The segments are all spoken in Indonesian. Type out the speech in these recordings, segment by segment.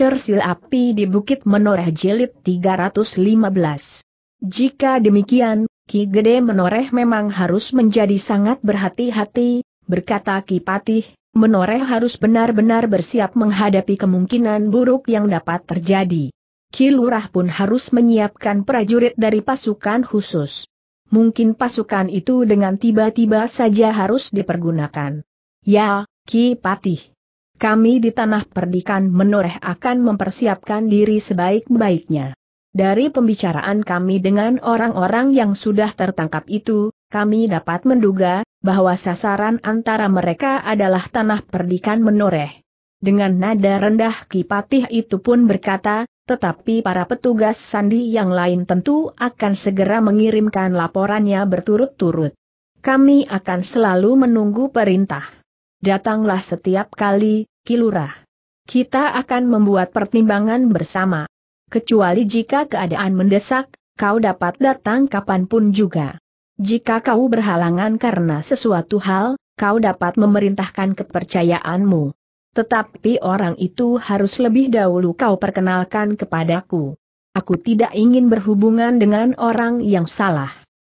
Cersil Api di Bukit Menoreh Jelit 315. Jika demikian, Ki Gede Menoreh memang harus menjadi sangat berhati-hati, berkata Ki Patih, Menoreh harus benar-benar bersiap menghadapi kemungkinan buruk yang dapat terjadi. Ki Lurah pun harus menyiapkan prajurit dari pasukan khusus. Mungkin pasukan itu dengan tiba-tiba saja harus dipergunakan. Ya, Ki Patih kami di tanah perdikan menoreh akan mempersiapkan diri sebaik-baiknya. Dari pembicaraan kami dengan orang-orang yang sudah tertangkap itu, kami dapat menduga bahwa sasaran antara mereka adalah tanah perdikan menoreh. Dengan nada rendah Kipatih itu pun berkata, tetapi para petugas sandi yang lain tentu akan segera mengirimkan laporannya berturut-turut. Kami akan selalu menunggu perintah. Datanglah setiap kali, Kilurah. Kita akan membuat pertimbangan bersama. Kecuali jika keadaan mendesak, kau dapat datang kapanpun juga. Jika kau berhalangan karena sesuatu hal, kau dapat memerintahkan kepercayaanmu. Tetapi orang itu harus lebih dahulu kau perkenalkan kepadaku. Aku tidak ingin berhubungan dengan orang yang salah.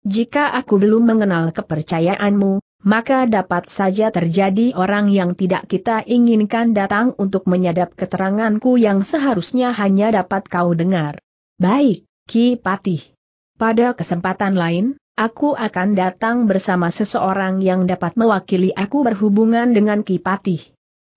Jika aku belum mengenal kepercayaanmu, maka dapat saja terjadi orang yang tidak kita inginkan datang untuk menyadap keteranganku yang seharusnya hanya dapat kau dengar. Baik, Ki Patih. Pada kesempatan lain, aku akan datang bersama seseorang yang dapat mewakili aku berhubungan dengan Ki Patih.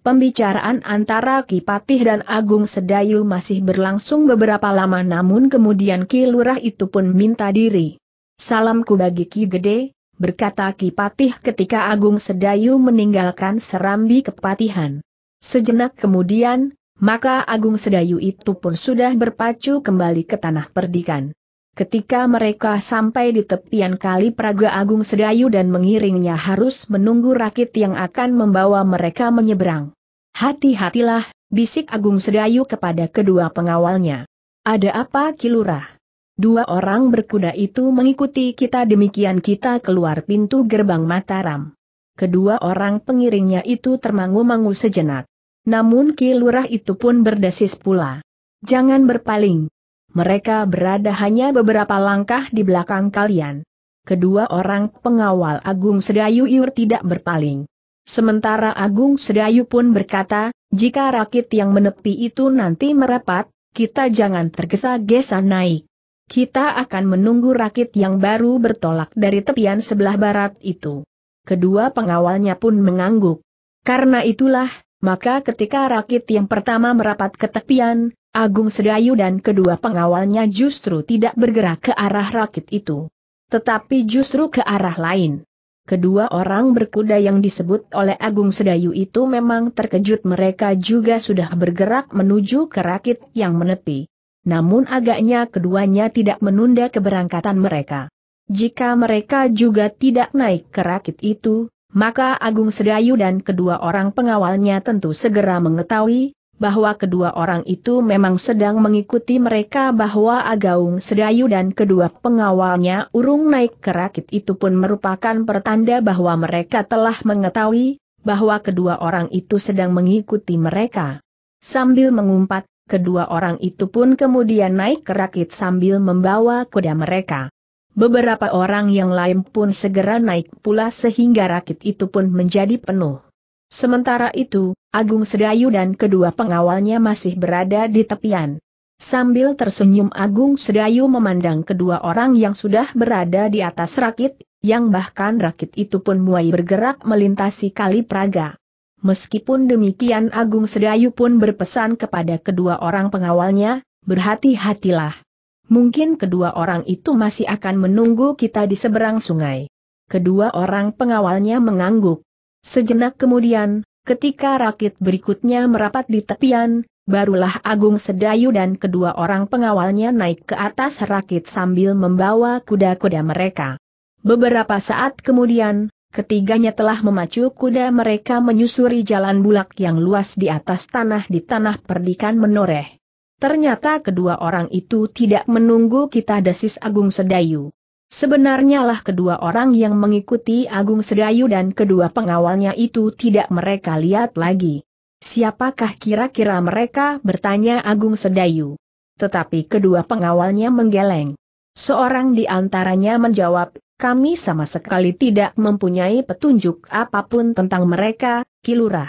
Pembicaraan antara Ki Patih dan Agung Sedayu masih berlangsung beberapa lama namun kemudian Ki Lurah itu pun minta diri. Salamku bagi Ki Gede, berkata patih ketika Agung Sedayu meninggalkan Serambi Kepatihan. Sejenak kemudian, maka Agung Sedayu itu pun sudah berpacu kembali ke tanah perdikan. Ketika mereka sampai di tepian kali Praga Agung Sedayu dan mengiringnya harus menunggu rakit yang akan membawa mereka menyeberang. Hati-hatilah, bisik Agung Sedayu kepada kedua pengawalnya. Ada apa Kilurah? Dua orang berkuda itu mengikuti kita demikian kita keluar pintu gerbang Mataram. Kedua orang pengiringnya itu termangu-mangu sejenak. Namun Ki Lurah itu pun berdesis pula. Jangan berpaling. Mereka berada hanya beberapa langkah di belakang kalian. Kedua orang pengawal Agung Sedayu Iur tidak berpaling. Sementara Agung Sedayu pun berkata, jika rakit yang menepi itu nanti merapat, kita jangan tergesa-gesa naik. Kita akan menunggu rakit yang baru bertolak dari tepian sebelah barat itu. Kedua pengawalnya pun mengangguk. Karena itulah, maka ketika rakit yang pertama merapat ke tepian, Agung Sedayu dan kedua pengawalnya justru tidak bergerak ke arah rakit itu. Tetapi justru ke arah lain. Kedua orang berkuda yang disebut oleh Agung Sedayu itu memang terkejut mereka juga sudah bergerak menuju ke rakit yang menepi namun agaknya keduanya tidak menunda keberangkatan mereka. Jika mereka juga tidak naik ke rakit itu, maka Agung Sedayu dan kedua orang pengawalnya tentu segera mengetahui bahwa kedua orang itu memang sedang mengikuti mereka bahwa Agung Sedayu dan kedua pengawalnya urung naik ke rakit itu pun merupakan pertanda bahwa mereka telah mengetahui bahwa kedua orang itu sedang mengikuti mereka. Sambil mengumpat, Kedua orang itu pun kemudian naik ke rakit sambil membawa kuda mereka. Beberapa orang yang lain pun segera naik pula sehingga rakit itu pun menjadi penuh. Sementara itu, Agung Sedayu dan kedua pengawalnya masih berada di tepian. Sambil tersenyum Agung Sedayu memandang kedua orang yang sudah berada di atas rakit, yang bahkan rakit itu pun mulai bergerak melintasi kali Praga. Meskipun demikian Agung Sedayu pun berpesan kepada kedua orang pengawalnya, berhati-hatilah. Mungkin kedua orang itu masih akan menunggu kita di seberang sungai. Kedua orang pengawalnya mengangguk. Sejenak kemudian, ketika rakit berikutnya merapat di tepian, barulah Agung Sedayu dan kedua orang pengawalnya naik ke atas rakit sambil membawa kuda-kuda mereka. Beberapa saat kemudian, Ketiganya telah memacu kuda mereka menyusuri jalan bulak yang luas di atas tanah di tanah perdikan menoreh. Ternyata kedua orang itu tidak menunggu kita desis Agung Sedayu. Sebenarnya lah kedua orang yang mengikuti Agung Sedayu dan kedua pengawalnya itu tidak mereka lihat lagi. Siapakah kira-kira mereka bertanya Agung Sedayu. Tetapi kedua pengawalnya menggeleng. Seorang di antaranya menjawab, kami sama sekali tidak mempunyai petunjuk apapun tentang mereka, Kilurah.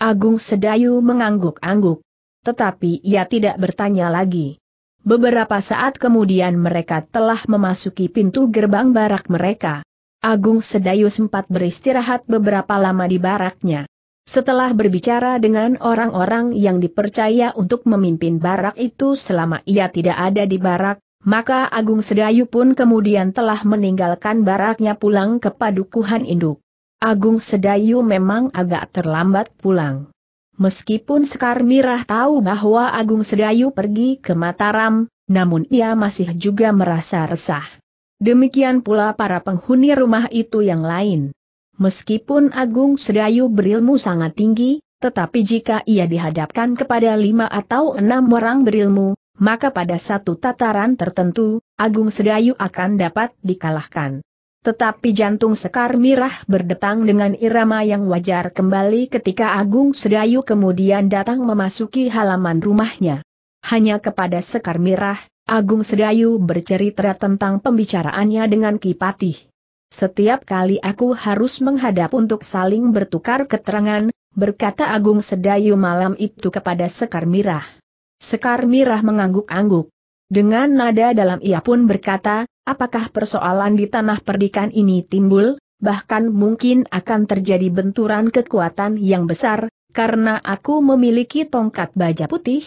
Agung Sedayu mengangguk-angguk. Tetapi ia tidak bertanya lagi. Beberapa saat kemudian mereka telah memasuki pintu gerbang barak mereka. Agung Sedayu sempat beristirahat beberapa lama di baraknya. Setelah berbicara dengan orang-orang yang dipercaya untuk memimpin barak itu selama ia tidak ada di barak, maka Agung Sedayu pun kemudian telah meninggalkan baraknya pulang ke Padukuhan Induk. Agung Sedayu memang agak terlambat pulang. Meskipun Sekar Mirah tahu bahwa Agung Sedayu pergi ke Mataram, namun ia masih juga merasa resah. Demikian pula para penghuni rumah itu yang lain. Meskipun Agung Sedayu berilmu sangat tinggi, tetapi jika ia dihadapkan kepada lima atau enam orang berilmu, maka pada satu tataran tertentu, Agung Sedayu akan dapat dikalahkan. Tetapi jantung Sekar Mirah berdetang dengan irama yang wajar kembali ketika Agung Sedayu kemudian datang memasuki halaman rumahnya. Hanya kepada Sekar Mirah, Agung Sedayu bercerita tentang pembicaraannya dengan Kipatih. Setiap kali aku harus menghadap untuk saling bertukar keterangan, berkata Agung Sedayu malam itu kepada Sekar Mirah. Sekar Mirah mengangguk-angguk. Dengan nada dalam ia pun berkata, apakah persoalan di tanah perdikan ini timbul, bahkan mungkin akan terjadi benturan kekuatan yang besar, karena aku memiliki tongkat baja putih?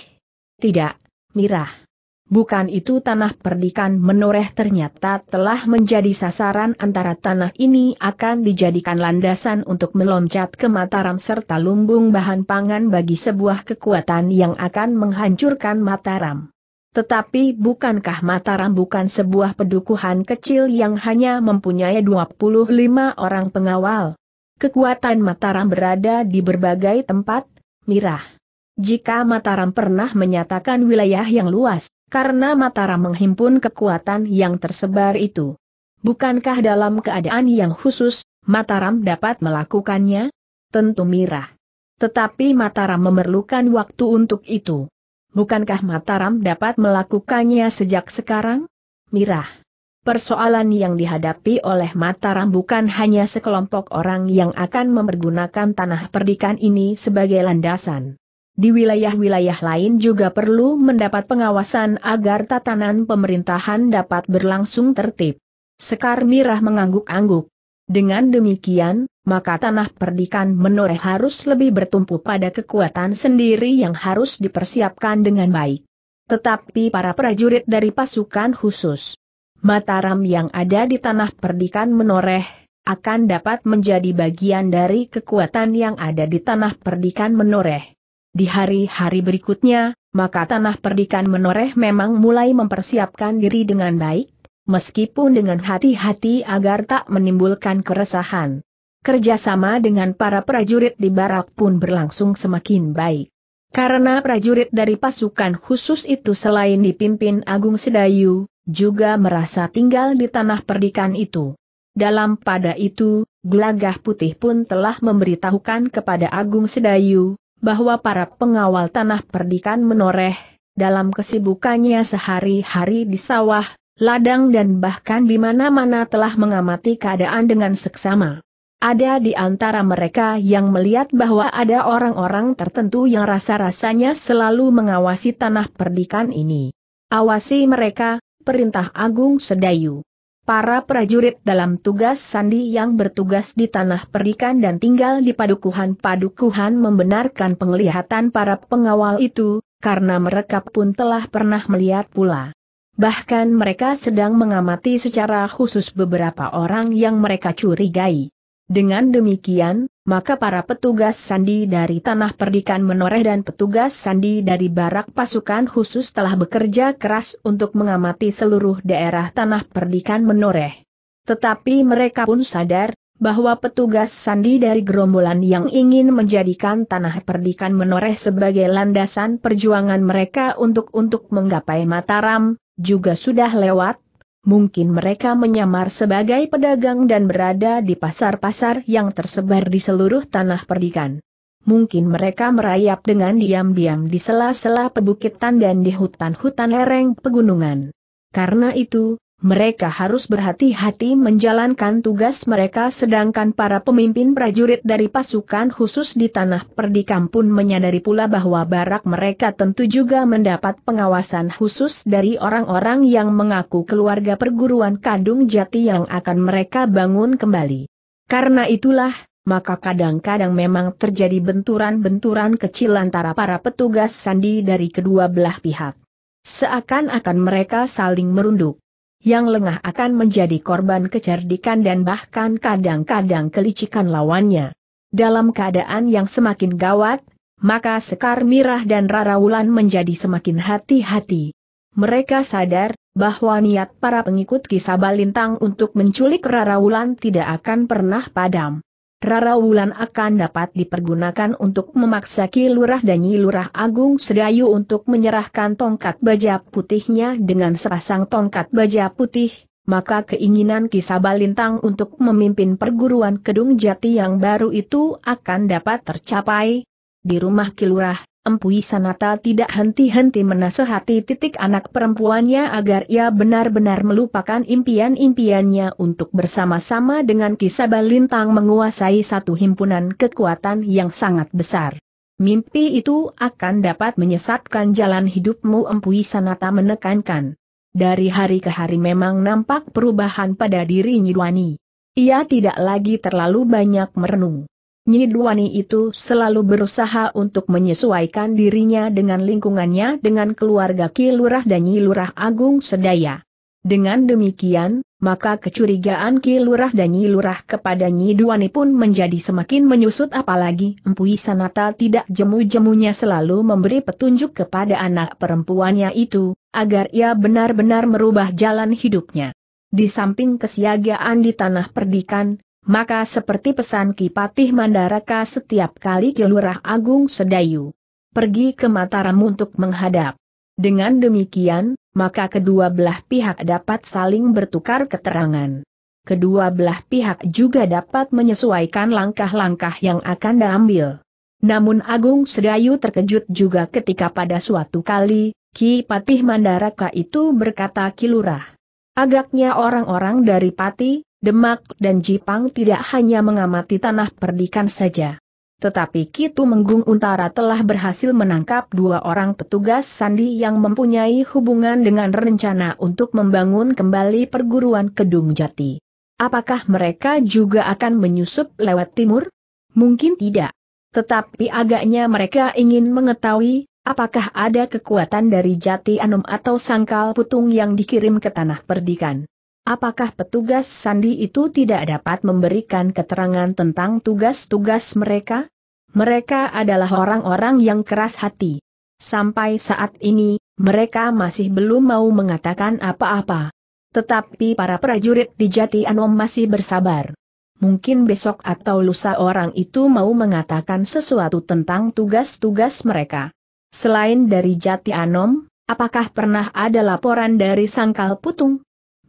Tidak, Mirah. Bukan itu tanah perdikan menoreh ternyata telah menjadi sasaran antara tanah ini akan dijadikan landasan untuk meloncat ke Mataram serta lumbung bahan pangan bagi sebuah kekuatan yang akan menghancurkan Mataram. Tetapi bukankah Mataram bukan sebuah pedukuhan kecil yang hanya mempunyai 25 orang pengawal? Kekuatan Mataram berada di berbagai tempat, mirah. Jika Mataram pernah menyatakan wilayah yang luas, karena Mataram menghimpun kekuatan yang tersebar itu. Bukankah dalam keadaan yang khusus, Mataram dapat melakukannya? Tentu mirah. Tetapi Mataram memerlukan waktu untuk itu. Bukankah Mataram dapat melakukannya sejak sekarang? Mirah. Persoalan yang dihadapi oleh Mataram bukan hanya sekelompok orang yang akan mempergunakan tanah perdikan ini sebagai landasan. Di wilayah-wilayah lain juga perlu mendapat pengawasan agar tatanan pemerintahan dapat berlangsung tertib. Sekar Mirah mengangguk-angguk. Dengan demikian, maka tanah perdikan menoreh harus lebih bertumpu pada kekuatan sendiri yang harus dipersiapkan dengan baik. Tetapi para prajurit dari pasukan khusus Mataram yang ada di tanah perdikan menoreh, akan dapat menjadi bagian dari kekuatan yang ada di tanah perdikan menoreh. Di hari-hari berikutnya, maka tanah perdikan menoreh memang mulai mempersiapkan diri dengan baik, meskipun dengan hati-hati agar tak menimbulkan keresahan. Kerjasama dengan para prajurit di barak pun berlangsung semakin baik. Karena prajurit dari pasukan khusus itu selain dipimpin Agung Sedayu, juga merasa tinggal di tanah perdikan itu. Dalam pada itu, Glagah Putih pun telah memberitahukan kepada Agung Sedayu, bahwa para pengawal tanah perdikan menoreh, dalam kesibukannya sehari-hari di sawah, ladang dan bahkan di mana-mana telah mengamati keadaan dengan seksama. Ada di antara mereka yang melihat bahwa ada orang-orang tertentu yang rasa-rasanya selalu mengawasi tanah perdikan ini. Awasi mereka, perintah Agung Sedayu para prajurit dalam tugas Sandi yang bertugas di tanah perdikan dan tinggal di padukuhan-padukuhan membenarkan penglihatan para pengawal itu, karena mereka pun telah pernah melihat pula. Bahkan mereka sedang mengamati secara khusus beberapa orang yang mereka curigai. Dengan demikian, maka para petugas sandi dari tanah perdikan menoreh dan petugas sandi dari barak pasukan khusus telah bekerja keras untuk mengamati seluruh daerah tanah perdikan menoreh. Tetapi mereka pun sadar, bahwa petugas sandi dari gerombolan yang ingin menjadikan tanah perdikan menoreh sebagai landasan perjuangan mereka untuk untuk menggapai Mataram, juga sudah lewat, Mungkin mereka menyamar sebagai pedagang dan berada di pasar-pasar yang tersebar di seluruh tanah perdikan. Mungkin mereka merayap dengan diam-diam di sela-sela pebukitan dan di hutan-hutan lereng pegunungan. Karena itu, mereka harus berhati-hati menjalankan tugas mereka sedangkan para pemimpin prajurit dari pasukan khusus di tanah perdikam pun menyadari pula bahwa barak mereka tentu juga mendapat pengawasan khusus dari orang-orang yang mengaku keluarga perguruan Kadung Jati yang akan mereka bangun kembali. Karena itulah, maka kadang-kadang memang terjadi benturan-benturan kecil antara para petugas sandi dari kedua belah pihak. Seakan-akan mereka saling merunduk yang lengah akan menjadi korban kecerdikan dan bahkan kadang-kadang kelicikan lawannya. Dalam keadaan yang semakin gawat, maka Sekar Mirah dan Rara Wulan menjadi semakin hati-hati. Mereka sadar bahwa niat para pengikut kisah balintang untuk menculik Rara Wulan tidak akan pernah padam. Rara Wulan akan dapat dipergunakan untuk memaksa Ki Lurah dan Nyi Lurah Agung Sedayu untuk menyerahkan tongkat baja putihnya dengan sepasang tongkat baja putih, maka keinginan Ki Sabalintang untuk memimpin perguruan Kedung Jati yang baru itu akan dapat tercapai. Di rumah Ki Lurah, Empui Sanata tidak henti-henti menasehati titik anak perempuannya agar ia benar-benar melupakan impian-impiannya untuk bersama-sama dengan Kisaba Lintang menguasai satu himpunan kekuatan yang sangat besar. Mimpi itu akan dapat menyesatkan jalan hidupmu Empui Sanata menekankan. Dari hari ke hari memang nampak perubahan pada diri Nyidwani. Ia tidak lagi terlalu banyak merenung. Nyidwani itu selalu berusaha untuk menyesuaikan dirinya dengan lingkungannya dengan keluarga Ki Lurah dan Nyi Lurah Agung Sedaya. Dengan demikian, maka kecurigaan Ki Lurah dan Nyi Lurah kepada Nyi Duwani pun menjadi semakin menyusut apalagi Empui Sanata tidak jemu-jemunya selalu memberi petunjuk kepada anak perempuannya itu, agar ia benar-benar merubah jalan hidupnya. Di samping kesiagaan di tanah perdikan, maka seperti pesan Ki Kipatih Mandaraka setiap kali Kilurah Agung Sedayu pergi ke Mataram untuk menghadap. Dengan demikian, maka kedua belah pihak dapat saling bertukar keterangan. Kedua belah pihak juga dapat menyesuaikan langkah-langkah yang akan diambil. Namun Agung Sedayu terkejut juga ketika pada suatu kali, Ki Patih Mandaraka itu berkata Kilurah. Agaknya orang-orang dari Pati, Demak dan Jipang tidak hanya mengamati tanah perdikan saja. Tetapi Kitu Menggung Untara telah berhasil menangkap dua orang petugas sandi yang mempunyai hubungan dengan rencana untuk membangun kembali perguruan Kedung Jati. Apakah mereka juga akan menyusup lewat timur? Mungkin tidak. Tetapi agaknya mereka ingin mengetahui, apakah ada kekuatan dari Jati Anum atau Sangkal Putung yang dikirim ke tanah perdikan. Apakah petugas sandi itu tidak dapat memberikan keterangan tentang tugas-tugas mereka? Mereka adalah orang-orang yang keras hati. Sampai saat ini, mereka masih belum mau mengatakan apa-apa. Tetapi para prajurit di Jati Anom masih bersabar. Mungkin besok atau lusa orang itu mau mengatakan sesuatu tentang tugas-tugas mereka. Selain dari Jati Anom, apakah pernah ada laporan dari Sangkal Putung?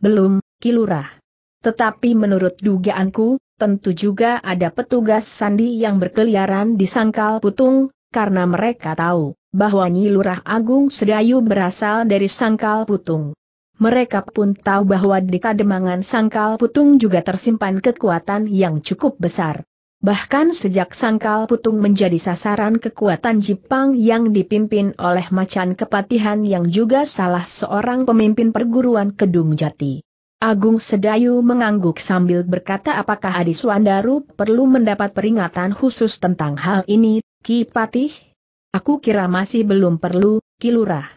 Belum, Kilurah. Tetapi menurut dugaanku, tentu juga ada petugas sandi yang berkeliaran di sangkal putung, karena mereka tahu bahwa Nyi Lurah Agung Sedayu berasal dari sangkal putung. Mereka pun tahu bahwa di kademangan sangkal putung juga tersimpan kekuatan yang cukup besar. Bahkan sejak Sangkal Putung menjadi sasaran kekuatan Jepang yang dipimpin oleh Macan Kepatihan yang juga salah seorang pemimpin perguruan Kedung Jati. Agung Sedayu mengangguk sambil berkata apakah Adi Suandaru perlu mendapat peringatan khusus tentang hal ini, Ki Patih? Aku kira masih belum perlu, Ki Lurah.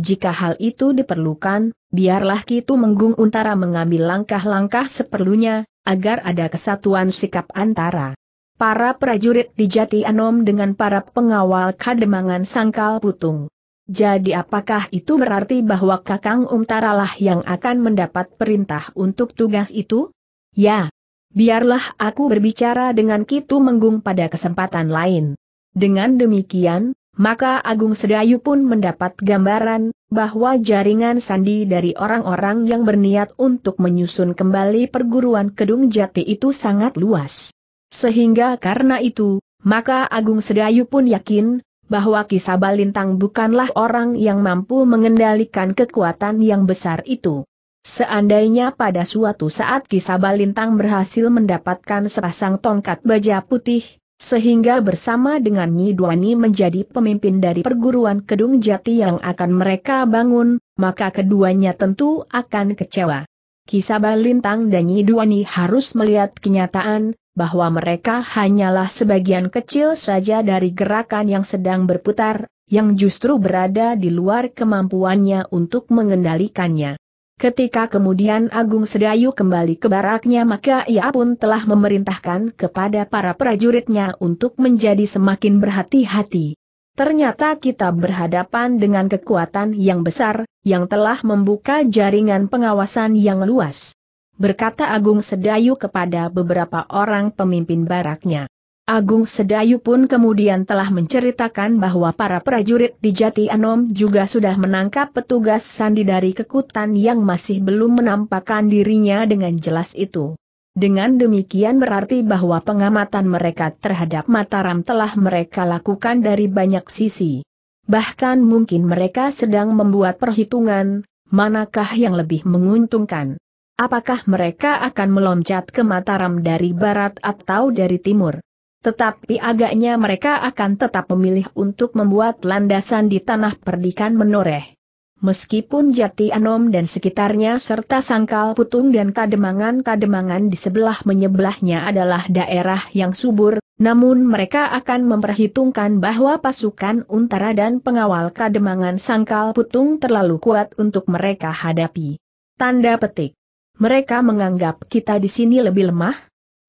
Jika hal itu diperlukan, biarlah Kitu Menggung Untara mengambil langkah-langkah seperlunya, agar ada kesatuan sikap antara para prajurit di Jati Anom dengan para pengawal kademangan sangkal putung. Jadi apakah itu berarti bahwa Kakang Umtaralah yang akan mendapat perintah untuk tugas itu? Ya. Biarlah aku berbicara dengan Kitu Menggung pada kesempatan lain. Dengan demikian, maka Agung Sedayu pun mendapat gambaran bahwa jaringan sandi dari orang-orang yang berniat untuk menyusun kembali perguruan Kedung Jati itu sangat luas. Sehingga karena itu, maka Agung Sedayu pun yakin bahwa kisah balintang bukanlah orang yang mampu mengendalikan kekuatan yang besar itu. Seandainya pada suatu saat kisah balintang berhasil mendapatkan sepasang tongkat baja putih, sehingga bersama dengan Nyi Duani menjadi pemimpin dari perguruan Kedung Jati yang akan mereka bangun, maka keduanya tentu akan kecewa. Kisah Balintang dan Nyi Duani harus melihat kenyataan, bahwa mereka hanyalah sebagian kecil saja dari gerakan yang sedang berputar, yang justru berada di luar kemampuannya untuk mengendalikannya. Ketika kemudian Agung Sedayu kembali ke baraknya maka ia pun telah memerintahkan kepada para prajuritnya untuk menjadi semakin berhati-hati. Ternyata kita berhadapan dengan kekuatan yang besar, yang telah membuka jaringan pengawasan yang luas berkata Agung Sedayu kepada beberapa orang pemimpin baraknya. Agung Sedayu pun kemudian telah menceritakan bahwa para prajurit di Jati Anom juga sudah menangkap petugas sandi dari kekutan yang masih belum menampakkan dirinya dengan jelas itu. Dengan demikian berarti bahwa pengamatan mereka terhadap Mataram telah mereka lakukan dari banyak sisi. Bahkan mungkin mereka sedang membuat perhitungan, manakah yang lebih menguntungkan apakah mereka akan meloncat ke Mataram dari barat atau dari timur. Tetapi agaknya mereka akan tetap memilih untuk membuat landasan di tanah perdikan menoreh. Meskipun Jati Anom dan sekitarnya serta Sangkal Putung dan Kademangan-Kademangan di sebelah menyebelahnya adalah daerah yang subur, namun mereka akan memperhitungkan bahwa pasukan Untara dan pengawal Kademangan Sangkal Putung terlalu kuat untuk mereka hadapi. Tanda petik mereka menganggap kita di sini lebih lemah?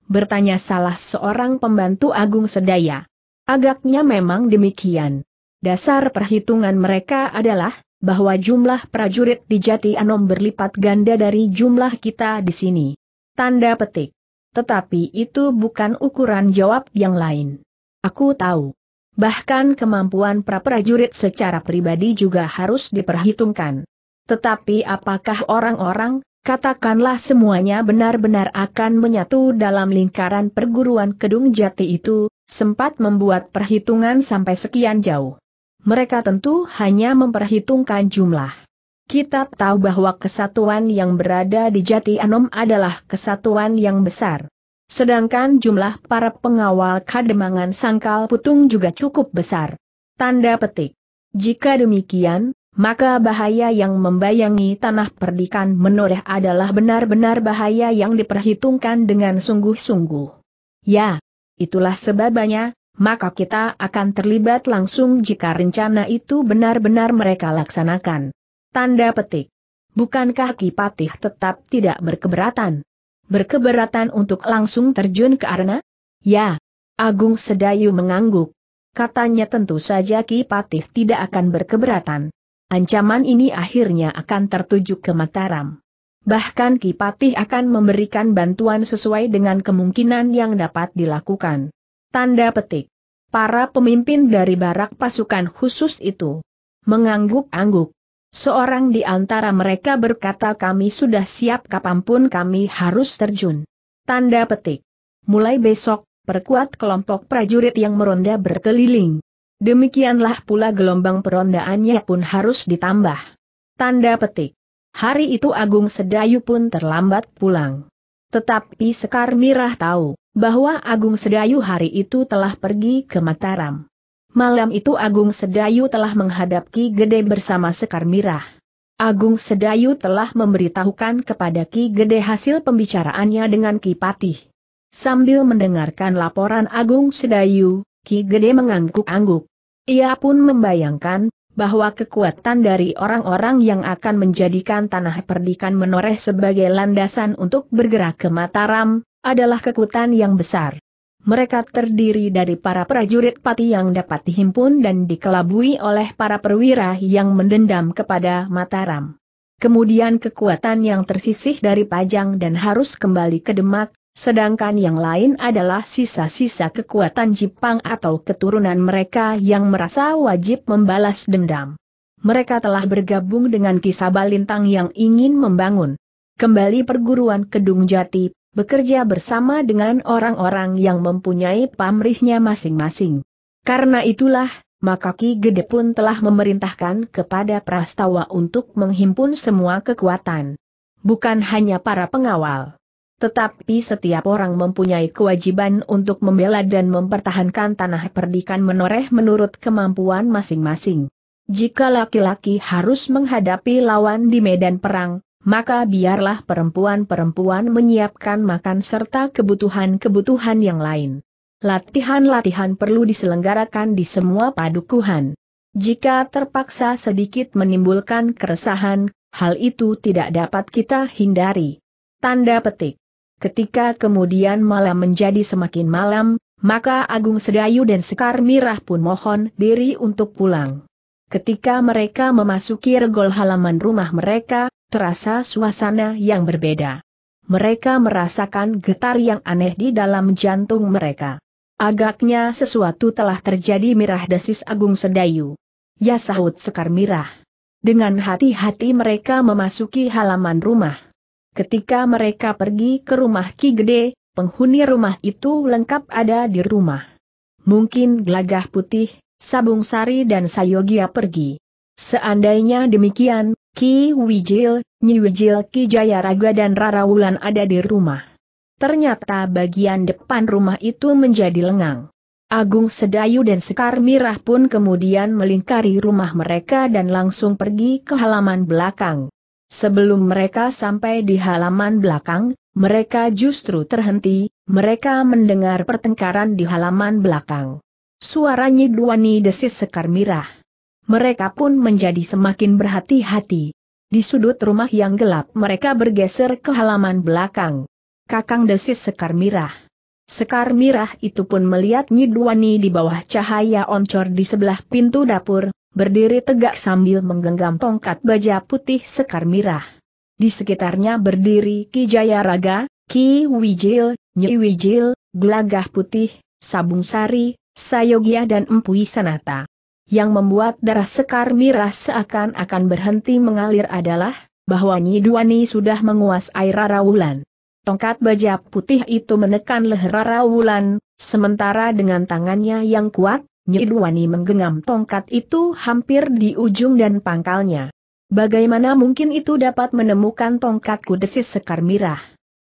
Bertanya salah seorang pembantu Agung Sedaya. Agaknya memang demikian. Dasar perhitungan mereka adalah, bahwa jumlah prajurit di Jati Anom berlipat ganda dari jumlah kita di sini. Tanda petik. Tetapi itu bukan ukuran jawab yang lain. Aku tahu. Bahkan kemampuan prajurit secara pribadi juga harus diperhitungkan. Tetapi apakah orang-orang Katakanlah semuanya benar-benar akan menyatu dalam lingkaran perguruan Kedung Jati itu, sempat membuat perhitungan sampai sekian jauh. Mereka tentu hanya memperhitungkan jumlah. Kita tahu bahwa kesatuan yang berada di Jati Anom adalah kesatuan yang besar. Sedangkan jumlah para pengawal kademangan sangkal putung juga cukup besar. Tanda petik. Jika demikian, maka bahaya yang membayangi tanah perdikan menoreh adalah benar-benar bahaya yang diperhitungkan dengan sungguh-sungguh. Ya, itulah sebabnya, maka kita akan terlibat langsung jika rencana itu benar-benar mereka laksanakan. Tanda petik. Bukankah Kipatih tetap tidak berkeberatan? Berkeberatan untuk langsung terjun ke arena? Ya. Agung Sedayu mengangguk. Katanya tentu saja Kipatih tidak akan berkeberatan. Ancaman ini akhirnya akan tertuju ke Mataram. Bahkan Kipatih akan memberikan bantuan sesuai dengan kemungkinan yang dapat dilakukan. Tanda petik. Para pemimpin dari barak pasukan khusus itu mengangguk-angguk. Seorang di antara mereka berkata kami sudah siap kapanpun kami harus terjun. Tanda petik. Mulai besok, perkuat kelompok prajurit yang meronda berkeliling. Demikianlah pula gelombang perondaannya pun harus ditambah. Tanda petik. Hari itu Agung Sedayu pun terlambat pulang. Tetapi Sekar Mirah tahu bahwa Agung Sedayu hari itu telah pergi ke Mataram. Malam itu Agung Sedayu telah menghadapi Ki Gede bersama Sekar Mirah. Agung Sedayu telah memberitahukan kepada Ki Gede hasil pembicaraannya dengan Ki Patih. Sambil mendengarkan laporan Agung Sedayu, Ki Gede mengangguk-angguk. Ia pun membayangkan, bahwa kekuatan dari orang-orang yang akan menjadikan tanah perdikan menoreh sebagai landasan untuk bergerak ke Mataram, adalah kekuatan yang besar. Mereka terdiri dari para prajurit pati yang dapat dihimpun dan dikelabui oleh para perwira yang mendendam kepada Mataram. Kemudian kekuatan yang tersisih dari Pajang dan harus kembali ke Demak, Sedangkan yang lain adalah sisa-sisa kekuatan Jepang atau keturunan mereka yang merasa wajib membalas dendam. Mereka telah bergabung dengan Kisaba Lintang yang ingin membangun kembali perguruan Kedung Jati, bekerja bersama dengan orang-orang yang mempunyai pamrihnya masing-masing. Karena itulah, maka Ki Gede pun telah memerintahkan kepada Prastawa untuk menghimpun semua kekuatan. Bukan hanya para pengawal tetapi setiap orang mempunyai kewajiban untuk membela dan mempertahankan tanah perdikan menoreh menurut kemampuan masing-masing. Jika laki-laki harus menghadapi lawan di medan perang, maka biarlah perempuan-perempuan menyiapkan makan serta kebutuhan-kebutuhan yang lain. Latihan-latihan perlu diselenggarakan di semua padukuhan. Jika terpaksa sedikit menimbulkan keresahan, hal itu tidak dapat kita hindari. Tanda petik. Ketika kemudian malam menjadi semakin malam, maka Agung Sedayu dan Sekar Mirah pun mohon diri untuk pulang. Ketika mereka memasuki regol halaman rumah mereka, terasa suasana yang berbeda. Mereka merasakan getar yang aneh di dalam jantung mereka. Agaknya sesuatu telah terjadi mirah desis Agung Sedayu. Ya sahut Sekar Mirah. Dengan hati-hati mereka memasuki halaman rumah. Ketika mereka pergi ke rumah Ki Gede, penghuni rumah itu lengkap ada di rumah. Mungkin gelagah putih, sabung sari dan sayogia pergi. Seandainya demikian, Ki Wijil, Nyi Wijil Ki Jayaraga dan Rara Wulan ada di rumah. Ternyata bagian depan rumah itu menjadi lengang. Agung Sedayu dan Sekar Mirah pun kemudian melingkari rumah mereka dan langsung pergi ke halaman belakang. Sebelum mereka sampai di halaman belakang, mereka justru terhenti, mereka mendengar pertengkaran di halaman belakang. Suara Nyiduani desis sekar mirah. Mereka pun menjadi semakin berhati-hati. Di sudut rumah yang gelap mereka bergeser ke halaman belakang. Kakang desis sekar mirah. Sekar mirah itu pun melihat Nyiduani di bawah cahaya oncor di sebelah pintu dapur, berdiri tegak sambil menggenggam tongkat baja putih sekar mirah. Di sekitarnya berdiri Ki Jaya Raga, Ki Wijil, Nyi Wijil, Gelagah Putih, Sabung Sari, Sayogia dan Empu Sanata. Yang membuat darah sekar mirah seakan-akan berhenti mengalir adalah, bahwa Nyi Duani sudah menguasai Rara Wulan. Tongkat baja putih itu menekan leher Wulan, sementara dengan tangannya yang kuat, Nyidwani menggenggam tongkat itu hampir di ujung dan pangkalnya. Bagaimana mungkin itu dapat menemukan tongkatku desis Sekar Mirah?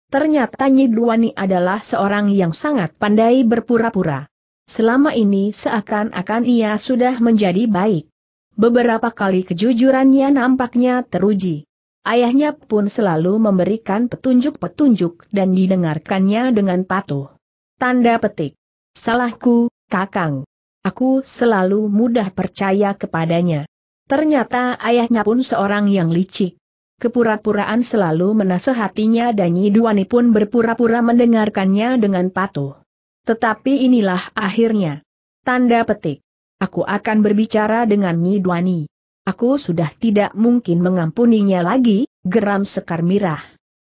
Ternyata Nyidwani adalah seorang yang sangat pandai berpura-pura. Selama ini seakan-akan ia sudah menjadi baik. Beberapa kali kejujurannya nampaknya teruji. Ayahnya pun selalu memberikan petunjuk-petunjuk dan didengarkannya dengan patuh. Tanda petik. Salahku, Kakang. Aku selalu mudah percaya kepadanya. Ternyata ayahnya pun seorang yang licik. Kepura-puraan selalu menasehatinya dan Nyiduani pun berpura-pura mendengarkannya dengan patuh. Tetapi inilah akhirnya. Tanda petik. Aku akan berbicara dengan Nyiduani. Aku sudah tidak mungkin mengampuninya lagi, geram Sekar Mirah.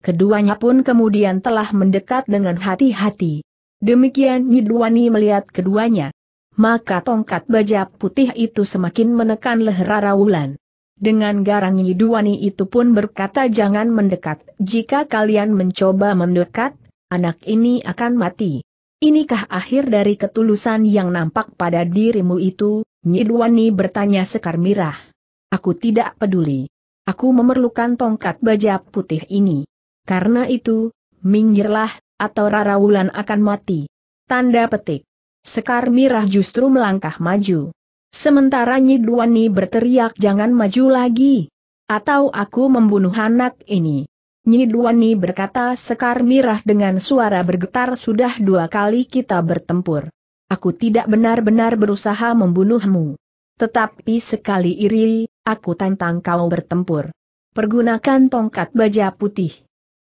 Keduanya pun kemudian telah mendekat dengan hati-hati. Demikian Nyidwani melihat keduanya, maka tongkat baja putih itu semakin menekan leher Wulan. Dengan garang Yiduani itu pun berkata jangan mendekat, jika kalian mencoba mendekat, anak ini akan mati. Inikah akhir dari ketulusan yang nampak pada dirimu itu, Nyidwani bertanya Sekar Mirah. Aku tidak peduli. Aku memerlukan tongkat baja putih ini. Karena itu, minggirlah, atau Rara Wulan akan mati. Tanda petik. Sekar Mirah justru melangkah maju. Sementara Nyidwani berteriak jangan maju lagi. Atau aku membunuh anak ini. Nyidwani berkata Sekar Mirah dengan suara bergetar sudah dua kali kita bertempur. Aku tidak benar-benar berusaha membunuhmu. Tetapi sekali iri, aku tantang kau bertempur. Pergunakan tongkat baja putih.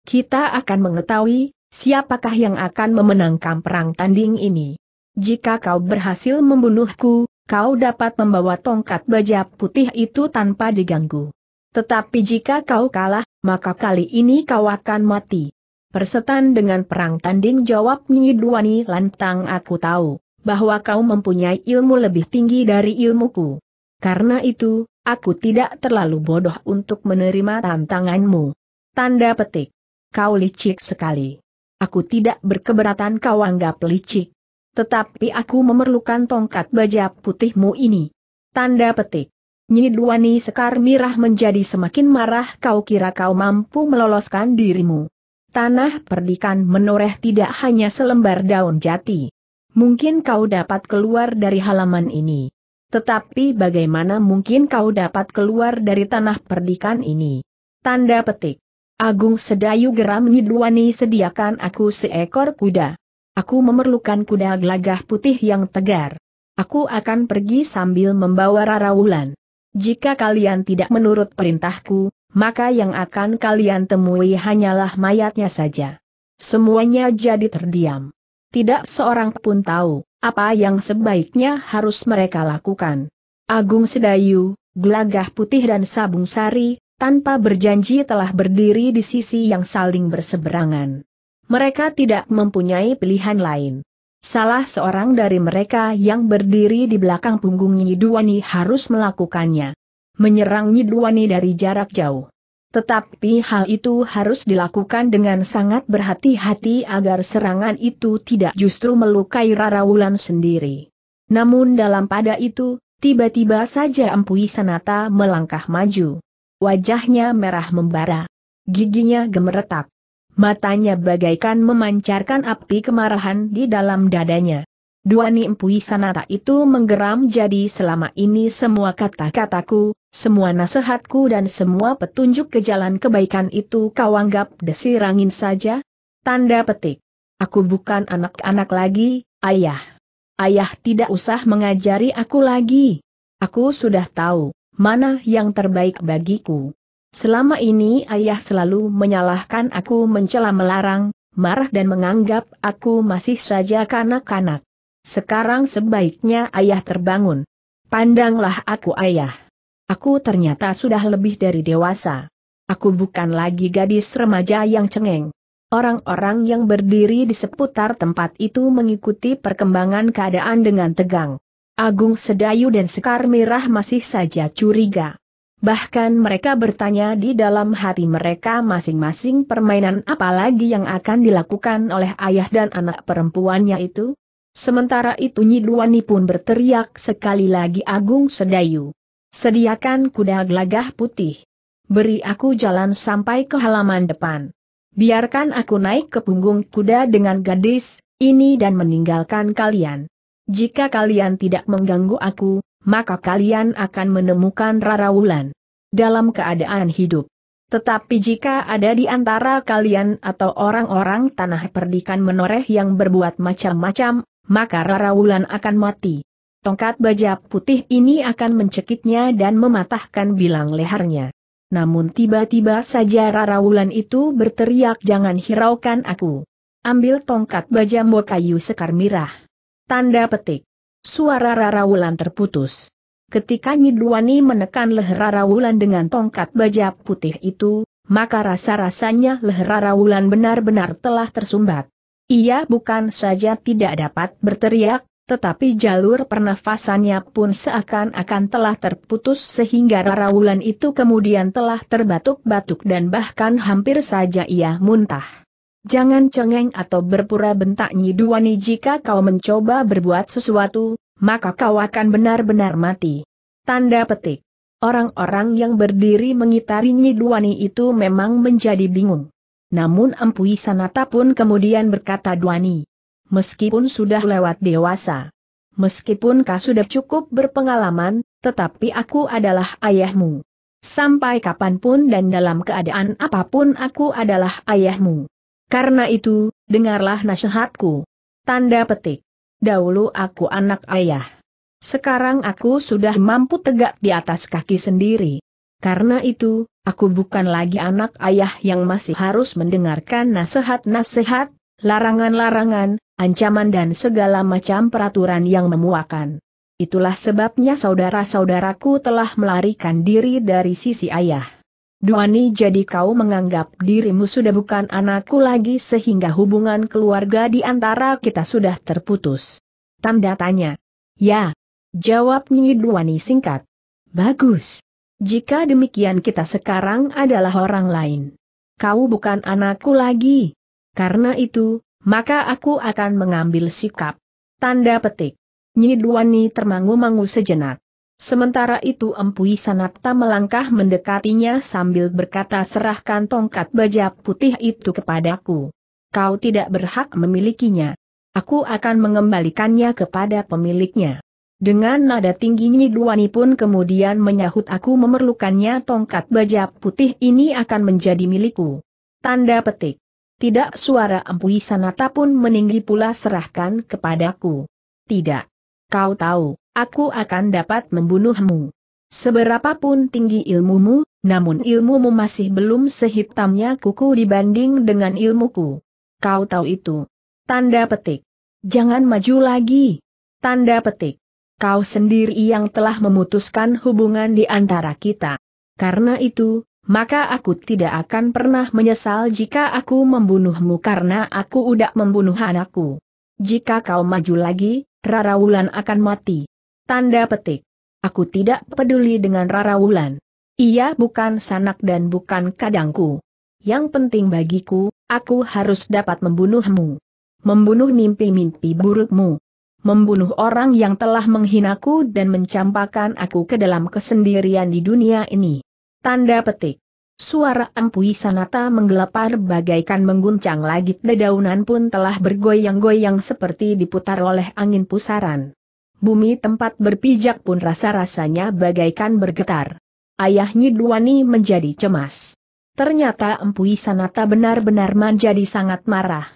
Kita akan mengetahui, siapakah yang akan memenangkan perang tanding ini. Jika kau berhasil membunuhku, kau dapat membawa tongkat baja putih itu tanpa diganggu. Tetapi jika kau kalah, maka kali ini kau akan mati. Persetan dengan perang tanding jawab Nyi Duwani lantang aku tahu, bahwa kau mempunyai ilmu lebih tinggi dari ilmuku. Karena itu, aku tidak terlalu bodoh untuk menerima tantanganmu. Tanda petik. Kau licik sekali. Aku tidak berkeberatan kau anggap licik. Tetapi aku memerlukan tongkat baja putihmu ini. Tanda petik. Nyiduani Sekar Mirah menjadi semakin marah kau kira kau mampu meloloskan dirimu. Tanah perdikan menoreh tidak hanya selembar daun jati. Mungkin kau dapat keluar dari halaman ini. Tetapi bagaimana mungkin kau dapat keluar dari tanah perdikan ini? Tanda petik. Agung Sedayu geram Nyidwani sediakan aku seekor kuda. Aku memerlukan kuda gelagah putih yang tegar. Aku akan pergi sambil membawa Rara Wulan. Jika kalian tidak menurut perintahku, maka yang akan kalian temui hanyalah mayatnya saja. Semuanya jadi terdiam. Tidak seorang pun tahu apa yang sebaiknya harus mereka lakukan. Agung Sedayu, Gelagah Putih dan Sabung Sari, tanpa berjanji telah berdiri di sisi yang saling berseberangan mereka tidak mempunyai pilihan lain. Salah seorang dari mereka yang berdiri di belakang punggung Nyiduani harus melakukannya. Menyerang Nyiduani dari jarak jauh. Tetapi hal itu harus dilakukan dengan sangat berhati-hati agar serangan itu tidak justru melukai Rarawulan sendiri. Namun dalam pada itu, tiba-tiba saja Empu Sanata melangkah maju. Wajahnya merah membara. Giginya gemeretak. Matanya bagaikan memancarkan api kemarahan di dalam dadanya. Dua nimpui sanata itu menggeram jadi selama ini semua kata-kataku, semua nasihatku dan semua petunjuk ke jalan kebaikan itu kau anggap desirangin saja? Tanda petik. Aku bukan anak-anak lagi, ayah. Ayah tidak usah mengajari aku lagi. Aku sudah tahu, mana yang terbaik bagiku. Selama ini ayah selalu menyalahkan aku mencela melarang, marah dan menganggap aku masih saja kanak-kanak. Sekarang sebaiknya ayah terbangun. Pandanglah aku ayah. Aku ternyata sudah lebih dari dewasa. Aku bukan lagi gadis remaja yang cengeng. Orang-orang yang berdiri di seputar tempat itu mengikuti perkembangan keadaan dengan tegang. Agung Sedayu dan Sekar Merah masih saja curiga. Bahkan mereka bertanya di dalam hati mereka masing-masing permainan apa lagi yang akan dilakukan oleh ayah dan anak perempuannya itu. Sementara itu Nyidwani pun berteriak sekali lagi Agung Sedayu. Sediakan kuda gelagah putih. Beri aku jalan sampai ke halaman depan. Biarkan aku naik ke punggung kuda dengan gadis, ini dan meninggalkan kalian. Jika kalian tidak mengganggu aku, maka kalian akan menemukan Rara Wulan dalam keadaan hidup. Tetapi jika ada di antara kalian atau orang-orang tanah perdikan menoreh yang berbuat macam-macam, maka Rara Wulan akan mati. Tongkat baja putih ini akan mencekiknya dan mematahkan bilang lehernya. Namun tiba-tiba saja Rara Wulan itu berteriak jangan hiraukan aku. Ambil tongkat baja kayu sekar mirah. Tanda petik. Suara Rara Wulan terputus. Ketika Nyidwani menekan leher Rara Wulan dengan tongkat baja putih itu, maka rasa-rasanya leher Rara Wulan benar-benar telah tersumbat. Ia bukan saja tidak dapat berteriak, tetapi jalur pernafasannya pun seakan-akan telah terputus sehingga Rara Wulan itu kemudian telah terbatuk-batuk dan bahkan hampir saja ia muntah. Jangan cengeng atau berpura bentak Nyiduani jika kau mencoba berbuat sesuatu, maka kau akan benar-benar mati. Tanda petik. Orang-orang yang berdiri mengitari Nyiduani itu memang menjadi bingung. Namun Empui Sanata pun kemudian berkata Duani. Meskipun sudah lewat dewasa. Meskipun kau sudah cukup berpengalaman, tetapi aku adalah ayahmu. Sampai kapanpun dan dalam keadaan apapun aku adalah ayahmu. Karena itu, dengarlah nasihatku. Tanda petik. Dahulu aku anak ayah. Sekarang aku sudah mampu tegak di atas kaki sendiri. Karena itu, aku bukan lagi anak ayah yang masih harus mendengarkan nasihat-nasihat, larangan-larangan, ancaman dan segala macam peraturan yang memuakan. Itulah sebabnya saudara-saudaraku telah melarikan diri dari sisi ayah. Duani jadi kau menganggap dirimu sudah bukan anakku lagi sehingga hubungan keluarga di antara kita sudah terputus. Tanda tanya. Ya. Jawab Nyi Duani singkat. Bagus. Jika demikian kita sekarang adalah orang lain. Kau bukan anakku lagi. Karena itu, maka aku akan mengambil sikap. Tanda petik. Nyi Duani termangu-mangu sejenak. Sementara itu Empui Sanakta melangkah mendekatinya sambil berkata serahkan tongkat baja putih itu kepadaku. Kau tidak berhak memilikinya. Aku akan mengembalikannya kepada pemiliknya. Dengan nada tinggi Nyiduani pun kemudian menyahut aku memerlukannya tongkat baja putih ini akan menjadi milikku. Tanda petik. Tidak suara Empui Sanata pun meninggi pula serahkan kepadaku. Tidak. Kau tahu aku akan dapat membunuhmu. Seberapapun tinggi ilmumu, namun ilmumu masih belum sehitamnya kuku dibanding dengan ilmuku. Kau tahu itu. Tanda petik. Jangan maju lagi. Tanda petik. Kau sendiri yang telah memutuskan hubungan di antara kita. Karena itu, maka aku tidak akan pernah menyesal jika aku membunuhmu karena aku udah membunuh anakku. Jika kau maju lagi, Rara Wulan akan mati. Tanda petik. Aku tidak peduli dengan Rara Wulan. Ia bukan sanak dan bukan kadangku. Yang penting bagiku, aku harus dapat membunuhmu. Membunuh mimpi-mimpi burukmu. Membunuh orang yang telah menghinaku dan mencampakkan aku ke dalam kesendirian di dunia ini. Tanda petik. Suara Ampui Sanata menggelepar bagaikan mengguncang lagi dedaunan pun telah bergoyang-goyang seperti diputar oleh angin pusaran bumi tempat berpijak pun rasa-rasanya bagaikan bergetar. Ayah Nyidwani menjadi cemas. Ternyata Empu Sanata benar-benar menjadi sangat marah.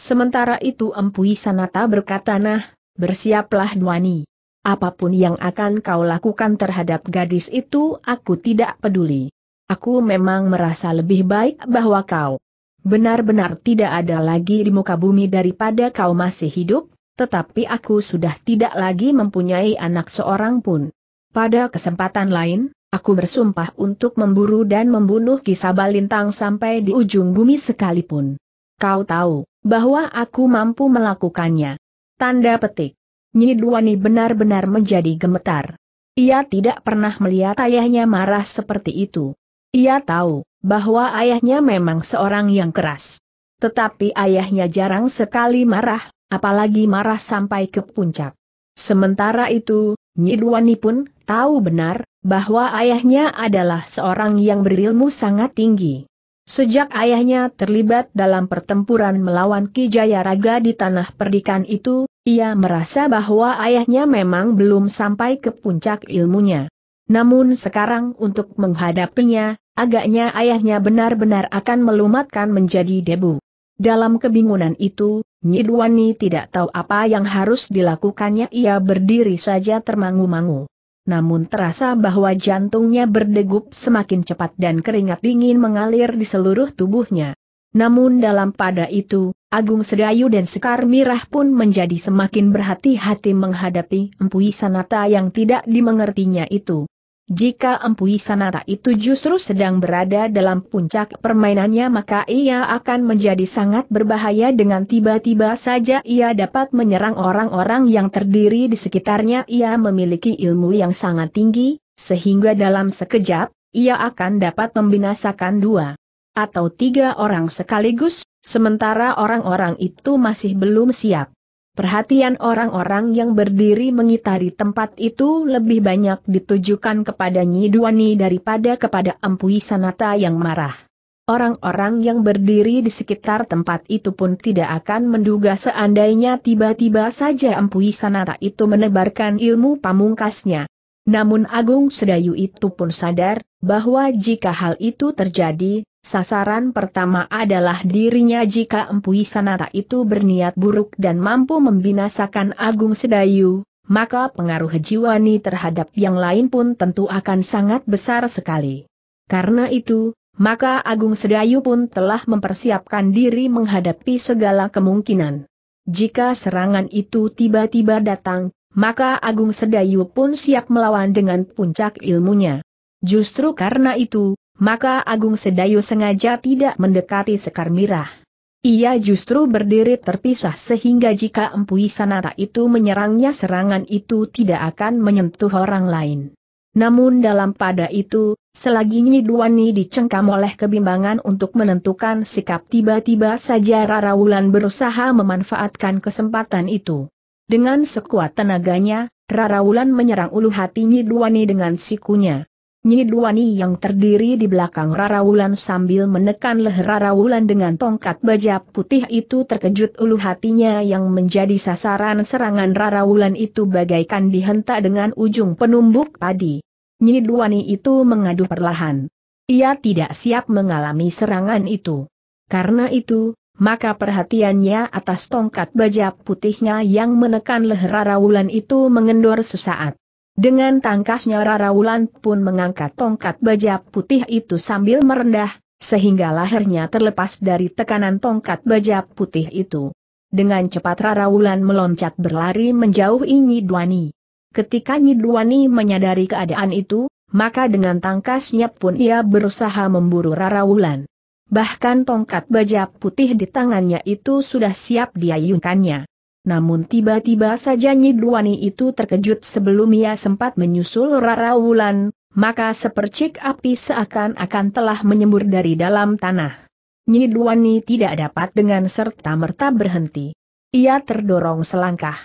Sementara itu Empu Sanata berkata nah, bersiaplah Duani. Apapun yang akan kau lakukan terhadap gadis itu aku tidak peduli. Aku memang merasa lebih baik bahwa kau benar-benar tidak ada lagi di muka bumi daripada kau masih hidup, tetapi aku sudah tidak lagi mempunyai anak seorang pun. Pada kesempatan lain, aku bersumpah untuk memburu dan membunuh Kisaba Lintang sampai di ujung bumi sekalipun. Kau tahu, bahwa aku mampu melakukannya. Tanda petik. Nyidwani benar-benar menjadi gemetar. Ia tidak pernah melihat ayahnya marah seperti itu. Ia tahu, bahwa ayahnya memang seorang yang keras. Tetapi ayahnya jarang sekali marah, apalagi marah sampai ke puncak. Sementara itu, Nyidwani pun tahu benar bahwa ayahnya adalah seorang yang berilmu sangat tinggi. Sejak ayahnya terlibat dalam pertempuran melawan Kijayaraga Jayaraga di tanah perdikan itu, ia merasa bahwa ayahnya memang belum sampai ke puncak ilmunya. Namun sekarang untuk menghadapinya, agaknya ayahnya benar-benar akan melumatkan menjadi debu. Dalam kebingungan itu, Nyidwani tidak tahu apa yang harus dilakukannya ia berdiri saja termangu-mangu. Namun terasa bahwa jantungnya berdegup semakin cepat dan keringat dingin mengalir di seluruh tubuhnya. Namun dalam pada itu, Agung Sedayu dan Sekar Mirah pun menjadi semakin berhati-hati menghadapi empuisanata yang tidak dimengertinya itu. Jika Empu Sanata itu justru sedang berada dalam puncak permainannya maka ia akan menjadi sangat berbahaya dengan tiba-tiba saja ia dapat menyerang orang-orang yang terdiri di sekitarnya ia memiliki ilmu yang sangat tinggi, sehingga dalam sekejap, ia akan dapat membinasakan dua atau tiga orang sekaligus, sementara orang-orang itu masih belum siap. Perhatian orang-orang yang berdiri mengitari tempat itu lebih banyak ditujukan kepada Duani daripada kepada Empu Sanata yang marah. Orang-orang yang berdiri di sekitar tempat itu pun tidak akan menduga seandainya tiba-tiba saja Empu Sanata itu menebarkan ilmu pamungkasnya. Namun Agung Sedayu itu pun sadar, bahwa jika hal itu terjadi, sasaran pertama adalah dirinya jika Empu Sanata itu berniat buruk dan mampu membinasakan Agung Sedayu, maka pengaruh jiwani terhadap yang lain pun tentu akan sangat besar sekali. Karena itu, maka Agung Sedayu pun telah mempersiapkan diri menghadapi segala kemungkinan. Jika serangan itu tiba-tiba datang, maka Agung Sedayu pun siap melawan dengan puncak ilmunya. Justru karena itu, maka Agung Sedayu sengaja tidak mendekati Sekar Mirah. Ia justru berdiri terpisah sehingga jika Empu Sanata itu menyerangnya serangan itu tidak akan menyentuh orang lain. Namun dalam pada itu, selagi Nyi Duwani dicengkam oleh kebimbangan untuk menentukan sikap tiba-tiba saja Rara Wulan berusaha memanfaatkan kesempatan itu. Dengan sekuat tenaganya, Rara Wulan menyerang ulu hati Nyi Duwani dengan sikunya. Nyidwani yang terdiri di belakang Rarawulan sambil menekan leher Rarawulan dengan tongkat baja putih itu terkejut ulu hatinya yang menjadi sasaran serangan Rarawulan itu bagaikan dihentak dengan ujung penumbuk padi. Nyidwani itu mengadu perlahan. Ia tidak siap mengalami serangan itu. Karena itu, maka perhatiannya atas tongkat baja putihnya yang menekan leher Wulan itu mengendor sesaat. Dengan tangkasnya Rara Wulan pun mengangkat tongkat baja putih itu sambil merendah, sehingga lahirnya terlepas dari tekanan tongkat baja putih itu. Dengan cepat Rara Wulan meloncat berlari menjauh Nyi Nyiduani. Ketika Nyiduani menyadari keadaan itu, maka dengan tangkasnya pun ia berusaha memburu Rara Wulan. Bahkan tongkat baja putih di tangannya itu sudah siap diayunkannya. Namun tiba-tiba saja Nyidwani itu terkejut sebelum ia sempat menyusul Rara Wulan, maka sepercik api seakan-akan telah menyembur dari dalam tanah. Nyidwani tidak dapat dengan serta-merta berhenti. Ia terdorong selangkah.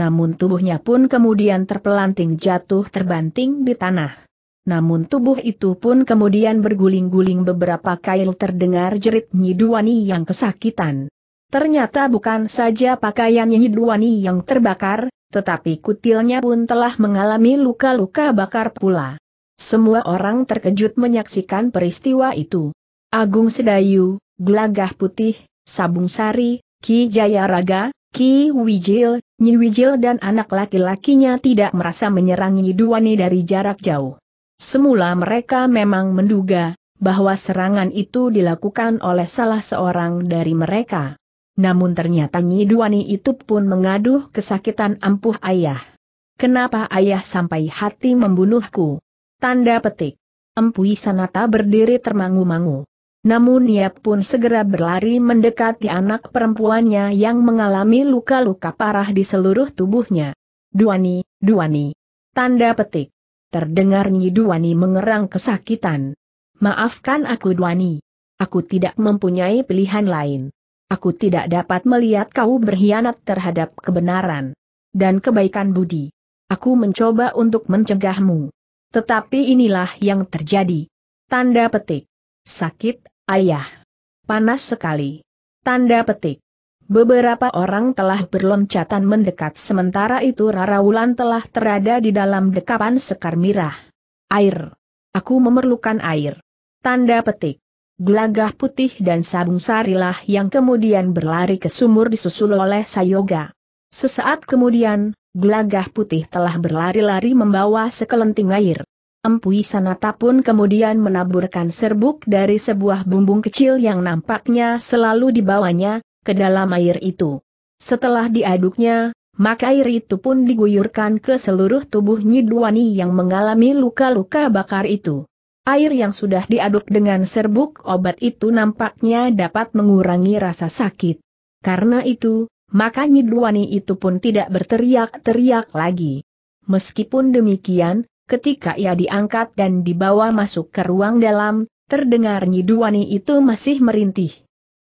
Namun tubuhnya pun kemudian terpelanting jatuh terbanting di tanah. Namun tubuh itu pun kemudian berguling-guling beberapa kail terdengar jerit Nyidwani yang kesakitan. Ternyata bukan saja pakaian Yiduani yang terbakar, tetapi kutilnya pun telah mengalami luka-luka bakar pula. Semua orang terkejut menyaksikan peristiwa itu. Agung Sedayu, Gelagah Putih, Sabung Sari, Ki Jayaraga, Ki Wijil, Nyi Wijil dan anak laki-lakinya tidak merasa menyerang Yiduani dari jarak jauh. Semula mereka memang menduga bahwa serangan itu dilakukan oleh salah seorang dari mereka namun ternyata Nyi Duani itu pun mengaduh kesakitan ampuh ayah. Kenapa ayah sampai hati membunuhku? Tanda petik. Empui Sanata berdiri termangu-mangu. Namun ia pun segera berlari mendekati anak perempuannya yang mengalami luka-luka parah di seluruh tubuhnya. Duani, Duani. Tanda petik. Terdengar Nyi Duani mengerang kesakitan. Maafkan aku Duani. Aku tidak mempunyai pilihan lain. Aku tidak dapat melihat kau berkhianat terhadap kebenaran dan kebaikan budi. Aku mencoba untuk mencegahmu. Tetapi inilah yang terjadi. Tanda petik. Sakit, ayah. Panas sekali. Tanda petik. Beberapa orang telah berloncatan mendekat sementara itu Rara Wulan telah terada di dalam dekapan sekar mirah. Air. Aku memerlukan air. Tanda petik gelagah putih dan sabung sarilah yang kemudian berlari ke sumur disusul oleh Sayoga. Sesaat kemudian, gelagah putih telah berlari-lari membawa sekelenting air. Empui Sanata pun kemudian menaburkan serbuk dari sebuah bumbung kecil yang nampaknya selalu dibawanya, ke dalam air itu. Setelah diaduknya, maka air itu pun diguyurkan ke seluruh tubuh Nyidwani yang mengalami luka-luka bakar itu. Air yang sudah diaduk dengan serbuk obat itu nampaknya dapat mengurangi rasa sakit. Karena itu, maka Nyidwani itu pun tidak berteriak-teriak lagi. Meskipun demikian, ketika ia diangkat dan dibawa masuk ke ruang dalam, terdengar Nyidwani itu masih merintih.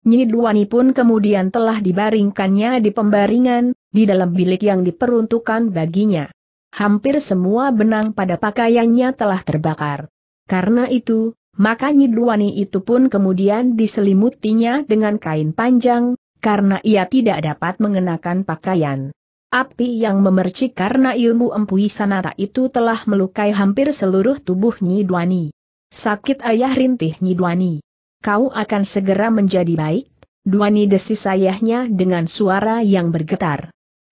Nyidwani pun kemudian telah dibaringkannya di pembaringan, di dalam bilik yang diperuntukkan baginya. Hampir semua benang pada pakaiannya telah terbakar. Karena itu, maka Nyidwani itu pun kemudian diselimutinya dengan kain panjang, karena ia tidak dapat mengenakan pakaian. Api yang memercik karena ilmu empui sanata itu telah melukai hampir seluruh tubuh Nyidwani. Sakit ayah rintih Nyidwani. Kau akan segera menjadi baik, Dwani desis ayahnya dengan suara yang bergetar.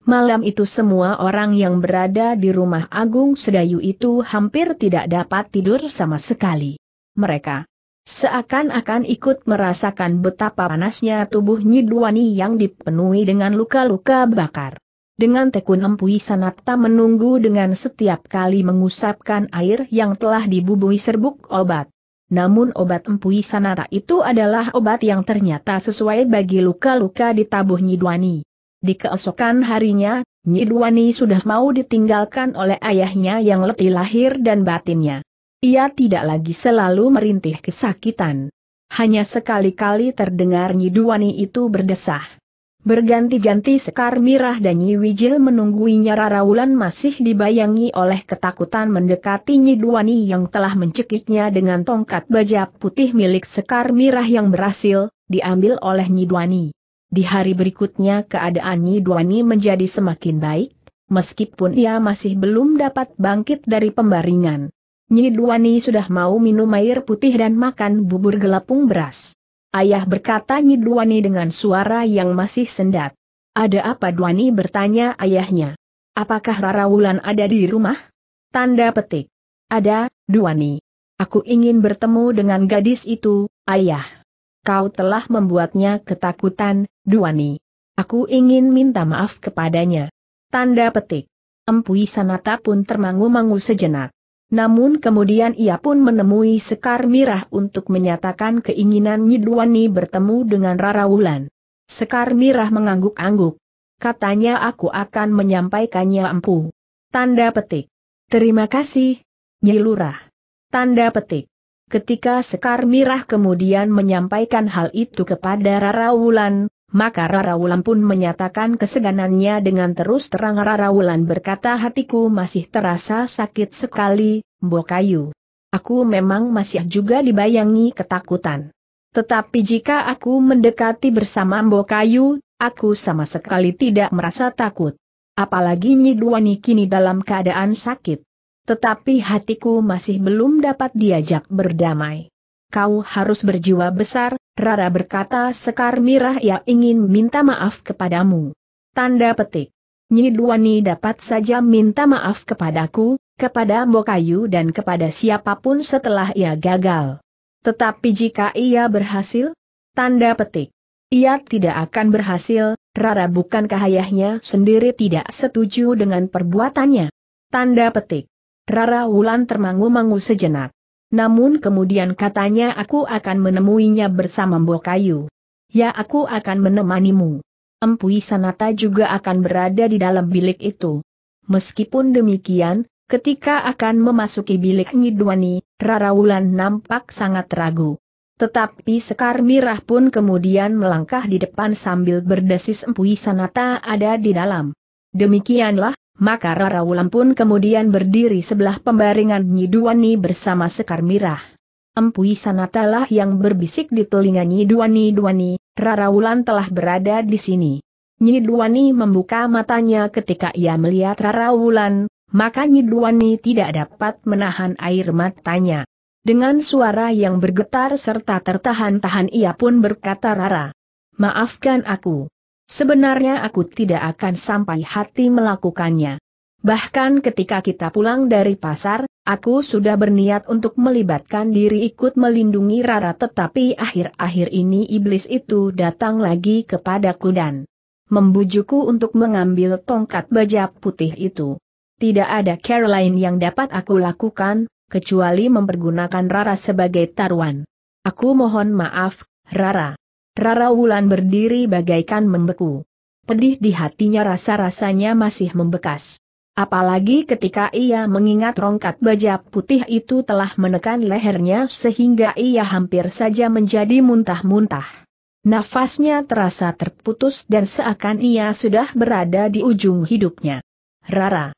Malam itu semua orang yang berada di rumah Agung Sedayu itu hampir tidak dapat tidur sama sekali. Mereka seakan-akan ikut merasakan betapa panasnya tubuh Nyidwani yang dipenuhi dengan luka-luka bakar. Dengan tekun empui Sanata menunggu dengan setiap kali mengusapkan air yang telah dibubui serbuk obat. Namun obat empui Sanata itu adalah obat yang ternyata sesuai bagi luka-luka di tabuh Nyidwani. Di keesokan harinya, Nyidwani sudah mau ditinggalkan oleh ayahnya yang letih lahir dan batinnya. Ia tidak lagi selalu merintih kesakitan. Hanya sekali-kali terdengar Nyidwani itu berdesah. Berganti-ganti Sekar Mirah dan Nyiwijil menungguinya Raraulan masih dibayangi oleh ketakutan mendekati Nyidwani yang telah mencekiknya dengan tongkat baja putih milik Sekar Mirah yang berhasil diambil oleh Nyidwani. Di hari berikutnya keadaan Duani menjadi semakin baik, meskipun ia masih belum dapat bangkit dari pembaringan. Nyi Duani sudah mau minum air putih dan makan bubur gelapung beras. Ayah berkata Nyi Duani dengan suara yang masih sendat. Ada apa Duani bertanya ayahnya. Apakah Rara Wulan ada di rumah? Tanda petik. Ada, Duani. Aku ingin bertemu dengan gadis itu, ayah. Kau telah membuatnya ketakutan, Duani. Aku ingin minta maaf kepadanya. Tanda petik. Empui Sanata pun termangu-mangu sejenak. Namun kemudian ia pun menemui Sekar Mirah untuk menyatakan keinginan Nyidwani bertemu dengan Rara Wulan. Sekar Mirah mengangguk-angguk. Katanya aku akan menyampaikannya empu. Tanda petik. Terima kasih, Nyilurah. Tanda petik. Ketika Sekar Mirah kemudian menyampaikan hal itu kepada Rara Wulan, maka Rara Wulan pun menyatakan keseganannya dengan terus terang Rara Wulan berkata hatiku masih terasa sakit sekali, Kayu. Aku memang masih juga dibayangi ketakutan. Tetapi jika aku mendekati bersama Kayu, aku sama sekali tidak merasa takut. Apalagi Nyidwani kini dalam keadaan sakit. Tetapi hatiku masih belum dapat diajak berdamai. Kau harus berjiwa besar, Rara berkata Sekar Mirah ia ingin minta maaf kepadamu. Tanda petik. Nyidwani dapat saja minta maaf kepadaku, kepada Mbokayu dan kepada siapapun setelah ia gagal. Tetapi jika ia berhasil, tanda petik. Ia tidak akan berhasil, Rara bukan kahayahnya sendiri tidak setuju dengan perbuatannya. Tanda petik. Rara Wulan termangu-mangu sejenak. Namun kemudian katanya aku akan menemuinya bersama Mbok Kayu. Ya aku akan menemanimu. Empui Sanata juga akan berada di dalam bilik itu. Meskipun demikian, ketika akan memasuki bilik Nyidwani, Rara Wulan nampak sangat ragu. Tetapi Sekar Mirah pun kemudian melangkah di depan sambil berdesis Empui Sanata ada di dalam. Demikianlah, maka Rara Wulan pun kemudian berdiri sebelah pembaringan Nyiduani bersama Sekar Mirah. Empui sanatalah yang berbisik di telinga Nyiduani-Duani, Rara Wulan telah berada di sini. Nyiduani membuka matanya ketika ia melihat Rara Wulan, maka Nyiduani tidak dapat menahan air matanya. Dengan suara yang bergetar serta tertahan-tahan ia pun berkata Rara, Maafkan aku. Sebenarnya aku tidak akan sampai hati melakukannya. Bahkan ketika kita pulang dari pasar, aku sudah berniat untuk melibatkan diri ikut melindungi Rara tetapi akhir-akhir ini iblis itu datang lagi kepadaku dan membujukku untuk mengambil tongkat baja putih itu. Tidak ada Caroline yang dapat aku lakukan, kecuali mempergunakan Rara sebagai taruhan. Aku mohon maaf, Rara. Rara Wulan berdiri bagaikan membeku. Pedih di hatinya rasa-rasanya masih membekas. Apalagi ketika ia mengingat rongkat baja putih itu telah menekan lehernya sehingga ia hampir saja menjadi muntah-muntah. Nafasnya terasa terputus dan seakan ia sudah berada di ujung hidupnya. Rara,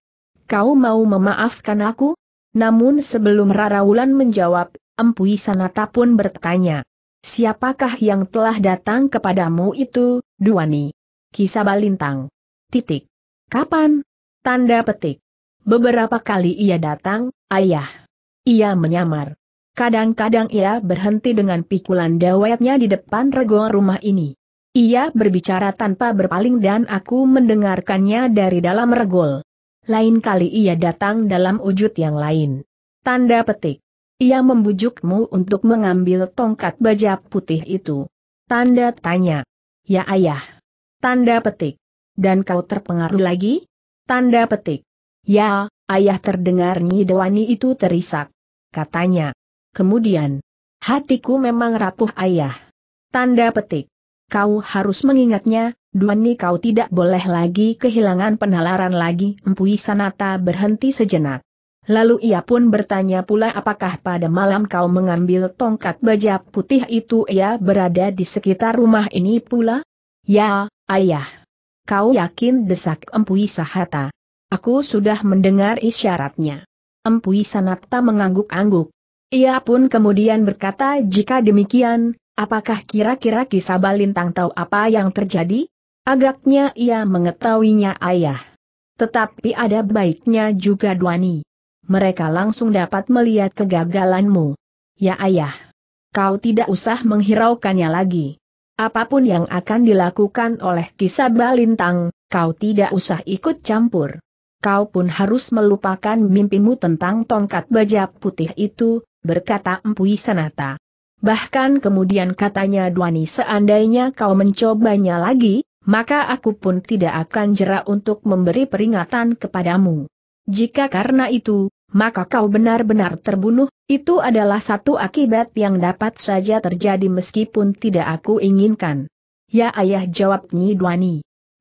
kau mau memaafkan aku? Namun sebelum Rara Wulan menjawab, Empu Sanata pun bertanya. Siapakah yang telah datang kepadamu itu, Duani? Kisah Balintang. Titik. Kapan? Tanda petik. Beberapa kali ia datang, ayah. Ia menyamar. Kadang-kadang ia berhenti dengan pikulan dawetnya di depan rego rumah ini. Ia berbicara tanpa berpaling dan aku mendengarkannya dari dalam regol. Lain kali ia datang dalam wujud yang lain. Tanda petik. Ia membujukmu untuk mengambil tongkat baja putih itu. Tanda tanya. Ya ayah. Tanda petik. Dan kau terpengaruh lagi? Tanda petik. Ya, ayah terdengar Nyidewani itu terisak. Katanya. Kemudian. Hatiku memang rapuh ayah. Tanda petik. Kau harus mengingatnya, Duani kau tidak boleh lagi kehilangan penalaran lagi. Empuisanata berhenti sejenak. Lalu ia pun bertanya pula apakah pada malam kau mengambil tongkat baja putih itu ia berada di sekitar rumah ini pula? Ya, ayah. Kau yakin desak Empui Sahata? Aku sudah mendengar isyaratnya. Empui Sanata mengangguk-angguk. Ia pun kemudian berkata jika demikian, apakah kira-kira kisah Balintang tahu apa yang terjadi? Agaknya ia mengetahuinya ayah. Tetapi ada baiknya juga Duani mereka langsung dapat melihat kegagalanmu. Ya ayah, kau tidak usah menghiraukannya lagi. Apapun yang akan dilakukan oleh kisah balintang, kau tidak usah ikut campur. Kau pun harus melupakan mimpimu tentang tongkat baja putih itu, berkata Empu Sanata. Bahkan kemudian katanya Duani seandainya kau mencobanya lagi, maka aku pun tidak akan jera untuk memberi peringatan kepadamu. Jika karena itu, maka kau benar-benar terbunuh, itu adalah satu akibat yang dapat saja terjadi meskipun tidak aku inginkan. Ya ayah jawab Nyi Duani.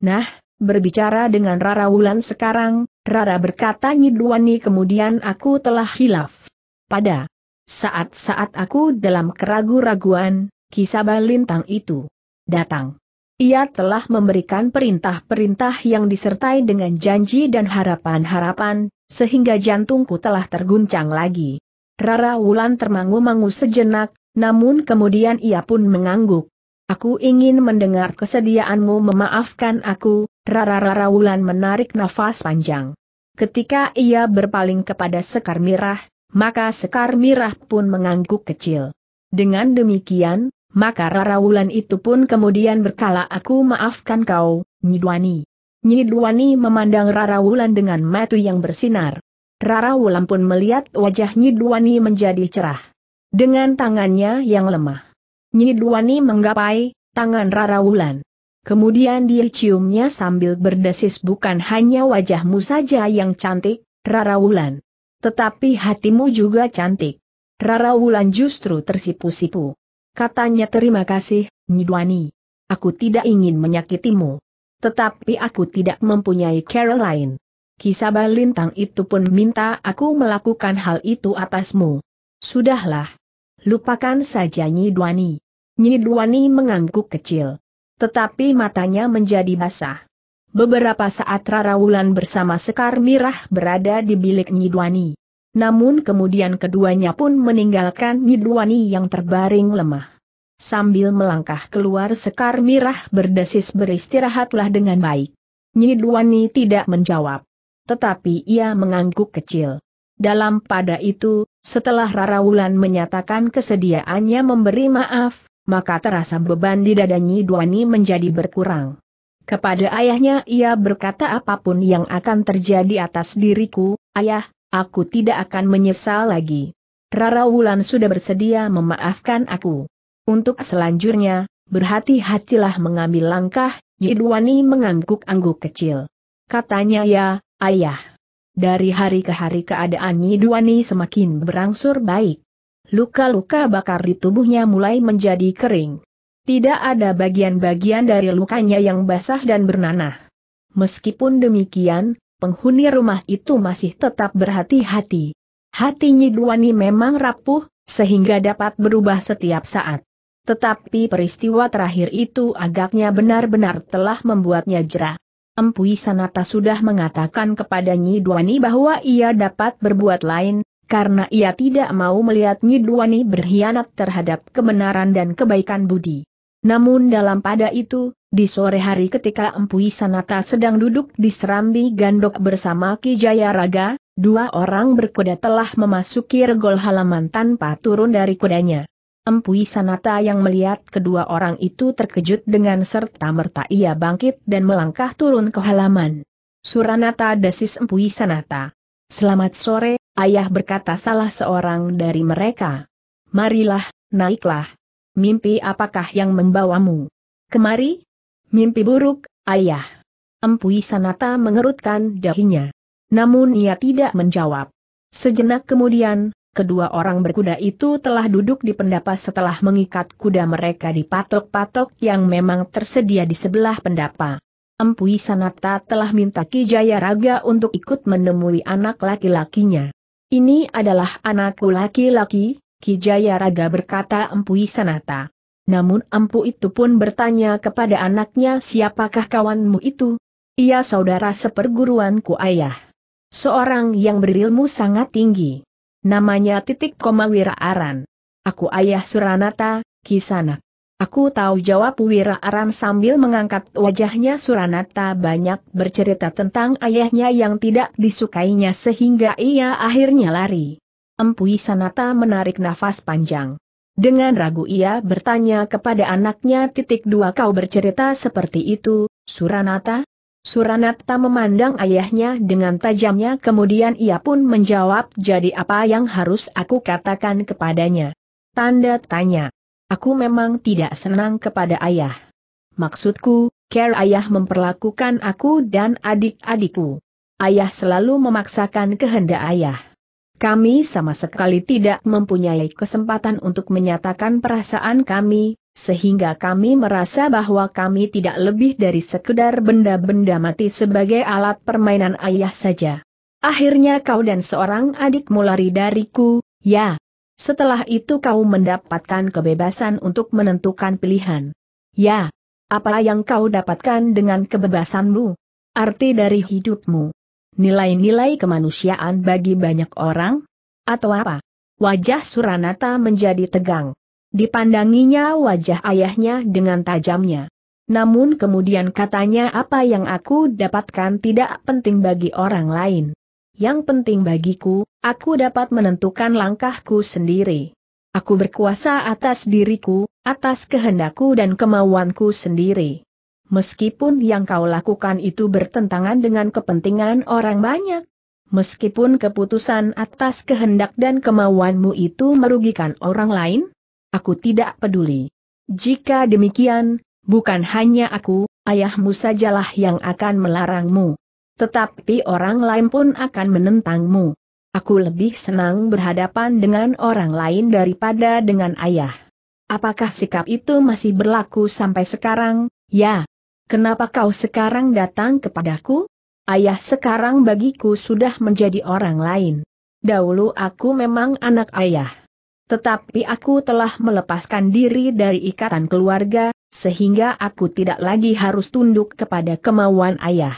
Nah, berbicara dengan Rara Wulan sekarang, Rara berkata Nyi Duani kemudian aku telah hilaf. Pada saat-saat aku dalam keragu-raguan, kisah balintang itu datang. Ia telah memberikan perintah-perintah yang disertai dengan janji dan harapan-harapan, sehingga jantungku telah terguncang lagi. Rara Wulan termangu-mangu sejenak, namun kemudian ia pun mengangguk. Aku ingin mendengar kesediaanmu memaafkan aku, Rara Rara Wulan menarik nafas panjang. Ketika ia berpaling kepada Sekar Mirah, maka Sekar Mirah pun mengangguk kecil. Dengan demikian, maka Rara Wulan itu pun kemudian berkala aku maafkan kau, Nyidwani. Nyi memandang Rara Wulan dengan mata yang bersinar. Rara Wulan pun melihat wajah Nyi menjadi cerah. Dengan tangannya yang lemah. Nyi menggapai tangan Rara Wulan. Kemudian dia ciumnya sambil berdesis bukan hanya wajahmu saja yang cantik, Rara Wulan. Tetapi hatimu juga cantik. Rara Wulan justru tersipu-sipu. Katanya terima kasih, Nyidwani. Aku tidak ingin menyakitimu. Tetapi aku tidak mempunyai cara lain. Kisaba Lintang itu pun minta aku melakukan hal itu atasmu. Sudahlah. Lupakan saja Nyidwani. Nyidwani mengangguk kecil. Tetapi matanya menjadi basah. Beberapa saat Rara Wulan bersama Sekar Mirah berada di bilik Nyidwani. Namun kemudian keduanya pun meninggalkan Nyidwani yang terbaring lemah sambil melangkah keluar sekar mirah berdesis beristirahatlah dengan baik. Nyidwani tidak menjawab. Tetapi ia mengangguk kecil. Dalam pada itu, setelah Rarawulan menyatakan kesediaannya memberi maaf, maka terasa beban di dada Nyidwani menjadi berkurang. Kepada ayahnya ia berkata apapun yang akan terjadi atas diriku, ayah, aku tidak akan menyesal lagi. Rarawulan sudah bersedia memaafkan aku. Untuk selanjutnya, berhati-hatilah mengambil langkah, Yidwani mengangguk-angguk kecil. Katanya ya, ayah. Dari hari ke hari keadaan Yidwani semakin berangsur baik. Luka-luka bakar di tubuhnya mulai menjadi kering. Tidak ada bagian-bagian dari lukanya yang basah dan bernanah. Meskipun demikian, penghuni rumah itu masih tetap berhati-hati. Hati Nyidwani memang rapuh, sehingga dapat berubah setiap saat. Tetapi peristiwa terakhir itu agaknya benar-benar telah membuatnya jera. Empui Sanata sudah mengatakan kepada Nyiduani bahwa ia dapat berbuat lain, karena ia tidak mau melihat Nyiduani berkhianat terhadap kebenaran dan kebaikan budi. Namun dalam pada itu, di sore hari ketika Empui Sanata sedang duduk di Serambi Gandok bersama Ki Raga, dua orang berkuda telah memasuki regol halaman tanpa turun dari kudanya. Empui Sanata yang melihat kedua orang itu terkejut dengan serta-merta ia bangkit dan melangkah turun ke halaman. Suranata Dasis Empui Sanata. Selamat sore, ayah berkata salah seorang dari mereka. Marilah, naiklah. Mimpi apakah yang membawamu? Kemari? Mimpi buruk, ayah. Empui Sanata mengerutkan dahinya. Namun ia tidak menjawab. Sejenak kemudian, kedua orang berkuda itu telah duduk di pendapa setelah mengikat kuda mereka di patok-patok yang memang tersedia di sebelah pendapa. Empui Sanata telah minta Kijaya Raga untuk ikut menemui anak laki-lakinya. Ini adalah anakku laki-laki, Kijaya Raga berkata Empui Sanata. Namun empu itu pun bertanya kepada anaknya siapakah kawanmu itu? Ia saudara seperguruanku ayah. Seorang yang berilmu sangat tinggi. Namanya titik koma Wira Aran. Aku ayah Suranata, Kisanak. Aku tahu jawab Wira Aran sambil mengangkat wajahnya Suranata banyak bercerita tentang ayahnya yang tidak disukainya sehingga ia akhirnya lari. Empui Sanata menarik nafas panjang. Dengan ragu ia bertanya kepada anaknya titik dua kau bercerita seperti itu, Suranata? Suranatta memandang ayahnya dengan tajamnya kemudian ia pun menjawab jadi apa yang harus aku katakan kepadanya. Tanda tanya. Aku memang tidak senang kepada ayah. Maksudku, care ayah memperlakukan aku dan adik-adikku. Ayah selalu memaksakan kehendak ayah. Kami sama sekali tidak mempunyai kesempatan untuk menyatakan perasaan kami, sehingga kami merasa bahwa kami tidak lebih dari sekedar benda-benda mati sebagai alat permainan ayah saja. Akhirnya kau dan seorang adik mulari dariku, ya. Setelah itu kau mendapatkan kebebasan untuk menentukan pilihan. Ya. Apa yang kau dapatkan dengan kebebasanmu? Arti dari hidupmu. Nilai-nilai kemanusiaan bagi banyak orang? Atau apa? Wajah Suranata menjadi tegang. Dipandanginya wajah ayahnya dengan tajamnya. Namun kemudian katanya apa yang aku dapatkan tidak penting bagi orang lain. Yang penting bagiku, aku dapat menentukan langkahku sendiri. Aku berkuasa atas diriku, atas kehendakku dan kemauanku sendiri. Meskipun yang kau lakukan itu bertentangan dengan kepentingan orang banyak, meskipun keputusan atas kehendak dan kemauanmu itu merugikan orang lain, Aku tidak peduli. Jika demikian, bukan hanya aku, ayahmu sajalah yang akan melarangmu. Tetapi orang lain pun akan menentangmu. Aku lebih senang berhadapan dengan orang lain daripada dengan ayah. Apakah sikap itu masih berlaku sampai sekarang? Ya. Kenapa kau sekarang datang kepadaku? Ayah sekarang bagiku sudah menjadi orang lain. Dahulu aku memang anak ayah. Tetapi aku telah melepaskan diri dari ikatan keluarga, sehingga aku tidak lagi harus tunduk kepada kemauan ayah.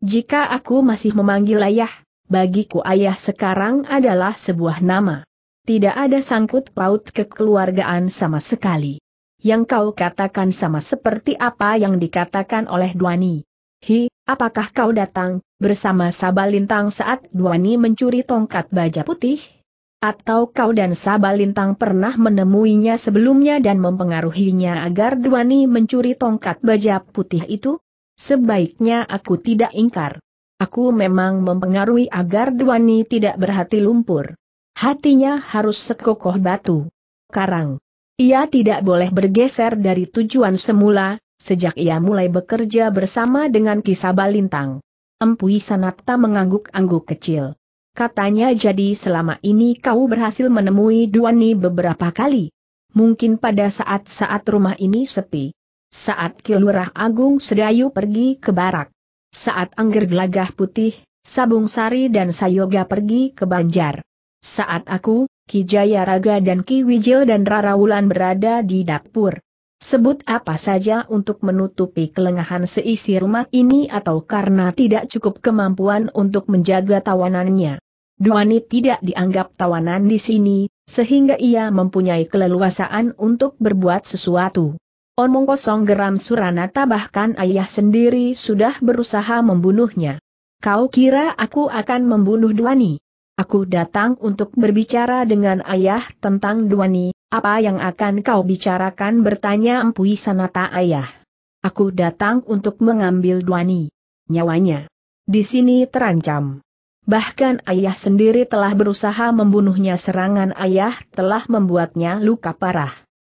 Jika aku masih memanggil ayah, bagiku ayah sekarang adalah sebuah nama. Tidak ada sangkut paut kekeluargaan sama sekali. Yang kau katakan sama seperti apa yang dikatakan oleh Duani. Hi, apakah kau datang bersama Sabalintang saat Duani mencuri tongkat baja putih? Atau kau dan Sabalintang pernah menemuinya sebelumnya dan mempengaruhinya agar Duani mencuri tongkat baja putih itu? Sebaiknya aku tidak ingkar. Aku memang mempengaruhi agar Duani tidak berhati lumpur. Hatinya harus sekokoh batu. Karang. Ia tidak boleh bergeser dari tujuan semula, sejak ia mulai bekerja bersama dengan Kisabalintang. Empui Sanapta mengangguk-angguk kecil. Katanya jadi selama ini kau berhasil menemui Duani beberapa kali. Mungkin pada saat-saat rumah ini sepi. Saat Kilurah Agung Sedayu pergi ke barak. Saat Angger Gelagah Putih, Sabung Sari dan Sayoga pergi ke Banjar. Saat aku, Ki Jaya Raga dan Ki Wijil dan Rara Wulan berada di dapur. Sebut apa saja untuk menutupi kelengahan seisi rumah ini atau karena tidak cukup kemampuan untuk menjaga tawanannya. Duani tidak dianggap tawanan di sini, sehingga ia mempunyai keleluasaan untuk berbuat sesuatu. Omong kosong geram Suranata bahkan ayah sendiri sudah berusaha membunuhnya. Kau kira aku akan membunuh Duani? Aku datang untuk berbicara dengan ayah tentang Duani, apa yang akan kau bicarakan bertanya Empui Sanata ayah. Aku datang untuk mengambil Duani. Nyawanya. Di sini terancam. Bahkan ayah sendiri telah berusaha membunuhnya serangan ayah telah membuatnya luka parah.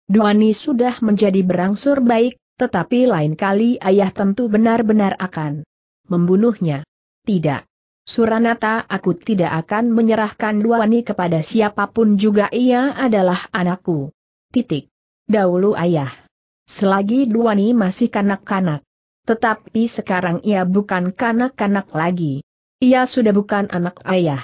Duani sudah menjadi berangsur baik, tetapi lain kali ayah tentu benar-benar akan membunuhnya. Tidak. Suranata aku tidak akan menyerahkan Duwani kepada siapapun juga ia adalah anakku. Titik. Dahulu ayah. Selagi Duwani masih kanak-kanak. Tetapi sekarang ia bukan kanak-kanak lagi. Ia sudah bukan anak ayah.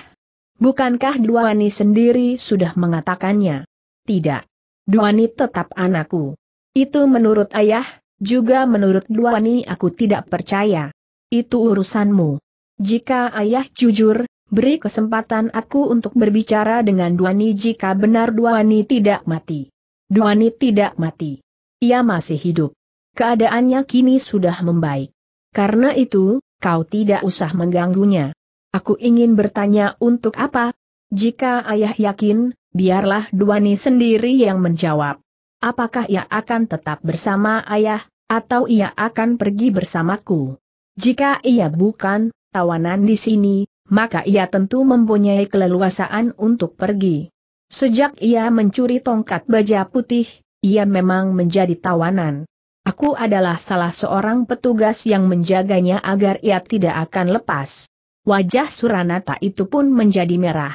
Bukankah Duwani sendiri sudah mengatakannya? Tidak. Duwani tetap anakku. Itu menurut ayah, juga menurut Duwani aku tidak percaya. Itu urusanmu. Jika ayah jujur, beri kesempatan aku untuk berbicara dengan Duani jika benar Duani tidak mati. Duani tidak mati. Ia masih hidup. Keadaannya kini sudah membaik. Karena itu, kau tidak usah mengganggunya. Aku ingin bertanya untuk apa? Jika ayah yakin, biarlah Duani sendiri yang menjawab. Apakah ia akan tetap bersama ayah, atau ia akan pergi bersamaku? Jika ia bukan, tawanan di sini, maka ia tentu mempunyai keleluasaan untuk pergi. Sejak ia mencuri tongkat baja putih, ia memang menjadi tawanan. Aku adalah salah seorang petugas yang menjaganya agar ia tidak akan lepas. Wajah Suranata itu pun menjadi merah.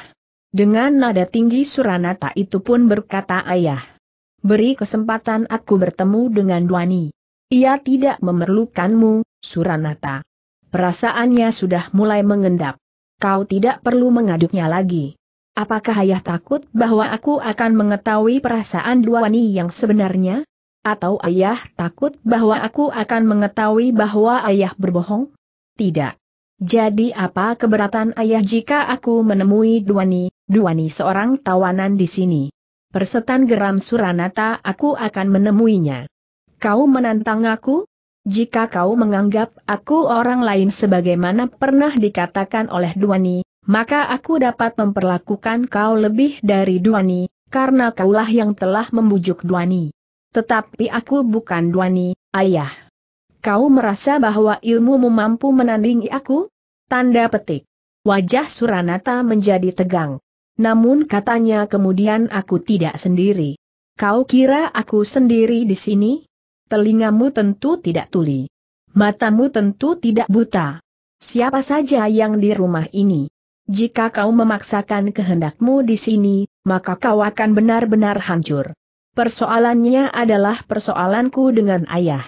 Dengan nada tinggi Suranata itu pun berkata ayah. Beri kesempatan aku bertemu dengan Duani. Ia tidak memerlukanmu, Suranata perasaannya sudah mulai mengendap. Kau tidak perlu mengaduknya lagi. Apakah ayah takut bahwa aku akan mengetahui perasaan dua wani yang sebenarnya? Atau ayah takut bahwa aku akan mengetahui bahwa ayah berbohong? Tidak. Jadi apa keberatan ayah jika aku menemui Duani, Duani seorang tawanan di sini? Persetan geram Suranata aku akan menemuinya. Kau menantang aku? Jika kau menganggap aku orang lain sebagaimana pernah dikatakan oleh Duani, maka aku dapat memperlakukan kau lebih dari Duani, karena kaulah yang telah membujuk Duani. Tetapi aku bukan Duani, ayah. Kau merasa bahwa ilmumu mampu menandingi aku? Tanda petik. Wajah Suranata menjadi tegang. Namun katanya kemudian aku tidak sendiri. Kau kira aku sendiri di sini? Telingamu tentu tidak tuli. Matamu tentu tidak buta. Siapa saja yang di rumah ini. Jika kau memaksakan kehendakmu di sini, maka kau akan benar-benar hancur. Persoalannya adalah persoalanku dengan ayah.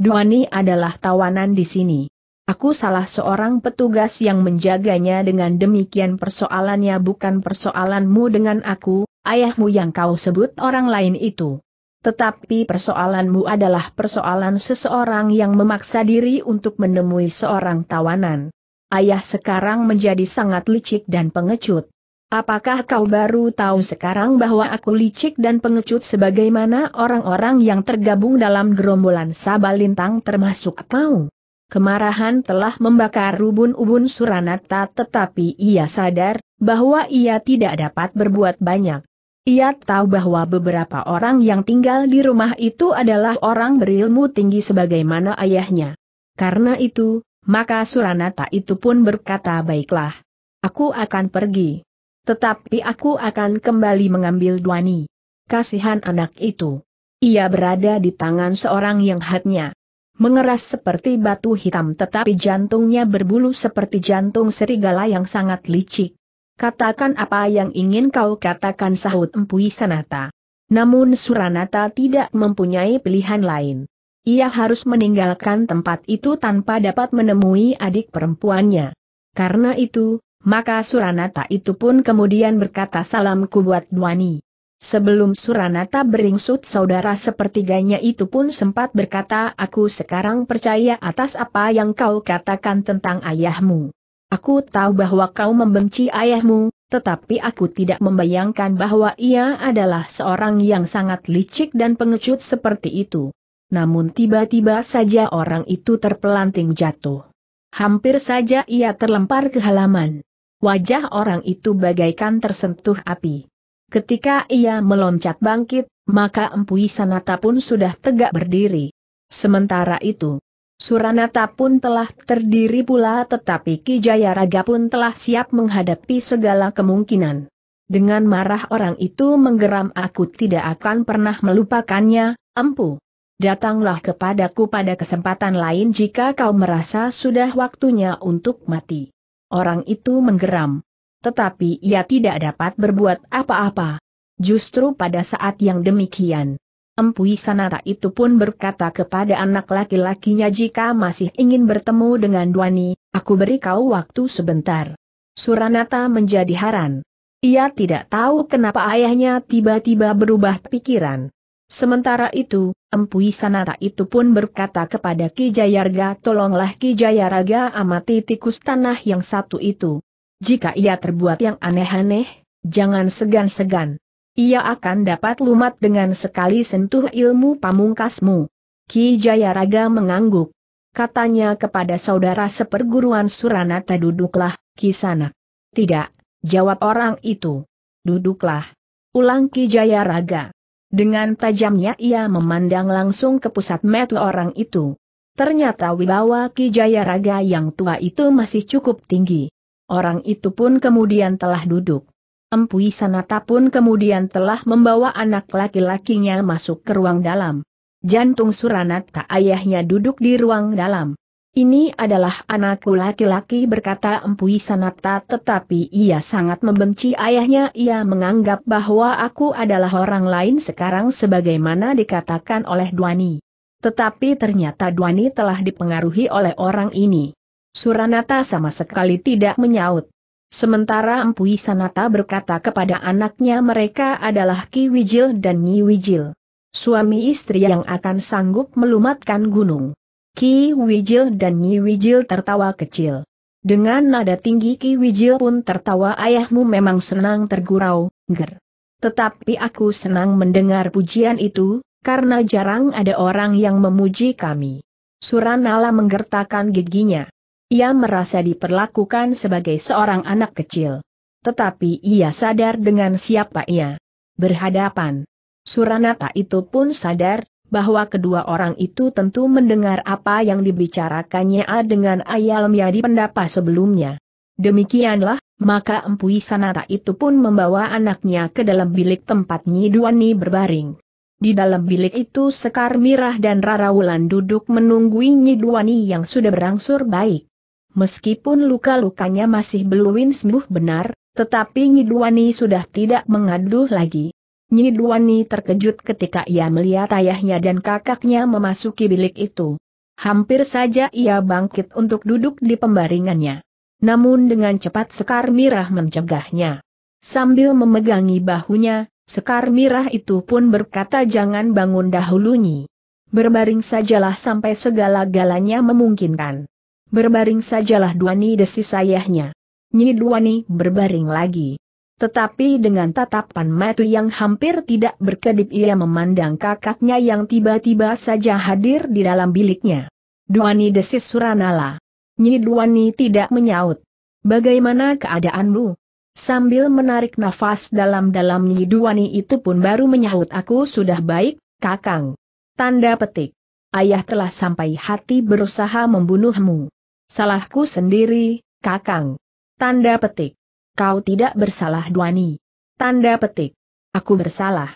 Duani adalah tawanan di sini. Aku salah seorang petugas yang menjaganya dengan demikian persoalannya bukan persoalanmu dengan aku, ayahmu yang kau sebut orang lain itu. Tetapi persoalanmu adalah persoalan seseorang yang memaksa diri untuk menemui seorang tawanan. Ayah sekarang menjadi sangat licik dan pengecut. Apakah kau baru tahu sekarang bahwa aku licik dan pengecut sebagaimana orang-orang yang tergabung dalam gerombolan Sabalintang termasuk kau? Kemarahan telah membakar ubun-ubun Suranata tetapi ia sadar bahwa ia tidak dapat berbuat banyak. Ia tahu bahwa beberapa orang yang tinggal di rumah itu adalah orang berilmu tinggi sebagaimana ayahnya. Karena itu, maka Suranata itu pun berkata baiklah. Aku akan pergi. Tetapi aku akan kembali mengambil Duani. Kasihan anak itu. Ia berada di tangan seorang yang hatnya mengeras seperti batu hitam tetapi jantungnya berbulu seperti jantung serigala yang sangat licik. Katakan apa yang ingin kau katakan sahut Empui Sanata. Namun Suranata tidak mempunyai pilihan lain. Ia harus meninggalkan tempat itu tanpa dapat menemui adik perempuannya. Karena itu, maka Suranata itu pun kemudian berkata salamku buat Duani. Sebelum Suranata beringsut saudara sepertiganya itu pun sempat berkata aku sekarang percaya atas apa yang kau katakan tentang ayahmu. Aku tahu bahwa kau membenci ayahmu, tetapi aku tidak membayangkan bahwa ia adalah seorang yang sangat licik dan pengecut seperti itu. Namun tiba-tiba saja orang itu terpelanting jatuh. Hampir saja ia terlempar ke halaman. Wajah orang itu bagaikan tersentuh api. Ketika ia meloncat bangkit, maka Empu Sanata pun sudah tegak berdiri. Sementara itu, Suranata pun telah terdiri pula tetapi Kijaya Raga pun telah siap menghadapi segala kemungkinan. Dengan marah orang itu menggeram aku tidak akan pernah melupakannya, empu. Datanglah kepadaku pada kesempatan lain jika kau merasa sudah waktunya untuk mati. Orang itu menggeram. Tetapi ia tidak dapat berbuat apa-apa. Justru pada saat yang demikian Empui Sanata itu pun berkata kepada anak laki-lakinya jika masih ingin bertemu dengan Duani, aku beri kau waktu sebentar. Suranata menjadi haran. Ia tidak tahu kenapa ayahnya tiba-tiba berubah pikiran. Sementara itu, Empui Sanata itu pun berkata kepada Ki Jayarga tolonglah Ki Jayaraga amati tikus tanah yang satu itu. Jika ia terbuat yang aneh-aneh, jangan segan-segan. Ia akan dapat lumat dengan sekali sentuh ilmu pamungkasmu. Ki Jayaraga mengangguk. Katanya kepada saudara seperguruan Suranata duduklah, Kisanak. Tidak, jawab orang itu. Duduklah. Ulang Ki Jayaraga. Dengan tajamnya ia memandang langsung ke pusat metu orang itu. Ternyata wibawa Ki Jayaraga yang tua itu masih cukup tinggi. Orang itu pun kemudian telah duduk. Empui Sanata pun kemudian telah membawa anak laki-lakinya masuk ke ruang dalam. Jantung Suranata ayahnya duduk di ruang dalam. Ini adalah anakku laki-laki berkata Empui Sanata tetapi ia sangat membenci ayahnya ia menganggap bahwa aku adalah orang lain sekarang sebagaimana dikatakan oleh Duani. Tetapi ternyata Duani telah dipengaruhi oleh orang ini. Suranata sama sekali tidak menyaut. Sementara Empu Sanata berkata kepada anaknya mereka adalah Ki Wijil dan Nyi Wijil. Suami istri yang akan sanggup melumatkan gunung. Ki Wijil dan Nyi Wijil tertawa kecil. Dengan nada tinggi Ki Wijil pun tertawa ayahmu memang senang tergurau, ger. Tetapi aku senang mendengar pujian itu, karena jarang ada orang yang memuji kami. Suranala menggertakkan giginya. Ia merasa diperlakukan sebagai seorang anak kecil. Tetapi ia sadar dengan siapa ia berhadapan. Suranata itu pun sadar bahwa kedua orang itu tentu mendengar apa yang dibicarakannya dengan ayalnya di pendapa sebelumnya. Demikianlah, maka Empu Sanata itu pun membawa anaknya ke dalam bilik tempat Nyi Duani berbaring. Di dalam bilik itu Sekar Mirah dan Rara Wulan duduk menunggu Nyi Duani yang sudah berangsur baik. Meskipun luka-lukanya masih belum sembuh benar, tetapi Nyidwani sudah tidak mengaduh lagi. Nyidwani terkejut ketika ia melihat ayahnya dan kakaknya memasuki bilik itu. Hampir saja ia bangkit untuk duduk di pembaringannya. Namun dengan cepat Sekar Mirah mencegahnya. Sambil memegangi bahunya, Sekar Mirah itu pun berkata jangan bangun dahulu Nyi. Berbaring sajalah sampai segala galanya memungkinkan. Berbaring sajalah Duani desis sayahnya. Nyi Duani berbaring lagi. Tetapi dengan tatapan mata yang hampir tidak berkedip ia memandang kakaknya yang tiba-tiba saja hadir di dalam biliknya. Duani desis Suranala. Nyi Duani tidak menyaut. Bagaimana keadaanmu? Sambil menarik nafas dalam-dalam Nyi Duani itu pun baru menyahut aku sudah baik, kakang. Tanda petik. Ayah telah sampai hati berusaha membunuhmu. Salahku sendiri, Kakang. Tanda petik. Kau tidak bersalah Duani. Tanda petik. Aku bersalah.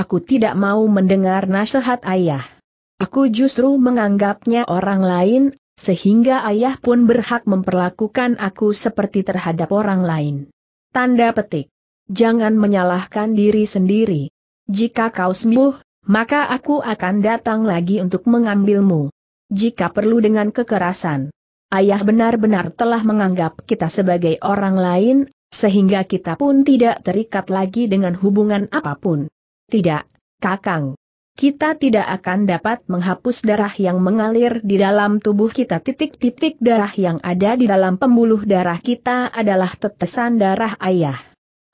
Aku tidak mau mendengar nasihat ayah. Aku justru menganggapnya orang lain, sehingga ayah pun berhak memperlakukan aku seperti terhadap orang lain. Tanda petik. Jangan menyalahkan diri sendiri. Jika kau sembuh, maka aku akan datang lagi untuk mengambilmu. Jika perlu dengan kekerasan ayah benar-benar telah menganggap kita sebagai orang lain, sehingga kita pun tidak terikat lagi dengan hubungan apapun. Tidak, Kakang. Kita tidak akan dapat menghapus darah yang mengalir di dalam tubuh kita. Titik-titik darah yang ada di dalam pembuluh darah kita adalah tetesan darah ayah.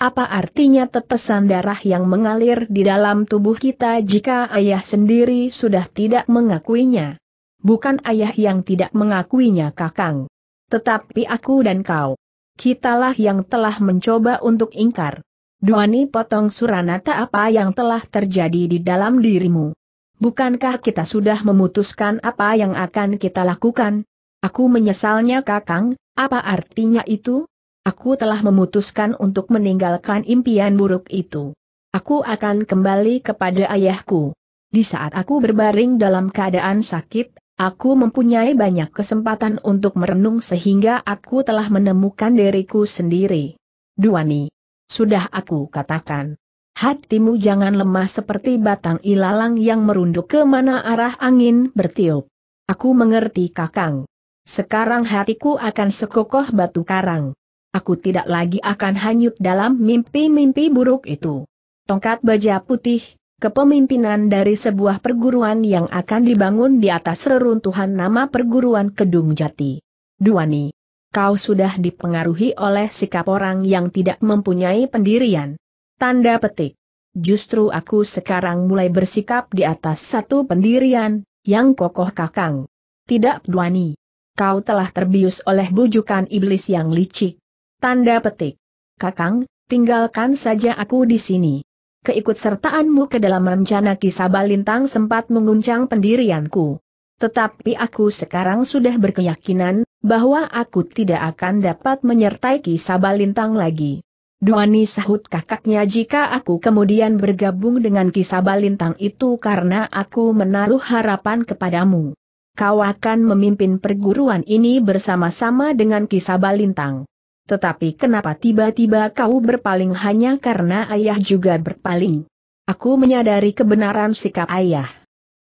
Apa artinya tetesan darah yang mengalir di dalam tubuh kita jika ayah sendiri sudah tidak mengakuinya? bukan ayah yang tidak mengakuinya kakang. Tetapi aku dan kau, kitalah yang telah mencoba untuk ingkar. Duani potong Suranata apa yang telah terjadi di dalam dirimu. Bukankah kita sudah memutuskan apa yang akan kita lakukan? Aku menyesalnya kakang, apa artinya itu? Aku telah memutuskan untuk meninggalkan impian buruk itu. Aku akan kembali kepada ayahku. Di saat aku berbaring dalam keadaan sakit, Aku mempunyai banyak kesempatan untuk merenung sehingga aku telah menemukan diriku sendiri. Duani. Sudah aku katakan. Hatimu jangan lemah seperti batang ilalang yang merunduk ke mana arah angin bertiup. Aku mengerti kakang. Sekarang hatiku akan sekokoh batu karang. Aku tidak lagi akan hanyut dalam mimpi-mimpi buruk itu. Tongkat baja putih, kepemimpinan dari sebuah perguruan yang akan dibangun di atas reruntuhan nama perguruan Kedung Jati. Duani. Kau sudah dipengaruhi oleh sikap orang yang tidak mempunyai pendirian. Tanda petik. Justru aku sekarang mulai bersikap di atas satu pendirian, yang kokoh kakang. Tidak Duani. Kau telah terbius oleh bujukan iblis yang licik. Tanda petik. Kakang, tinggalkan saja aku di sini keikutsertaanmu ke dalam rencana kisah balintang sempat menguncang pendirianku. Tetapi aku sekarang sudah berkeyakinan, bahwa aku tidak akan dapat menyertai kisah balintang lagi. Duani sahut kakaknya jika aku kemudian bergabung dengan kisah balintang itu karena aku menaruh harapan kepadamu. Kau akan memimpin perguruan ini bersama-sama dengan kisah balintang. Tetapi kenapa tiba-tiba kau berpaling hanya karena ayah juga berpaling? Aku menyadari kebenaran sikap ayah.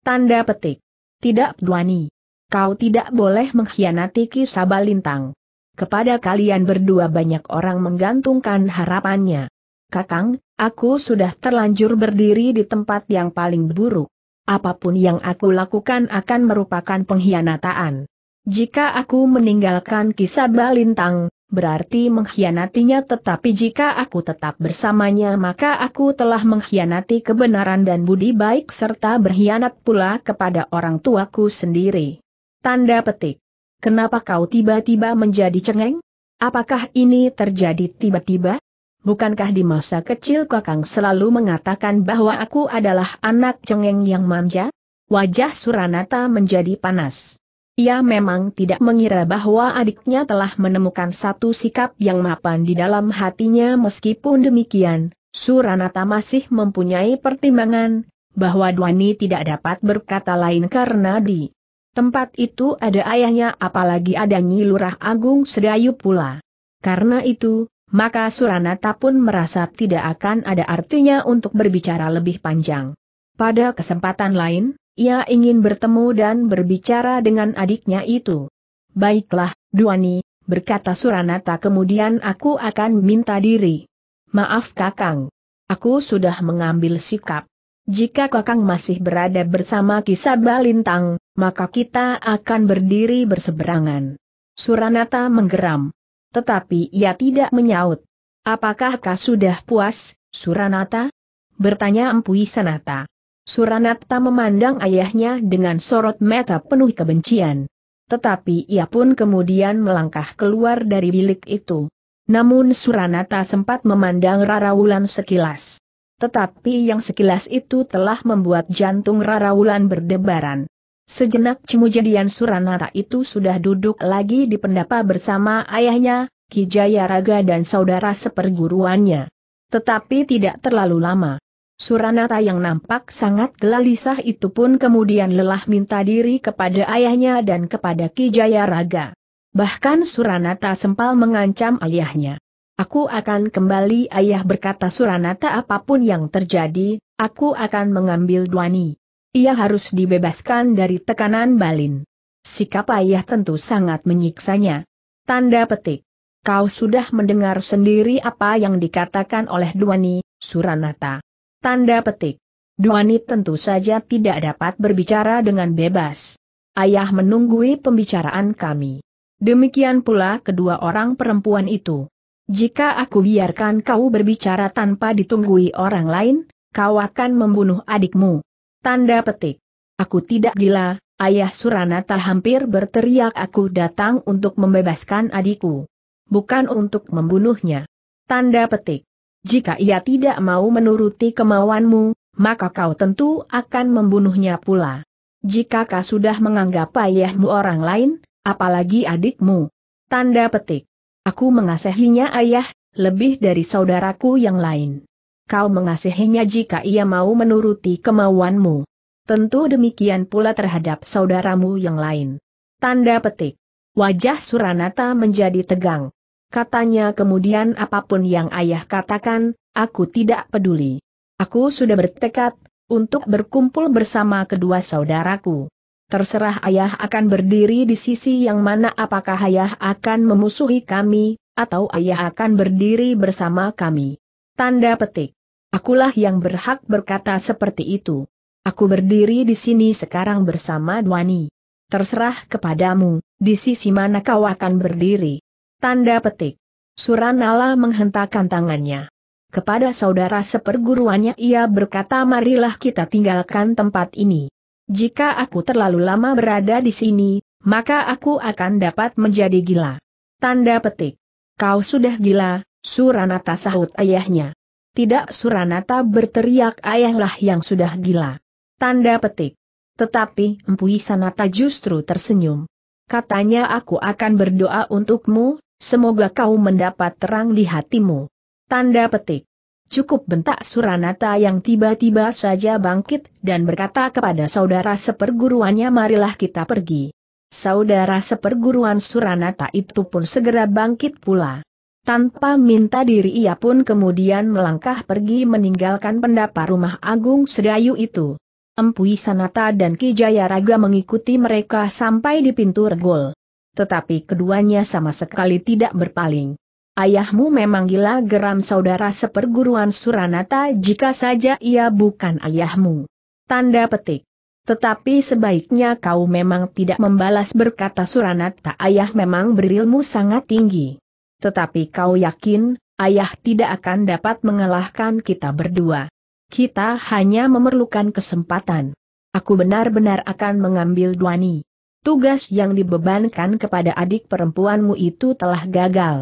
Tanda petik. Tidak Duani. Kau tidak boleh mengkhianati kisah balintang. Kepada kalian berdua banyak orang menggantungkan harapannya. Kakang, aku sudah terlanjur berdiri di tempat yang paling buruk. Apapun yang aku lakukan akan merupakan pengkhianataan. Jika aku meninggalkan kisah balintang, berarti mengkhianatinya tetapi jika aku tetap bersamanya maka aku telah mengkhianati kebenaran dan budi baik serta berkhianat pula kepada orang tuaku sendiri. Tanda petik. Kenapa kau tiba-tiba menjadi cengeng? Apakah ini terjadi tiba-tiba? Bukankah di masa kecil Kakang selalu mengatakan bahwa aku adalah anak cengeng yang manja? Wajah Suranata menjadi panas. Ia memang tidak mengira bahwa adiknya telah menemukan satu sikap yang mapan di dalam hatinya meskipun demikian, Suranata masih mempunyai pertimbangan, bahwa Dwani tidak dapat berkata lain karena di tempat itu ada ayahnya apalagi ada Nyi Lurah Agung Sedayu pula. Karena itu, maka Suranata pun merasa tidak akan ada artinya untuk berbicara lebih panjang. Pada kesempatan lain, ia ingin bertemu dan berbicara dengan adiknya itu. Baiklah, Duani, berkata Suranata kemudian aku akan minta diri. Maaf Kakang. Aku sudah mengambil sikap. Jika Kakang masih berada bersama kisah balintang, maka kita akan berdiri berseberangan. Suranata menggeram. Tetapi ia tidak menyaut. Apakah kau sudah puas, Suranata? Bertanya Empu Sanata. Suranata memandang ayahnya dengan sorot mata penuh kebencian. Tetapi ia pun kemudian melangkah keluar dari bilik itu. Namun Suranata sempat memandang Rara Wulan sekilas. Tetapi yang sekilas itu telah membuat jantung Rara Wulan berdebaran. Sejenak kemudian Suranata itu sudah duduk lagi di pendapa bersama ayahnya, Kijaya Raga dan saudara seperguruannya. Tetapi tidak terlalu lama. Suranata yang nampak sangat gelisah itu pun kemudian lelah minta diri kepada ayahnya dan kepada Ki Jayaraga. Bahkan Suranata sempal mengancam ayahnya. Aku akan kembali ayah berkata Suranata apapun yang terjadi, aku akan mengambil Duani. Ia harus dibebaskan dari tekanan Balin. Sikap ayah tentu sangat menyiksanya. Tanda petik. Kau sudah mendengar sendiri apa yang dikatakan oleh Duani, Suranata. Tanda petik. Duani tentu saja tidak dapat berbicara dengan bebas. Ayah menunggui pembicaraan kami. Demikian pula kedua orang perempuan itu. Jika aku biarkan kau berbicara tanpa ditunggui orang lain, kau akan membunuh adikmu. Tanda petik. Aku tidak gila, ayah Suranata hampir berteriak aku datang untuk membebaskan adikku. Bukan untuk membunuhnya. Tanda petik jika ia tidak mau menuruti kemauanmu, maka kau tentu akan membunuhnya pula. Jika kau sudah menganggap ayahmu orang lain, apalagi adikmu. Tanda petik. Aku mengasihinya ayah, lebih dari saudaraku yang lain. Kau mengasihinya jika ia mau menuruti kemauanmu. Tentu demikian pula terhadap saudaramu yang lain. Tanda petik. Wajah Suranata menjadi tegang katanya kemudian apapun yang ayah katakan, aku tidak peduli. Aku sudah bertekad, untuk berkumpul bersama kedua saudaraku. Terserah ayah akan berdiri di sisi yang mana apakah ayah akan memusuhi kami, atau ayah akan berdiri bersama kami. Tanda petik. Akulah yang berhak berkata seperti itu. Aku berdiri di sini sekarang bersama Dwani. Terserah kepadamu, di sisi mana kau akan berdiri. Tanda petik. Suranala menghentakkan tangannya. Kepada saudara seperguruannya ia berkata marilah kita tinggalkan tempat ini. Jika aku terlalu lama berada di sini, maka aku akan dapat menjadi gila. Tanda petik. Kau sudah gila, Suranata sahut ayahnya. Tidak Suranata berteriak ayahlah yang sudah gila. Tanda petik. Tetapi Empuisanata justru tersenyum. Katanya aku akan berdoa untukmu, Semoga kau mendapat terang di hatimu. Tanda petik. Cukup bentak Suranata yang tiba-tiba saja bangkit dan berkata kepada saudara seperguruannya marilah kita pergi. Saudara seperguruan Suranata itu pun segera bangkit pula. Tanpa minta diri ia pun kemudian melangkah pergi meninggalkan pendapa rumah agung sedayu itu. Empu Sanata dan Kijaya Raga mengikuti mereka sampai di pintu regol tetapi keduanya sama sekali tidak berpaling. Ayahmu memang gila geram saudara seperguruan Suranata jika saja ia bukan ayahmu. Tanda petik. Tetapi sebaiknya kau memang tidak membalas berkata Suranata ayah memang berilmu sangat tinggi. Tetapi kau yakin, ayah tidak akan dapat mengalahkan kita berdua. Kita hanya memerlukan kesempatan. Aku benar-benar akan mengambil Duani tugas yang dibebankan kepada adik perempuanmu itu telah gagal.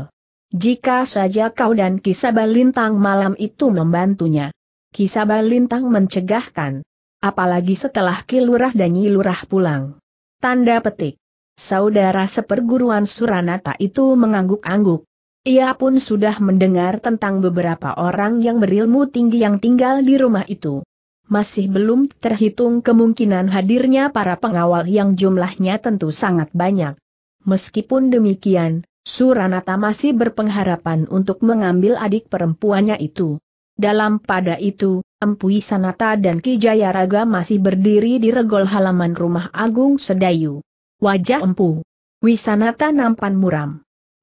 Jika saja kau dan Kisaba Lintang malam itu membantunya. Kisaba Lintang mencegahkan. Apalagi setelah Kilurah dan Nyilurah pulang. Tanda petik. Saudara seperguruan Suranata itu mengangguk-angguk. Ia pun sudah mendengar tentang beberapa orang yang berilmu tinggi yang tinggal di rumah itu masih belum terhitung kemungkinan hadirnya para pengawal yang jumlahnya tentu sangat banyak. Meskipun demikian, Suranata masih berpengharapan untuk mengambil adik perempuannya itu. Dalam pada itu, Empu Sanata dan Ki Jayaraga masih berdiri di regol halaman rumah Agung Sedayu. Wajah Empu. Wisanata nampan muram.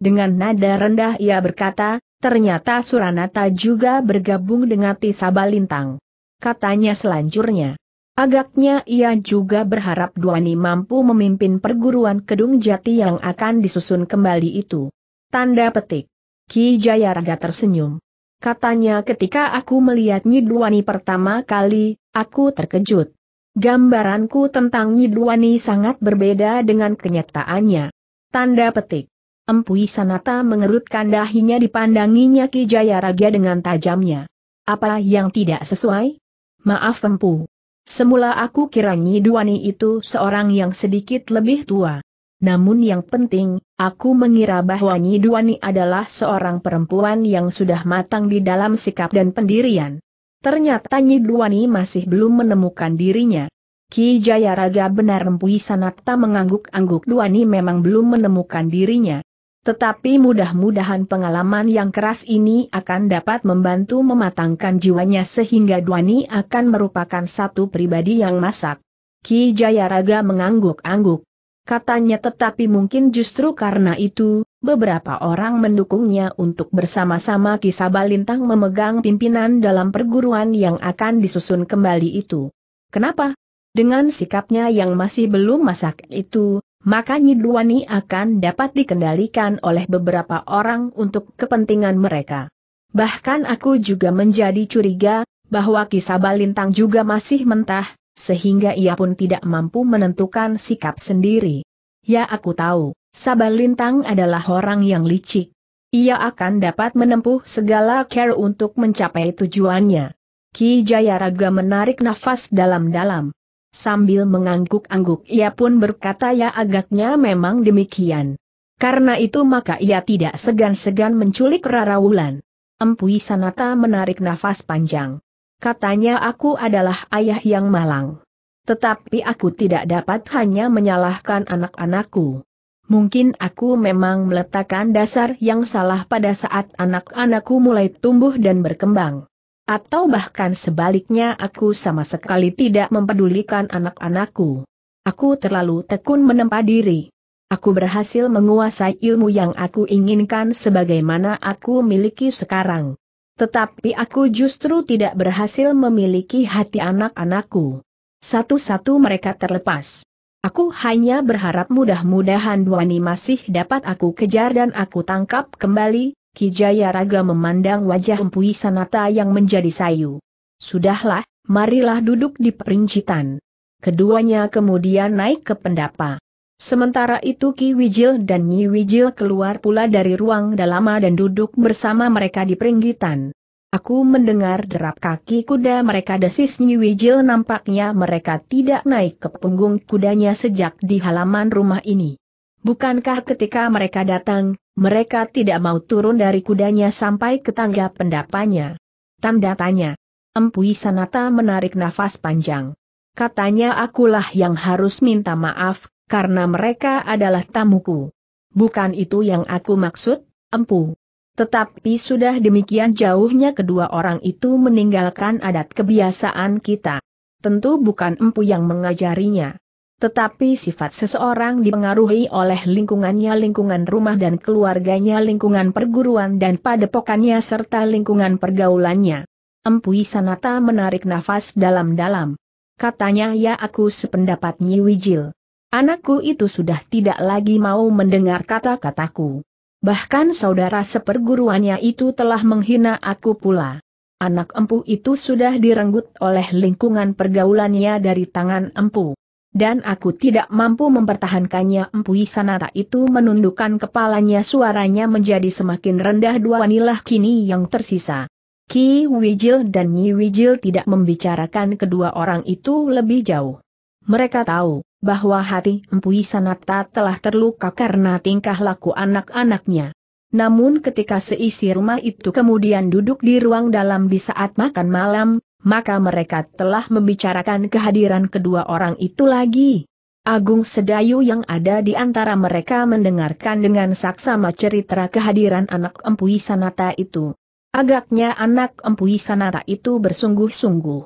Dengan nada rendah ia berkata, ternyata Suranata juga bergabung dengan Tisabalintang katanya selanjutnya. Agaknya ia juga berharap Duani mampu memimpin perguruan Kedung Jati yang akan disusun kembali itu. Tanda petik. Ki Jayaraga tersenyum. Katanya ketika aku melihat Nyiduani pertama kali, aku terkejut. Gambaranku tentang Nyiduani sangat berbeda dengan kenyataannya. Tanda petik. Empui Sanata mengerutkan dahinya dipandanginya Ki Jayaraga dengan tajamnya. Apa yang tidak sesuai? Maaf empu. Semula aku kira Nyi Duani itu seorang yang sedikit lebih tua. Namun yang penting, aku mengira bahwa Nyi Duani adalah seorang perempuan yang sudah matang di dalam sikap dan pendirian. Ternyata Nyi Duani masih belum menemukan dirinya. Ki Jayaraga benar Empu Sanakta mengangguk-angguk Duani memang belum menemukan dirinya. Tetapi mudah-mudahan pengalaman yang keras ini akan dapat membantu mematangkan jiwanya sehingga Duani akan merupakan satu pribadi yang masak. Ki Jayaraga mengangguk-angguk. Katanya tetapi mungkin justru karena itu, beberapa orang mendukungnya untuk bersama-sama Kisabalintang memegang pimpinan dalam perguruan yang akan disusun kembali itu. Kenapa? Dengan sikapnya yang masih belum masak itu, maka Nyidwani akan dapat dikendalikan oleh beberapa orang untuk kepentingan mereka. Bahkan aku juga menjadi curiga, bahwa Kisabalintang juga masih mentah, sehingga ia pun tidak mampu menentukan sikap sendiri. Ya aku tahu, Sabalintang adalah orang yang licik. Ia akan dapat menempuh segala care untuk mencapai tujuannya. Ki Jayaraga menarik nafas dalam-dalam. Sambil mengangguk-angguk ia pun berkata ya agaknya memang demikian. Karena itu maka ia tidak segan-segan menculik Rara Wulan. Empui Sanata menarik nafas panjang. Katanya aku adalah ayah yang malang. Tetapi aku tidak dapat hanya menyalahkan anak-anakku. Mungkin aku memang meletakkan dasar yang salah pada saat anak-anakku mulai tumbuh dan berkembang. Atau bahkan sebaliknya aku sama sekali tidak mempedulikan anak-anakku. Aku terlalu tekun menempa diri. Aku berhasil menguasai ilmu yang aku inginkan sebagaimana aku miliki sekarang. Tetapi aku justru tidak berhasil memiliki hati anak-anakku. Satu-satu mereka terlepas. Aku hanya berharap mudah-mudahan Duani masih dapat aku kejar dan aku tangkap kembali, Kijaya Raga memandang wajah Empui Sanata yang menjadi sayu. Sudahlah, marilah duduk di perincitan. Keduanya kemudian naik ke pendapa. Sementara itu Ki Wijil dan Nyi Wijil keluar pula dari ruang dalama dan duduk bersama mereka di peringgitan. Aku mendengar derap kaki kuda mereka desis Nyi Wijil nampaknya mereka tidak naik ke punggung kudanya sejak di halaman rumah ini. Bukankah ketika mereka datang, mereka tidak mau turun dari kudanya sampai ke tangga pendapanya? Tanda tanya. Empui Sanata menarik nafas panjang. Katanya akulah yang harus minta maaf, karena mereka adalah tamuku. Bukan itu yang aku maksud, empu. Tetapi sudah demikian jauhnya kedua orang itu meninggalkan adat kebiasaan kita. Tentu bukan empu yang mengajarinya. Tetapi sifat seseorang dipengaruhi oleh lingkungannya lingkungan rumah dan keluarganya lingkungan perguruan dan padepokannya serta lingkungan pergaulannya. Empu Sanata menarik nafas dalam-dalam. Katanya ya aku sependapat Nyi Wijil. Anakku itu sudah tidak lagi mau mendengar kata-kataku. Bahkan saudara seperguruannya itu telah menghina aku pula. Anak empu itu sudah direnggut oleh lingkungan pergaulannya dari tangan empu dan aku tidak mampu mempertahankannya. Empui Sanata itu menundukkan kepalanya suaranya menjadi semakin rendah dua wanilah kini yang tersisa. Ki Wijil dan Nyi Wijil tidak membicarakan kedua orang itu lebih jauh. Mereka tahu bahwa hati Empui Sanata telah terluka karena tingkah laku anak-anaknya. Namun ketika seisi rumah itu kemudian duduk di ruang dalam di saat makan malam, maka mereka telah membicarakan kehadiran kedua orang itu lagi. Agung Sedayu yang ada di antara mereka mendengarkan dengan saksama cerita kehadiran anak Empui Sanata itu. Agaknya anak Empui Sanata itu bersungguh-sungguh.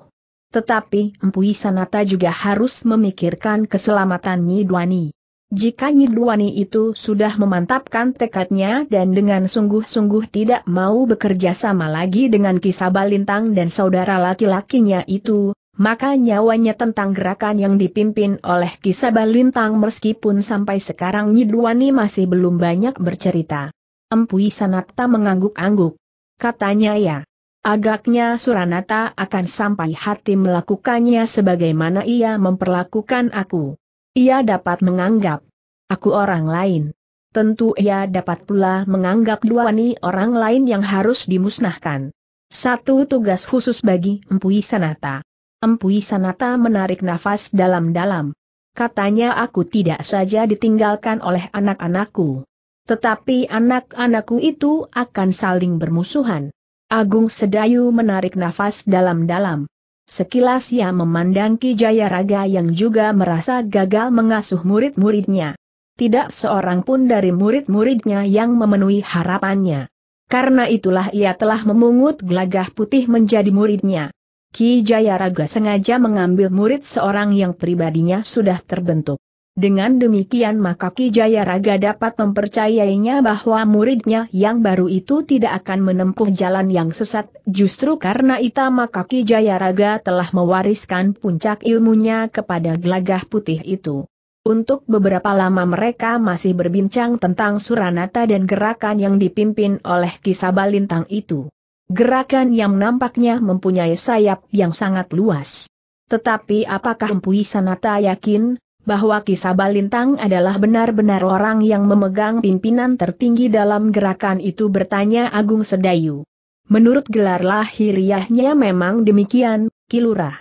Tetapi Empui Sanata juga harus memikirkan keselamatan Nyi Dwani. Jika Nyidwani itu sudah memantapkan tekadnya dan dengan sungguh-sungguh tidak mau bekerja sama lagi dengan kisah balintang dan saudara laki-lakinya itu, maka nyawanya tentang gerakan yang dipimpin oleh kisah balintang meskipun sampai sekarang Nyidwani masih belum banyak bercerita. Empui Sanata mengangguk-angguk. Katanya ya. Agaknya Suranata akan sampai hati melakukannya sebagaimana ia memperlakukan aku. Ia dapat menganggap aku orang lain. Tentu ia dapat pula menganggap dua wani orang lain yang harus dimusnahkan. Satu tugas khusus bagi Empui Sanata. Empui Sanata menarik nafas dalam-dalam. Katanya aku tidak saja ditinggalkan oleh anak-anakku. Tetapi anak-anakku itu akan saling bermusuhan. Agung Sedayu menarik nafas dalam-dalam. Sekilas ia memandang Ki Jayaraga yang juga merasa gagal mengasuh murid-muridnya. Tidak seorang pun dari murid-muridnya yang memenuhi harapannya. Karena itulah ia telah memungut gelagah putih menjadi muridnya. Ki Jayaraga sengaja mengambil murid seorang yang pribadinya sudah terbentuk. Dengan demikian maka Ki Jayaraga dapat mempercayainya bahwa muridnya yang baru itu tidak akan menempuh jalan yang sesat, justru karena itu maka Ki Jayaraga telah mewariskan puncak ilmunya kepada gelagah putih itu. Untuk beberapa lama mereka masih berbincang tentang Suranata dan gerakan yang dipimpin oleh Kisabalintang itu. Gerakan yang nampaknya mempunyai sayap yang sangat luas. Tetapi apakah Empu Sanata yakin bahwa Kisabalintang adalah benar-benar orang yang memegang pimpinan tertinggi dalam gerakan itu bertanya Agung Sedayu. Menurut gelar lahiriahnya memang demikian, Kilurah.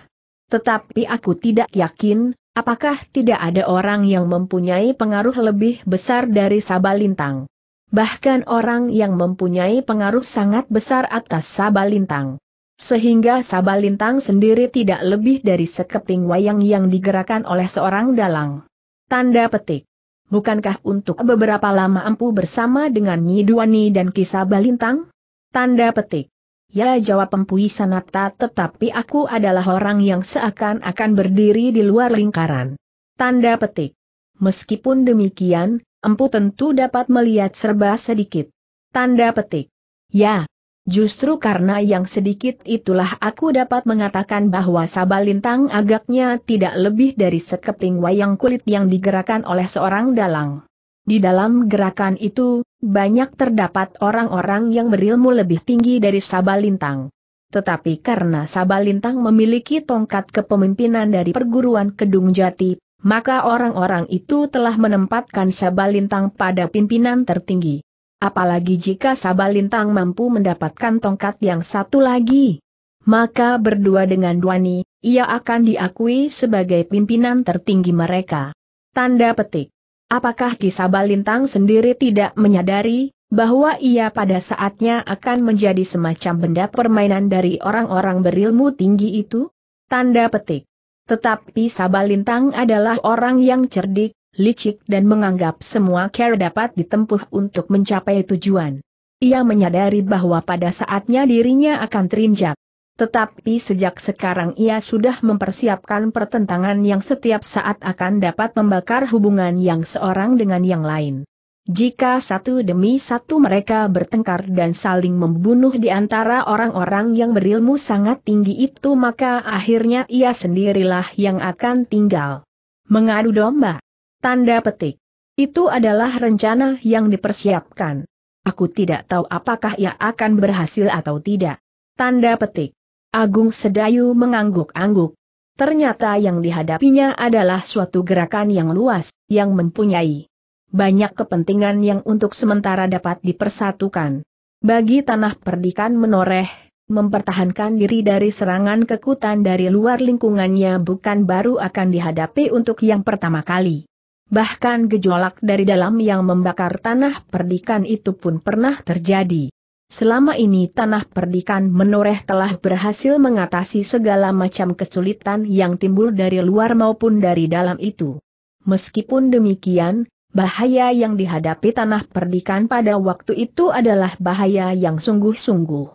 Tetapi aku tidak yakin, apakah tidak ada orang yang mempunyai pengaruh lebih besar dari Sabalintang. Bahkan orang yang mempunyai pengaruh sangat besar atas Sabalintang. Sehingga Sabalintang sendiri tidak lebih dari sekeping wayang yang digerakkan oleh seorang dalang. Tanda petik. Bukankah untuk beberapa lama empu bersama dengan Nyiduani dan Lintang? Tanda petik. Ya jawab Empui Sanata tetapi aku adalah orang yang seakan-akan berdiri di luar lingkaran. Tanda petik. Meskipun demikian, Empu tentu dapat melihat serba sedikit. Tanda petik. Ya, Justru karena yang sedikit itulah aku dapat mengatakan bahwa Sabalintang agaknya tidak lebih dari sekeping wayang kulit yang digerakkan oleh seorang dalang. Di dalam gerakan itu, banyak terdapat orang-orang yang berilmu lebih tinggi dari Sabalintang. Tetapi karena Sabalintang memiliki tongkat kepemimpinan dari perguruan Kedung Jati, maka orang-orang itu telah menempatkan Sabalintang pada pimpinan tertinggi. Apalagi jika Sabalintang mampu mendapatkan tongkat yang satu lagi. Maka berdua dengan Duani, ia akan diakui sebagai pimpinan tertinggi mereka. Tanda petik. Apakah Kisabalintang sendiri tidak menyadari bahwa ia pada saatnya akan menjadi semacam benda permainan dari orang-orang berilmu tinggi itu? Tanda petik. Tetapi Sabalintang adalah orang yang cerdik, licik dan menganggap semua care dapat ditempuh untuk mencapai tujuan. Ia menyadari bahwa pada saatnya dirinya akan terinjak. Tetapi sejak sekarang ia sudah mempersiapkan pertentangan yang setiap saat akan dapat membakar hubungan yang seorang dengan yang lain. Jika satu demi satu mereka bertengkar dan saling membunuh di antara orang-orang yang berilmu sangat tinggi itu maka akhirnya ia sendirilah yang akan tinggal. Mengadu domba Tanda petik. Itu adalah rencana yang dipersiapkan. Aku tidak tahu apakah ia akan berhasil atau tidak. Tanda petik. Agung Sedayu mengangguk-angguk. Ternyata yang dihadapinya adalah suatu gerakan yang luas, yang mempunyai banyak kepentingan yang untuk sementara dapat dipersatukan. Bagi tanah perdikan menoreh, mempertahankan diri dari serangan kekutan dari luar lingkungannya bukan baru akan dihadapi untuk yang pertama kali. Bahkan gejolak dari dalam yang membakar tanah perdikan itu pun pernah terjadi. Selama ini tanah perdikan menoreh telah berhasil mengatasi segala macam kesulitan yang timbul dari luar maupun dari dalam itu. Meskipun demikian, bahaya yang dihadapi tanah perdikan pada waktu itu adalah bahaya yang sungguh-sungguh.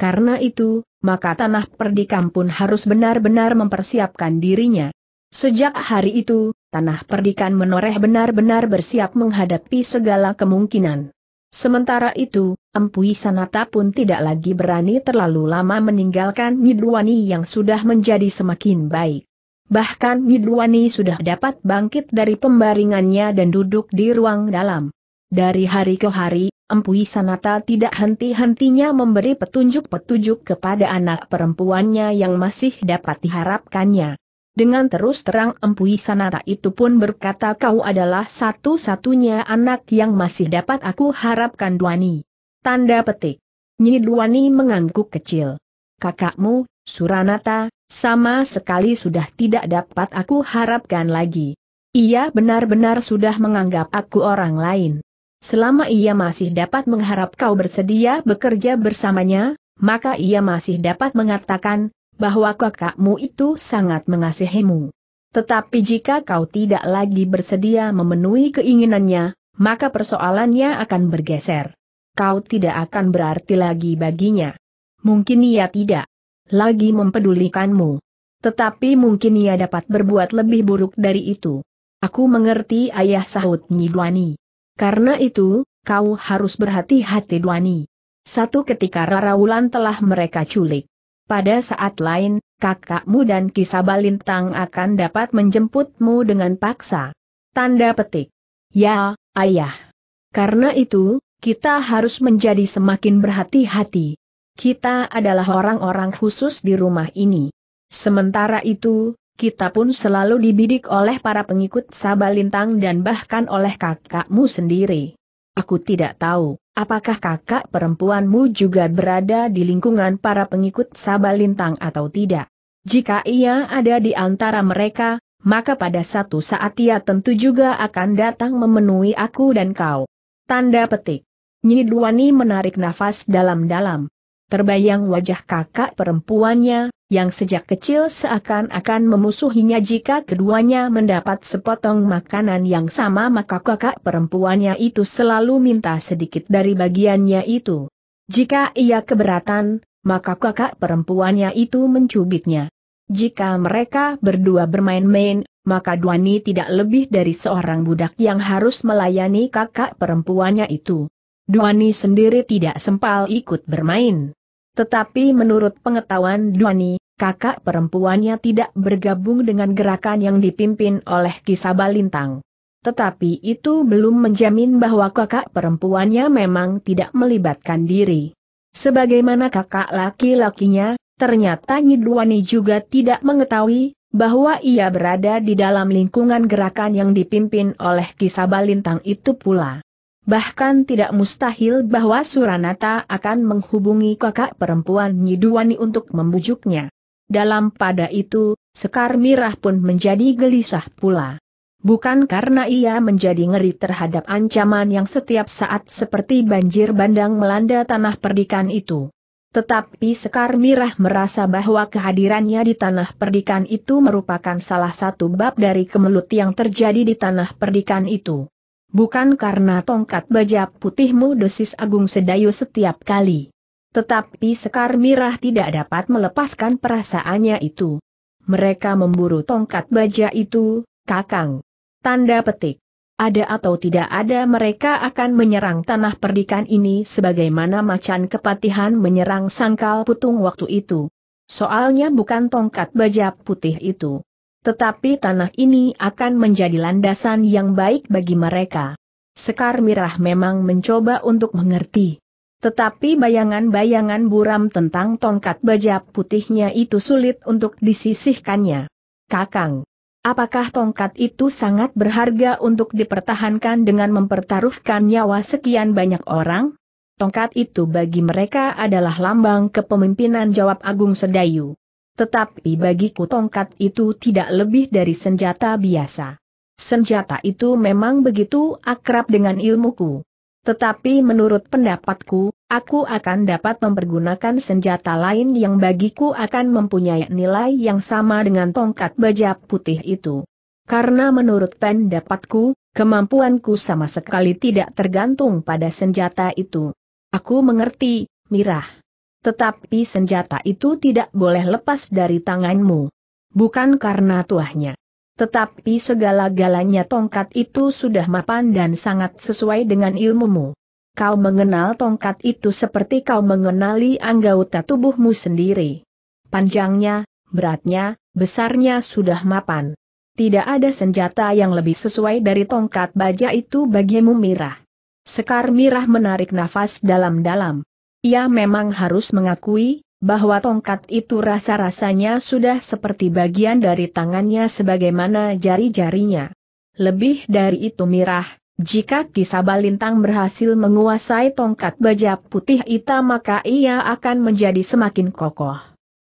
Karena itu, maka tanah perdikan pun harus benar-benar mempersiapkan dirinya. Sejak hari itu, tanah perdikan menoreh benar-benar bersiap menghadapi segala kemungkinan. Sementara itu, Empui Sanata pun tidak lagi berani terlalu lama meninggalkan Nyidwani yang sudah menjadi semakin baik. Bahkan Nyidwani sudah dapat bangkit dari pembaringannya dan duduk di ruang dalam. Dari hari ke hari, Empui Sanata tidak henti-hentinya memberi petunjuk-petunjuk kepada anak perempuannya yang masih dapat diharapkannya. Dengan terus terang Empu Sanata itu pun berkata kau adalah satu-satunya anak yang masih dapat aku harapkan Duani. Tanda petik. Nyi Duani mengangguk kecil. Kakakmu, Suranata, sama sekali sudah tidak dapat aku harapkan lagi. Ia benar-benar sudah menganggap aku orang lain. Selama ia masih dapat mengharap kau bersedia bekerja bersamanya, maka ia masih dapat mengatakan, bahwa kakakmu itu sangat mengasihimu. Tetapi jika kau tidak lagi bersedia memenuhi keinginannya, maka persoalannya akan bergeser. Kau tidak akan berarti lagi baginya. Mungkin ia tidak lagi mempedulikanmu. Tetapi mungkin ia dapat berbuat lebih buruk dari itu. Aku mengerti ayah sahut Nyidwani. Karena itu, kau harus berhati-hati Dwani. Satu ketika Rara Wulan telah mereka culik pada saat lain, kakakmu dan Kisabalintang akan dapat menjemputmu dengan paksa. Tanda petik. Ya, ayah. Karena itu, kita harus menjadi semakin berhati-hati. Kita adalah orang-orang khusus di rumah ini. Sementara itu, kita pun selalu dibidik oleh para pengikut Sabalintang dan bahkan oleh kakakmu sendiri. Aku tidak tahu Apakah kakak perempuanmu juga berada di lingkungan para pengikut Sabalintang atau tidak? Jika ia ada di antara mereka, maka pada satu saat ia tentu juga akan datang memenuhi aku dan kau. Tanda petik. Nyiduani menarik nafas dalam-dalam. Terbayang wajah kakak perempuannya, yang sejak kecil seakan-akan memusuhinya jika keduanya mendapat sepotong makanan yang sama maka kakak perempuannya itu selalu minta sedikit dari bagiannya itu. Jika ia keberatan, maka kakak perempuannya itu mencubitnya. Jika mereka berdua bermain-main, maka Duani tidak lebih dari seorang budak yang harus melayani kakak perempuannya itu. Duani sendiri tidak sempal ikut bermain. Tetapi menurut pengetahuan Duani, kakak perempuannya tidak bergabung dengan gerakan yang dipimpin oleh Kisabalintang. Tetapi itu belum menjamin bahwa kakak perempuannya memang tidak melibatkan diri. Sebagaimana kakak laki-lakinya, ternyata Nyidwani juga tidak mengetahui bahwa ia berada di dalam lingkungan gerakan yang dipimpin oleh Kisabalintang itu pula. Bahkan tidak mustahil bahwa Suranata akan menghubungi kakak perempuan Nyidwani untuk membujuknya. Dalam pada itu, Sekar Mirah pun menjadi gelisah pula. Bukan karena ia menjadi ngeri terhadap ancaman yang setiap saat seperti banjir bandang melanda tanah perdikan itu. Tetapi Sekar Mirah merasa bahwa kehadirannya di tanah perdikan itu merupakan salah satu bab dari kemelut yang terjadi di tanah perdikan itu. Bukan karena tongkat baja putihmu dosis agung sedayu setiap kali. Tetapi Sekar Mirah tidak dapat melepaskan perasaannya itu. Mereka memburu tongkat baja itu, kakang. Tanda petik. Ada atau tidak ada mereka akan menyerang tanah perdikan ini sebagaimana macan kepatihan menyerang sangkal putung waktu itu. Soalnya bukan tongkat baja putih itu. Tetapi tanah ini akan menjadi landasan yang baik bagi mereka. Sekar Mirah memang mencoba untuk mengerti. Tetapi bayangan-bayangan buram tentang tongkat baja putihnya itu sulit untuk disisihkannya. Kakang, apakah tongkat itu sangat berharga untuk dipertahankan dengan mempertaruhkan nyawa sekian banyak orang? Tongkat itu bagi mereka adalah lambang kepemimpinan jawab Agung Sedayu. Tetapi bagiku tongkat itu tidak lebih dari senjata biasa. Senjata itu memang begitu akrab dengan ilmuku. Tetapi menurut pendapatku, aku akan dapat mempergunakan senjata lain yang bagiku akan mempunyai nilai yang sama dengan tongkat baja putih itu. Karena menurut pendapatku, kemampuanku sama sekali tidak tergantung pada senjata itu. Aku mengerti, Mirah. Tetapi senjata itu tidak boleh lepas dari tanganmu. Bukan karena tuahnya. Tetapi segala-galanya tongkat itu sudah mapan dan sangat sesuai dengan ilmumu kau mengenal tongkat itu seperti kau mengenali anggota tubuhmu sendiri. Panjangnya, beratnya, besarnya sudah mapan. Tidak ada senjata yang lebih sesuai dari tongkat baja itu bagimu Mirah. Sekar Mirah menarik nafas dalam-dalam. Ia memang harus mengakui, bahwa tongkat itu rasa-rasanya sudah seperti bagian dari tangannya sebagaimana jari-jarinya. Lebih dari itu Mirah, jika Kisabalintang berhasil menguasai tongkat baja putih ita maka ia akan menjadi semakin kokoh.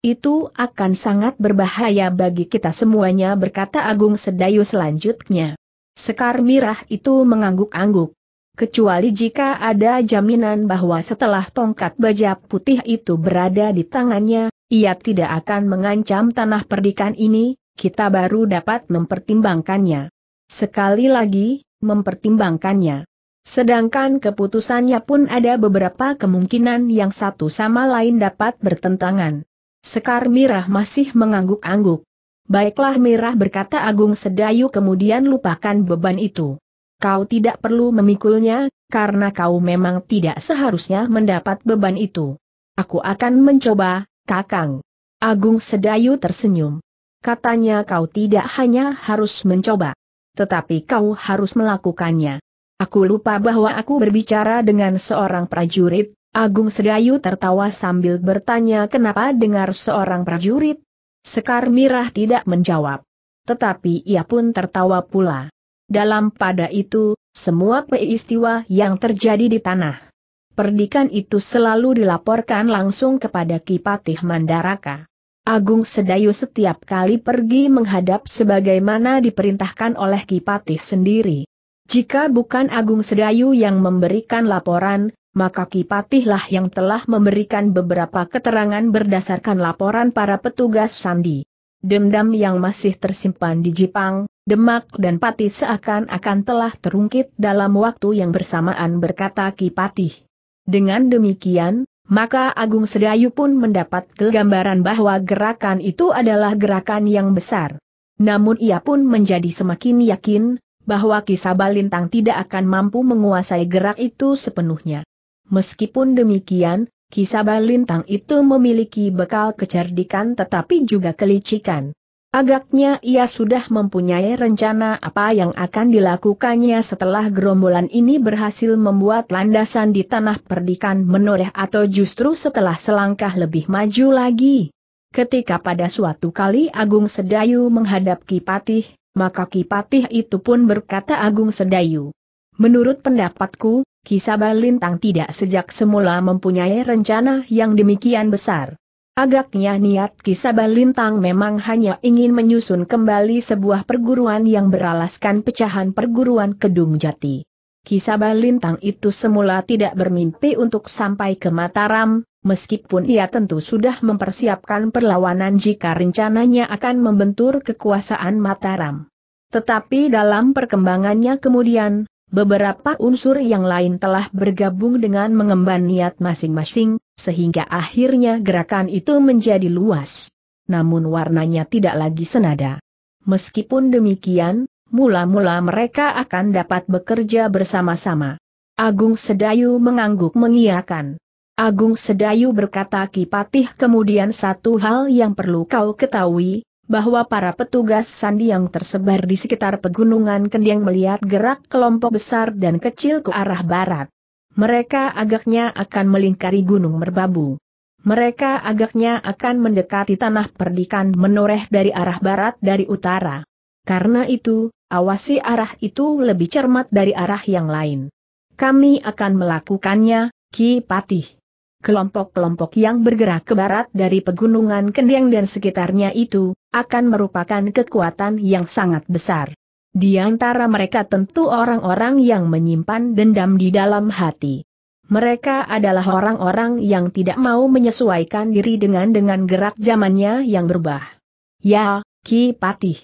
Itu akan sangat berbahaya bagi kita semuanya berkata Agung Sedayu selanjutnya. Sekar Mirah itu mengangguk-angguk. Kecuali jika ada jaminan bahwa setelah tongkat baja putih itu berada di tangannya, ia tidak akan mengancam tanah perdikan ini, kita baru dapat mempertimbangkannya. Sekali lagi, mempertimbangkannya. Sedangkan keputusannya pun ada beberapa kemungkinan yang satu sama lain dapat bertentangan. Sekar Mirah masih mengangguk-angguk. Baiklah Mirah berkata Agung Sedayu kemudian lupakan beban itu. Kau tidak perlu memikulnya, karena kau memang tidak seharusnya mendapat beban itu. Aku akan mencoba, Kakang. Agung Sedayu tersenyum. Katanya kau tidak hanya harus mencoba tetapi kau harus melakukannya. Aku lupa bahwa aku berbicara dengan seorang prajurit, Agung Sedayu tertawa sambil bertanya kenapa dengar seorang prajurit. Sekar Mirah tidak menjawab. Tetapi ia pun tertawa pula. Dalam pada itu, semua peristiwa yang terjadi di tanah. Perdikan itu selalu dilaporkan langsung kepada Kipatih Mandaraka. Agung Sedayu setiap kali pergi menghadap sebagaimana diperintahkan oleh Kipatih sendiri. Jika bukan Agung Sedayu yang memberikan laporan, maka Kipatihlah yang telah memberikan beberapa keterangan berdasarkan laporan para petugas Sandi. Dendam yang masih tersimpan di Jepang, Demak dan Pati seakan-akan telah terungkit dalam waktu yang bersamaan berkata Kipatih. Dengan demikian, maka Agung Sedayu pun mendapat gambaran bahwa gerakan itu adalah gerakan yang besar. Namun ia pun menjadi semakin yakin, bahwa Kisabalintang tidak akan mampu menguasai gerak itu sepenuhnya. Meskipun demikian, Kisabalintang itu memiliki bekal kecerdikan tetapi juga kelicikan. Agaknya ia sudah mempunyai rencana apa yang akan dilakukannya setelah gerombolan ini berhasil membuat landasan di tanah perdikan menoreh atau justru setelah selangkah lebih maju lagi. Ketika pada suatu kali Agung Sedayu menghadap Kipatih, maka Kipatih itu pun berkata Agung Sedayu. Menurut pendapatku, Kisah Balintang tidak sejak semula mempunyai rencana yang demikian besar. Agaknya niat Kisaba Lintang memang hanya ingin menyusun kembali sebuah perguruan yang beralaskan pecahan perguruan Kedung Jati. Kisaba Lintang itu semula tidak bermimpi untuk sampai ke Mataram, meskipun ia tentu sudah mempersiapkan perlawanan jika rencananya akan membentur kekuasaan Mataram. Tetapi dalam perkembangannya kemudian, Beberapa unsur yang lain telah bergabung dengan mengemban niat masing-masing, sehingga akhirnya gerakan itu menjadi luas. Namun warnanya tidak lagi senada. Meskipun demikian, mula-mula mereka akan dapat bekerja bersama-sama. Agung Sedayu mengangguk mengiakan. Agung Sedayu berkata Kipatih kemudian satu hal yang perlu kau ketahui, bahwa para petugas sandi yang tersebar di sekitar pegunungan Kendiang melihat gerak kelompok besar dan kecil ke arah barat. Mereka agaknya akan melingkari Gunung Merbabu. Mereka agaknya akan mendekati tanah perdikan menoreh dari arah barat dari utara. Karena itu, awasi arah itu lebih cermat dari arah yang lain. Kami akan melakukannya, Ki Patih. Kelompok-kelompok yang bergerak ke barat dari pegunungan Kendiang dan sekitarnya itu, akan merupakan kekuatan yang sangat besar. Di antara mereka tentu orang-orang yang menyimpan dendam di dalam hati. Mereka adalah orang-orang yang tidak mau menyesuaikan diri dengan dengan gerak zamannya yang berubah. Ya, Ki Patih.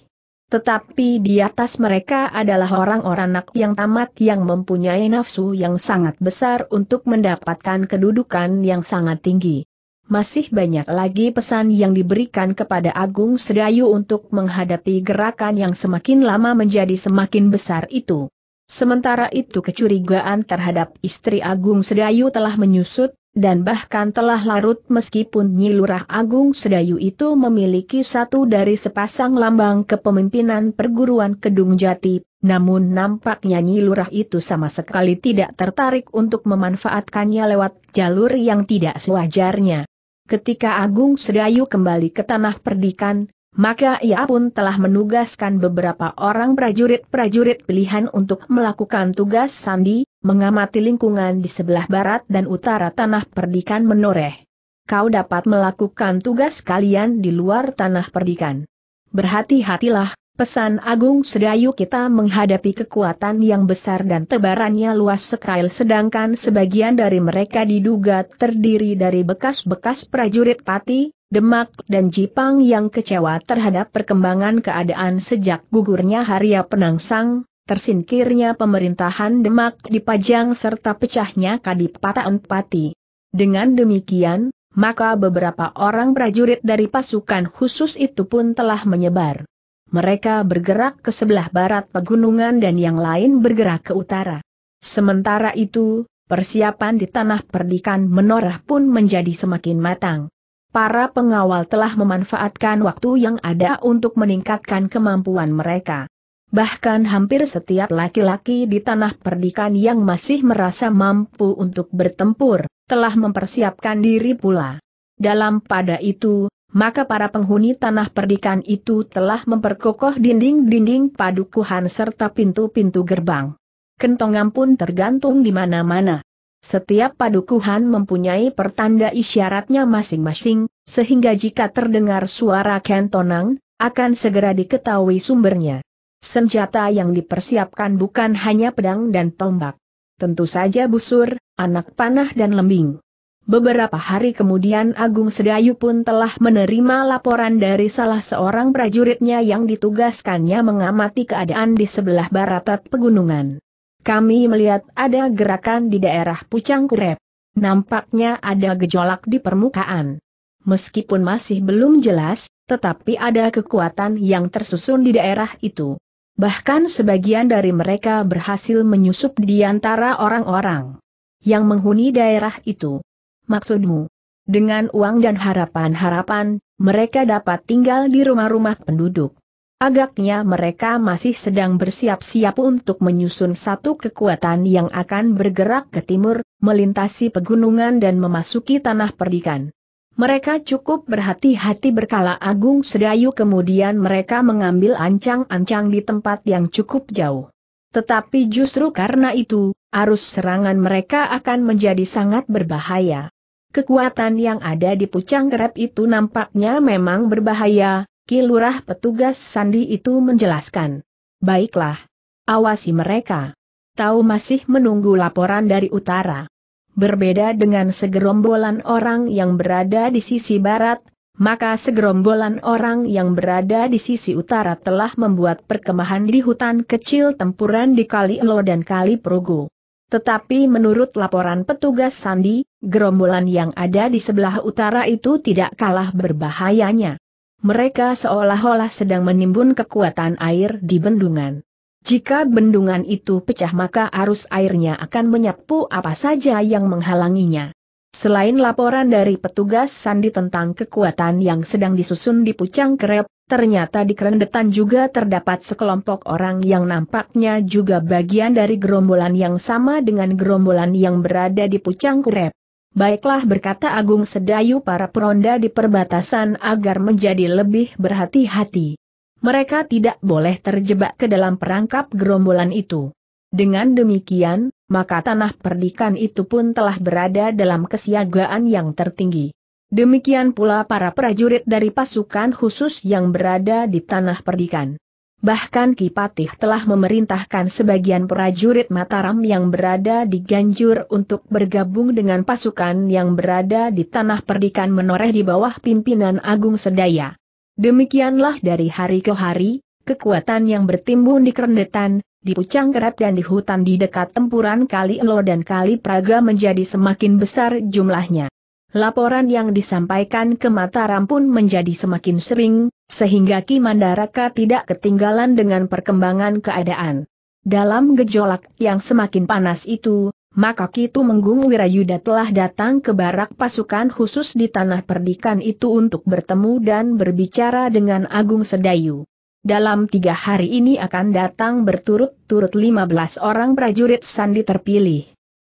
Tetapi di atas mereka adalah orang-orang nak yang tamat yang mempunyai nafsu yang sangat besar untuk mendapatkan kedudukan yang sangat tinggi. Masih banyak lagi pesan yang diberikan kepada Agung Sedayu untuk menghadapi gerakan yang semakin lama menjadi semakin besar itu. Sementara itu kecurigaan terhadap istri Agung Sedayu telah menyusut, dan bahkan telah larut meskipun Nyilurah Agung Sedayu itu memiliki satu dari sepasang lambang kepemimpinan perguruan Kedung Jati, namun nampaknya Nyilurah itu sama sekali tidak tertarik untuk memanfaatkannya lewat jalur yang tidak sewajarnya. Ketika Agung Sedayu kembali ke tanah perdikan, maka ia pun telah menugaskan beberapa orang prajurit-prajurit pilihan untuk melakukan tugas sandi, mengamati lingkungan di sebelah barat dan utara tanah perdikan menoreh. Kau dapat melakukan tugas kalian di luar tanah perdikan. Berhati-hatilah, Pesan Agung Sedayu kita menghadapi kekuatan yang besar dan tebarannya luas sekali sedangkan sebagian dari mereka diduga terdiri dari bekas-bekas prajurit Pati, Demak dan Jipang yang kecewa terhadap perkembangan keadaan sejak gugurnya Harya Penangsang, tersingkirnya pemerintahan Demak dipajang serta pecahnya Kadipataan Pati. Dengan demikian, maka beberapa orang prajurit dari pasukan khusus itu pun telah menyebar mereka bergerak ke sebelah barat pegunungan dan yang lain bergerak ke utara. Sementara itu, persiapan di tanah perdikan menorah pun menjadi semakin matang. Para pengawal telah memanfaatkan waktu yang ada untuk meningkatkan kemampuan mereka. Bahkan hampir setiap laki-laki di tanah perdikan yang masih merasa mampu untuk bertempur, telah mempersiapkan diri pula. Dalam pada itu, maka para penghuni tanah perdikan itu telah memperkokoh dinding-dinding padukuhan serta pintu-pintu gerbang. Kentongan pun tergantung di mana-mana. Setiap padukuhan mempunyai pertanda isyaratnya masing-masing, sehingga jika terdengar suara kentonang, akan segera diketahui sumbernya. Senjata yang dipersiapkan bukan hanya pedang dan tombak. Tentu saja busur, anak panah dan lembing. Beberapa hari kemudian Agung Sedayu pun telah menerima laporan dari salah seorang prajuritnya yang ditugaskannya mengamati keadaan di sebelah barat pegunungan. Kami melihat ada gerakan di daerah Pucang Kurep. Nampaknya ada gejolak di permukaan. Meskipun masih belum jelas, tetapi ada kekuatan yang tersusun di daerah itu. Bahkan sebagian dari mereka berhasil menyusup di antara orang-orang yang menghuni daerah itu. Maksudmu? Dengan uang dan harapan-harapan, mereka dapat tinggal di rumah-rumah penduduk. Agaknya mereka masih sedang bersiap-siap untuk menyusun satu kekuatan yang akan bergerak ke timur, melintasi pegunungan dan memasuki tanah perdikan. Mereka cukup berhati-hati berkala Agung Sedayu kemudian mereka mengambil ancang-ancang di tempat yang cukup jauh. Tetapi justru karena itu, arus serangan mereka akan menjadi sangat berbahaya. Kekuatan yang ada di pucang kerap itu nampaknya memang berbahaya, kilurah petugas sandi itu menjelaskan. Baiklah. Awasi mereka. Tahu masih menunggu laporan dari utara. Berbeda dengan segerombolan orang yang berada di sisi barat, maka segerombolan orang yang berada di sisi utara telah membuat perkemahan di hutan kecil tempuran di Kali Elo dan Kali Progo. Tetapi menurut laporan petugas Sandi, gerombolan yang ada di sebelah utara itu tidak kalah berbahayanya. Mereka seolah-olah sedang menimbun kekuatan air di bendungan. Jika bendungan itu pecah maka arus airnya akan menyapu apa saja yang menghalanginya. Selain laporan dari petugas Sandi tentang kekuatan yang sedang disusun di Pucang Kerep, ternyata di kerendetan juga terdapat sekelompok orang yang nampaknya juga bagian dari gerombolan yang sama dengan gerombolan yang berada di Pucang Kurep. Baiklah berkata Agung Sedayu para peronda di perbatasan agar menjadi lebih berhati-hati. Mereka tidak boleh terjebak ke dalam perangkap gerombolan itu. Dengan demikian, maka tanah perdikan itu pun telah berada dalam kesiagaan yang tertinggi. Demikian pula para prajurit dari pasukan khusus yang berada di tanah perdikan. Bahkan Kipatih telah memerintahkan sebagian prajurit Mataram yang berada di Ganjur untuk bergabung dengan pasukan yang berada di tanah perdikan menoreh di bawah pimpinan Agung Sedaya. Demikianlah dari hari ke hari, kekuatan yang bertimbun di kerendetan, di Pucang Kerap dan di hutan di dekat tempuran Kali Elo dan Kali Praga menjadi semakin besar jumlahnya. Laporan yang disampaikan ke Mataram pun menjadi semakin sering, sehingga Ki Mandaraka tidak ketinggalan dengan perkembangan keadaan. Dalam gejolak yang semakin panas itu, maka Kitu Menggung Wirayuda telah datang ke barak pasukan khusus di tanah perdikan itu untuk bertemu dan berbicara dengan Agung Sedayu. Dalam tiga hari ini akan datang berturut-turut 15 orang prajurit sandi terpilih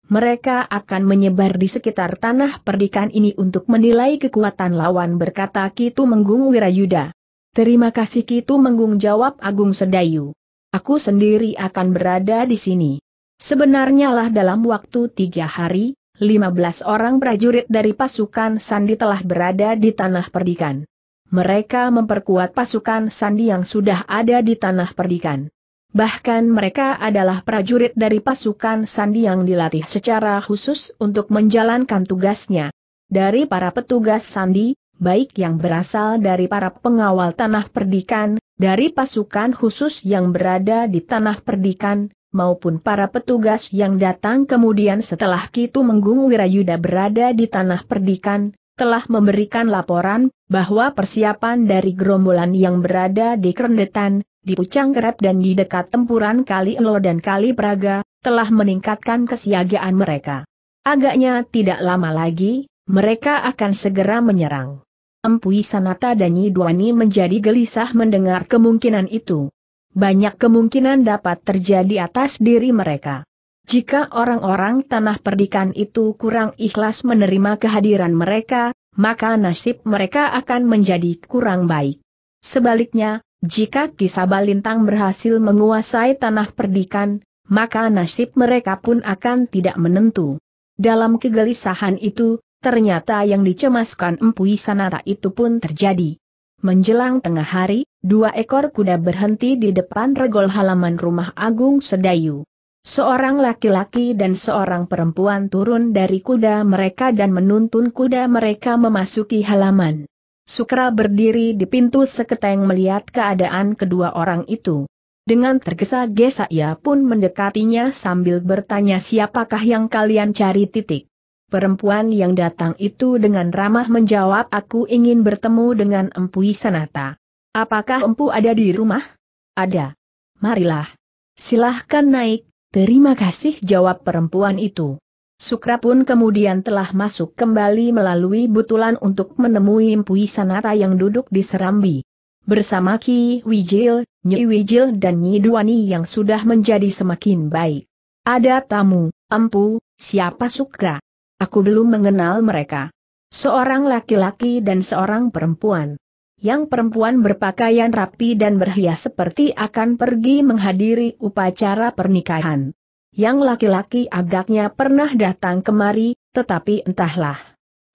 mereka akan menyebar di sekitar tanah perdikan ini untuk menilai kekuatan lawan berkata Kitu Menggung Wirayuda. Terima kasih Kitu Menggung jawab Agung Sedayu. Aku sendiri akan berada di sini. Sebenarnya lah dalam waktu tiga hari, 15 orang prajurit dari pasukan Sandi telah berada di tanah perdikan. Mereka memperkuat pasukan Sandi yang sudah ada di tanah perdikan. Bahkan mereka adalah prajurit dari pasukan Sandi yang dilatih secara khusus untuk menjalankan tugasnya. Dari para petugas Sandi, baik yang berasal dari para pengawal tanah perdikan, dari pasukan khusus yang berada di tanah perdikan, maupun para petugas yang datang kemudian setelah Kitu Menggung Wirayuda berada di tanah perdikan, telah memberikan laporan bahwa persiapan dari gerombolan yang berada di Kerendetan, di Pucang Kerep dan di dekat tempuran Kali Elo dan Kali Praga, telah meningkatkan kesiagaan mereka. Agaknya tidak lama lagi, mereka akan segera menyerang. Empui Sanata dan Yidwani menjadi gelisah mendengar kemungkinan itu. Banyak kemungkinan dapat terjadi atas diri mereka. Jika orang-orang tanah perdikan itu kurang ikhlas menerima kehadiran mereka, maka nasib mereka akan menjadi kurang baik. Sebaliknya, jika Lintang berhasil menguasai tanah perdikan, maka nasib mereka pun akan tidak menentu. Dalam kegelisahan itu, ternyata yang dicemaskan Empu Sanata itu pun terjadi. Menjelang tengah hari, dua ekor kuda berhenti di depan regol halaman rumah Agung Sedayu. Seorang laki-laki dan seorang perempuan turun dari kuda mereka dan menuntun kuda mereka memasuki halaman. Sukra berdiri di pintu seketeng melihat keadaan kedua orang itu. Dengan tergesa-gesa ia pun mendekatinya sambil bertanya siapakah yang kalian cari titik. Perempuan yang datang itu dengan ramah menjawab aku ingin bertemu dengan Empu Sanata. Apakah Empu ada di rumah? Ada. Marilah. Silahkan naik, terima kasih jawab perempuan itu. Sukra pun kemudian telah masuk kembali melalui butulan untuk menemui Mpui Sanata yang duduk di Serambi. Bersama Ki Wijil, Nyi Wijil dan Nyi Duani yang sudah menjadi semakin baik. Ada tamu, Empu, siapa Sukra? Aku belum mengenal mereka. Seorang laki-laki dan seorang perempuan. Yang perempuan berpakaian rapi dan berhias seperti akan pergi menghadiri upacara pernikahan yang laki-laki agaknya pernah datang kemari, tetapi entahlah.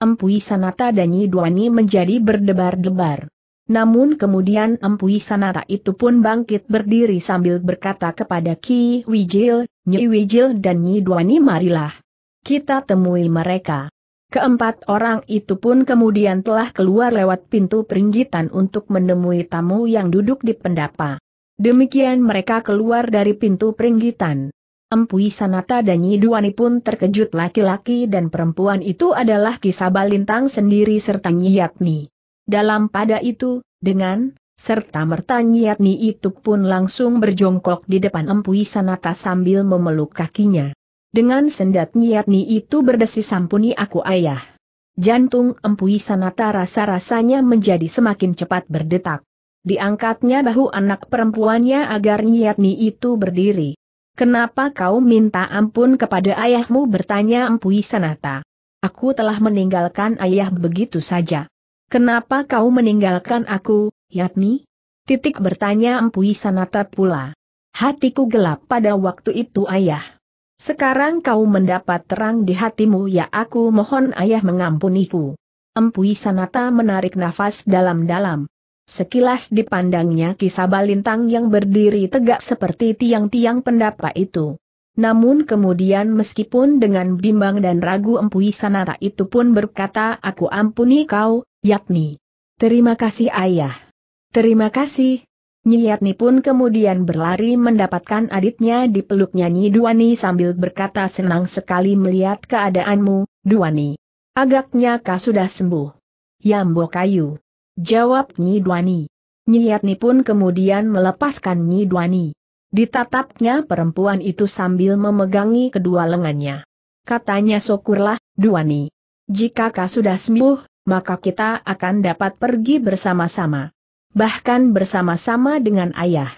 Empui Sanata dan Yiduani menjadi berdebar-debar. Namun kemudian Empui Sanata itu pun bangkit berdiri sambil berkata kepada Ki Wijil, Nyi Wijil dan Yiduani marilah. Kita temui mereka. Keempat orang itu pun kemudian telah keluar lewat pintu peringgitan untuk menemui tamu yang duduk di pendapa. Demikian mereka keluar dari pintu peringgitan. Empui Sanata dan Nyiduani pun terkejut laki-laki dan perempuan itu adalah kisah balintang sendiri serta Nyiatni. Dalam pada itu, dengan serta merta Nyiatni itu pun langsung berjongkok di depan Empui Sanata sambil memeluk kakinya. Dengan sendat Nyiatni itu berdesis sampuni aku ayah. Jantung Empui Sanata rasa-rasanya menjadi semakin cepat berdetak. Diangkatnya bahu anak perempuannya agar Nyiatni itu berdiri. Kenapa kau minta ampun kepada ayahmu bertanya Empu Sanata? Aku telah meninggalkan ayah begitu saja. Kenapa kau meninggalkan aku, Yatni? Titik bertanya Empu Sanata pula. Hatiku gelap pada waktu itu ayah. Sekarang kau mendapat terang di hatimu ya aku mohon ayah mengampuniku. Empu Sanata menarik nafas dalam-dalam. Sekilas dipandangnya kisah balintang yang berdiri tegak seperti tiang-tiang pendapa itu. Namun kemudian meskipun dengan bimbang dan ragu empui sanata itu pun berkata aku ampuni kau, yakni. Terima kasih ayah. Terima kasih, Nyi Nyiatni pun kemudian berlari mendapatkan aditnya di peluknya Nyi Duani sambil berkata senang sekali melihat keadaanmu, Duani. Agaknya kau sudah sembuh. Yambo kayu. Jawab Nyi Duani. Yatni pun kemudian melepaskan Nyi Duani. Ditatapnya perempuan itu sambil memegangi kedua lengannya. Katanya syukurlah, Duani. Jika kau sudah sembuh, maka kita akan dapat pergi bersama-sama. Bahkan bersama-sama dengan ayah.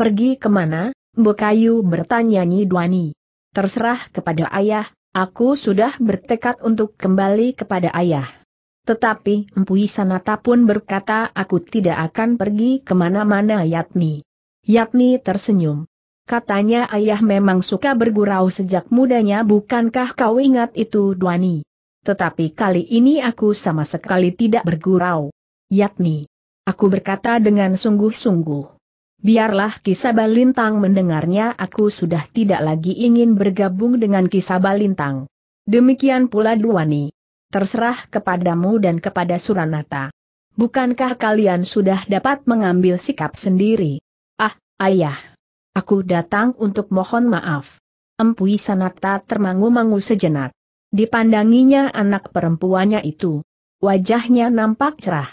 Pergi kemana? Bukayu bertanya Nyi Duani. Terserah kepada ayah, aku sudah bertekad untuk kembali kepada ayah. Tetapi Empu Sanata pun berkata aku tidak akan pergi kemana-mana Yatni. Yatni tersenyum. Katanya ayah memang suka bergurau sejak mudanya bukankah kau ingat itu Duani? Tetapi kali ini aku sama sekali tidak bergurau. Yatni. Aku berkata dengan sungguh-sungguh. Biarlah kisah balintang mendengarnya aku sudah tidak lagi ingin bergabung dengan kisah balintang. Demikian pula Duani terserah kepadamu dan kepada Suranata. Bukankah kalian sudah dapat mengambil sikap sendiri? Ah, ayah. Aku datang untuk mohon maaf. Empui Sanata termangu-mangu sejenak. Dipandanginya anak perempuannya itu. Wajahnya nampak cerah.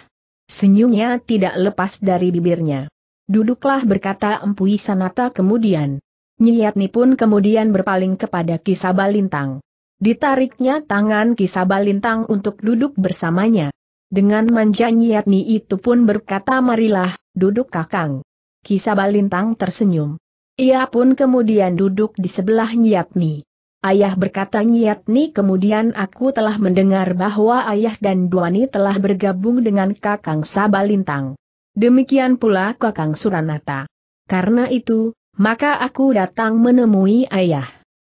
Senyumnya tidak lepas dari bibirnya. Duduklah berkata Empui Sanata kemudian. Nyiatni pun kemudian berpaling kepada kisah Balintang. Ditariknya tangan Kisabalintang untuk duduk bersamanya. Dengan manja Nyiatni itu pun berkata marilah, duduk kakang. Kisabalintang tersenyum. Ia pun kemudian duduk di sebelah Nyiatni. Ayah berkata Nyiatni kemudian aku telah mendengar bahwa ayah dan Duani telah bergabung dengan kakang Sabalintang. Demikian pula kakang Suranata. Karena itu, maka aku datang menemui ayah.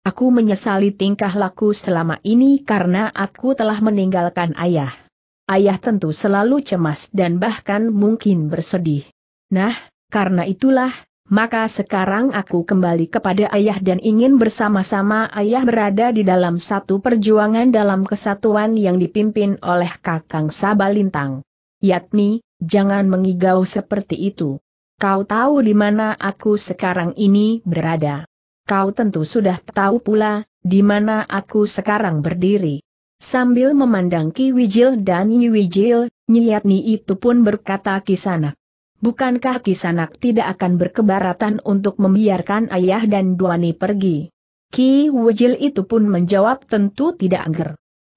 Aku menyesali tingkah laku selama ini karena aku telah meninggalkan ayah. Ayah tentu selalu cemas dan bahkan mungkin bersedih. Nah, karena itulah, maka sekarang aku kembali kepada ayah dan ingin bersama-sama ayah berada di dalam satu perjuangan dalam kesatuan yang dipimpin oleh Kakang Sabalintang. Yakni, jangan mengigau seperti itu. Kau tahu di mana aku sekarang ini berada kau tentu sudah tahu pula, di mana aku sekarang berdiri. Sambil memandang Ki Wijil dan Nyi Wijil, Nyiatni itu pun berkata Kisanak. Bukankah Kisanak tidak akan berkebaratan untuk membiarkan ayah dan Duani pergi? Ki Wijil itu pun menjawab tentu tidak angger.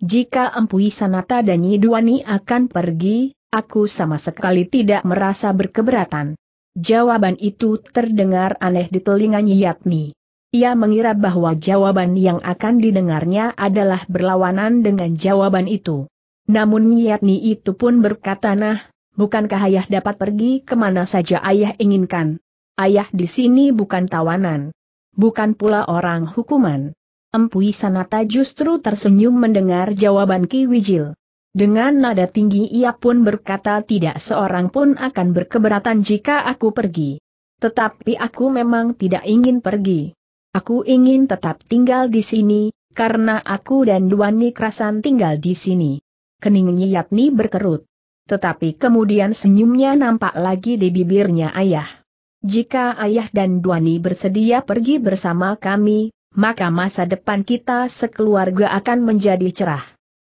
Jika Empu Sanata dan Nyi Duani akan pergi, aku sama sekali tidak merasa berkeberatan. Jawaban itu terdengar aneh di telinga Nyiatni. Ia mengira bahwa jawaban yang akan didengarnya adalah berlawanan dengan jawaban itu. Namun Yatni itu pun berkata nah, bukankah ayah dapat pergi kemana saja ayah inginkan? Ayah di sini bukan tawanan. Bukan pula orang hukuman. Empui Sanata justru tersenyum mendengar jawaban Ki Wijil. Dengan nada tinggi ia pun berkata tidak seorang pun akan berkeberatan jika aku pergi. Tetapi aku memang tidak ingin pergi. Aku ingin tetap tinggal di sini, karena aku dan Duani Krasan tinggal di sini. Keningnya Yatni berkerut. Tetapi kemudian senyumnya nampak lagi di bibirnya ayah. Jika ayah dan Duani bersedia pergi bersama kami, maka masa depan kita sekeluarga akan menjadi cerah.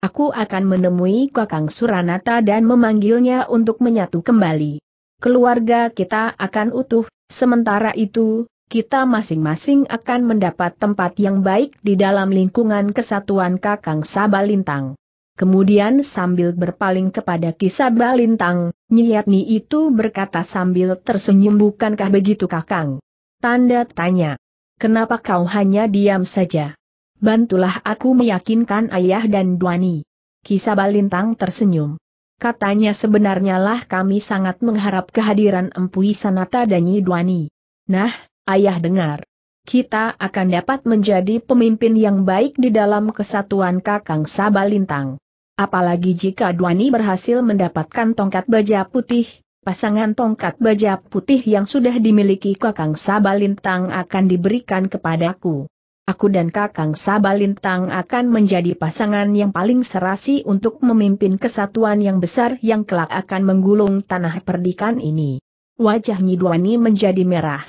Aku akan menemui Kakang Suranata dan memanggilnya untuk menyatu kembali. Keluarga kita akan utuh, sementara itu, kita masing-masing akan mendapat tempat yang baik di dalam lingkungan kesatuan Kakang Sabalintang. Kemudian sambil berpaling kepada Kisabalintang, Nyiatni itu berkata sambil tersenyum bukankah begitu Kakang? Tanda tanya. Kenapa kau hanya diam saja? Bantulah aku meyakinkan ayah dan Duani. Kisabalintang tersenyum. Katanya sebenarnya lah kami sangat mengharap kehadiran empui Sanata dan Nyi Duani. Nah, Ayah dengar. Kita akan dapat menjadi pemimpin yang baik di dalam kesatuan Kakang Sabalintang. Apalagi jika Duani berhasil mendapatkan tongkat baja putih, pasangan tongkat baja putih yang sudah dimiliki Kakang Sabalintang akan diberikan kepadaku. Aku dan Kakang Sabalintang akan menjadi pasangan yang paling serasi untuk memimpin kesatuan yang besar yang kelak akan menggulung tanah perdikan ini. Wajah Nyidwani menjadi merah.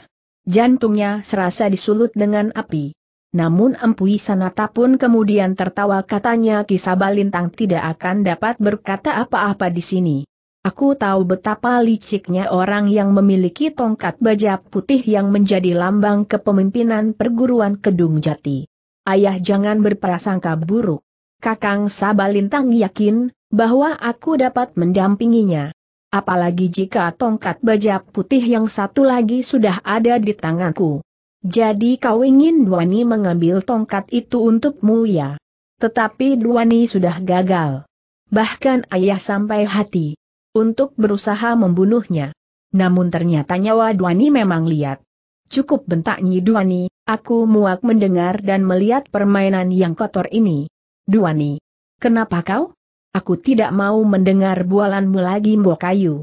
Jantungnya serasa disulut dengan api. Namun Empu Sanata pun kemudian tertawa katanya Kisaba tidak akan dapat berkata apa-apa di sini. Aku tahu betapa liciknya orang yang memiliki tongkat baja putih yang menjadi lambang kepemimpinan perguruan Kedung Jati. Ayah jangan berprasangka buruk. Kakang Sabalintang yakin, bahwa aku dapat mendampinginya apalagi jika tongkat baja putih yang satu lagi sudah ada di tanganku. Jadi kau ingin Duani mengambil tongkat itu untukmu ya? Tetapi Duani sudah gagal. Bahkan ayah sampai hati untuk berusaha membunuhnya. Namun ternyata nyawa Duani memang lihat. Cukup bentak Nyi Duani, aku muak mendengar dan melihat permainan yang kotor ini. Duani, kenapa kau? Aku tidak mau mendengar bualanmu lagi Mbokayu. Kayu.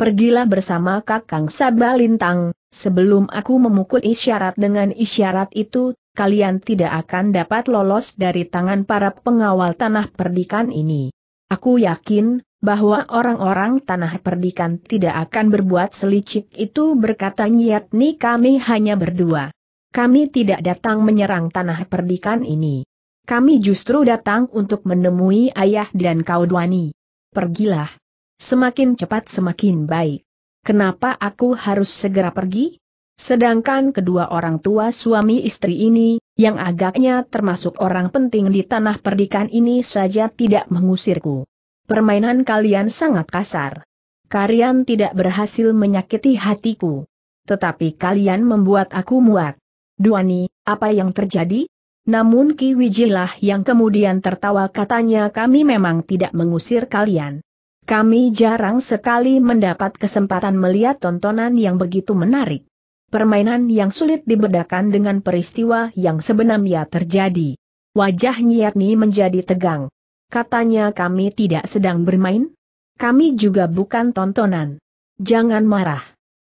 Pergilah bersama Kakang Sabalintang, sebelum aku memukul isyarat dengan isyarat itu, kalian tidak akan dapat lolos dari tangan para pengawal tanah perdikan ini. Aku yakin, bahwa orang-orang tanah perdikan tidak akan berbuat selicik itu berkata Nyiatni kami hanya berdua. Kami tidak datang menyerang tanah perdikan ini. Kami justru datang untuk menemui ayah dan kau Duani. Pergilah. Semakin cepat semakin baik. Kenapa aku harus segera pergi? Sedangkan kedua orang tua suami istri ini, yang agaknya termasuk orang penting di tanah perdikan ini saja tidak mengusirku. Permainan kalian sangat kasar. Kalian tidak berhasil menyakiti hatiku. Tetapi kalian membuat aku muak. Duani, apa yang terjadi? namun Ki Wijilah yang kemudian tertawa katanya kami memang tidak mengusir kalian. Kami jarang sekali mendapat kesempatan melihat tontonan yang begitu menarik. Permainan yang sulit dibedakan dengan peristiwa yang sebenarnya terjadi. Wajah Nyiatni menjadi tegang. Katanya kami tidak sedang bermain? Kami juga bukan tontonan. Jangan marah.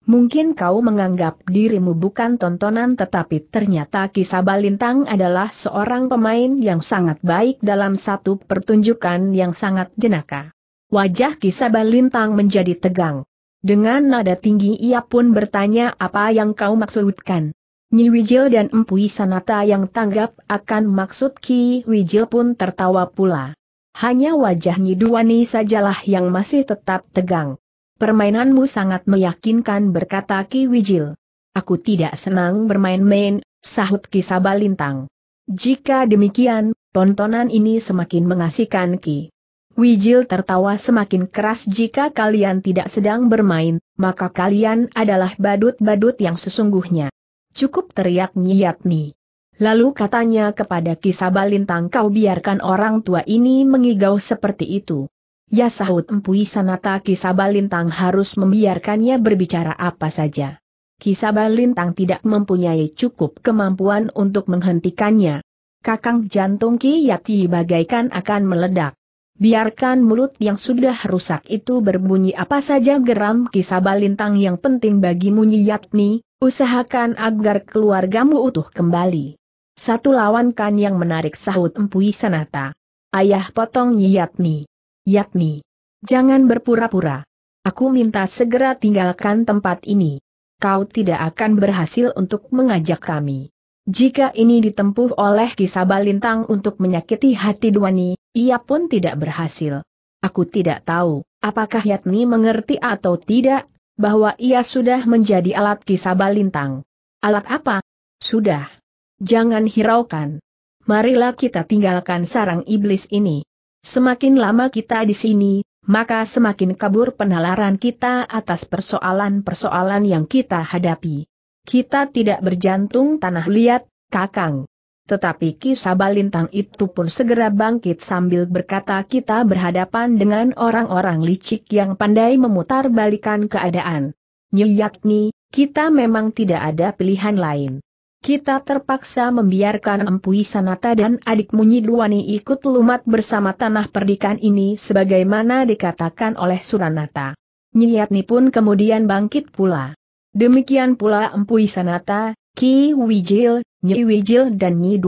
Mungkin kau menganggap dirimu bukan tontonan tetapi ternyata kisah Balintang adalah seorang pemain yang sangat baik dalam satu pertunjukan yang sangat jenaka. Wajah kisah Balintang menjadi tegang. Dengan nada tinggi ia pun bertanya apa yang kau maksudkan. Nyi Wijil dan Empu Sanata yang tanggap akan maksud Ki Wijil pun tertawa pula. Hanya wajah Nyi Duwani sajalah yang masih tetap tegang. Permainanmu sangat meyakinkan berkata Ki Wijil. Aku tidak senang bermain-main, sahut Ki Sabalintang. Jika demikian, tontonan ini semakin mengasihkan Ki. Wijil tertawa semakin keras jika kalian tidak sedang bermain, maka kalian adalah badut-badut yang sesungguhnya. Cukup teriak nih. Lalu katanya kepada Ki Sabalintang, kau biarkan orang tua ini mengigau seperti itu. Ya sahut Empui Sanata Kisabalintang harus membiarkannya berbicara apa saja. Kisabalintang tidak mempunyai cukup kemampuan untuk menghentikannya. Kakang jantung Yati bagaikan akan meledak. Biarkan mulut yang sudah rusak itu berbunyi apa saja geram kisah Balintang yang penting bagimu Yatni, usahakan agar keluargamu utuh kembali. Satu lawankan yang menarik sahut Empui Sanata. Ayah potong Yatni yakni, jangan berpura-pura. Aku minta segera tinggalkan tempat ini. Kau tidak akan berhasil untuk mengajak kami. Jika ini ditempuh oleh Kisaba Lintang untuk menyakiti hati Duani, ia pun tidak berhasil. Aku tidak tahu, apakah Yatni mengerti atau tidak, bahwa ia sudah menjadi alat Kisaba Lintang. Alat apa? Sudah. Jangan hiraukan. Marilah kita tinggalkan sarang iblis ini. Semakin lama kita di sini, maka semakin kabur penalaran kita atas persoalan-persoalan yang kita hadapi. Kita tidak berjantung tanah liat, kakang. Tetapi kisah Lintang itu pun segera bangkit sambil berkata kita berhadapan dengan orang-orang licik yang pandai memutar keadaan. Yakni, kita memang tidak ada pilihan lain kita terpaksa membiarkan Empu Sanata dan adik Nyidwani ikut lumat bersama tanah perdikan ini sebagaimana dikatakan oleh Suranata. Nyiatni pun kemudian bangkit pula. Demikian pula Empu Sanata, Ki Wijil, Nyi Wijil dan Nyi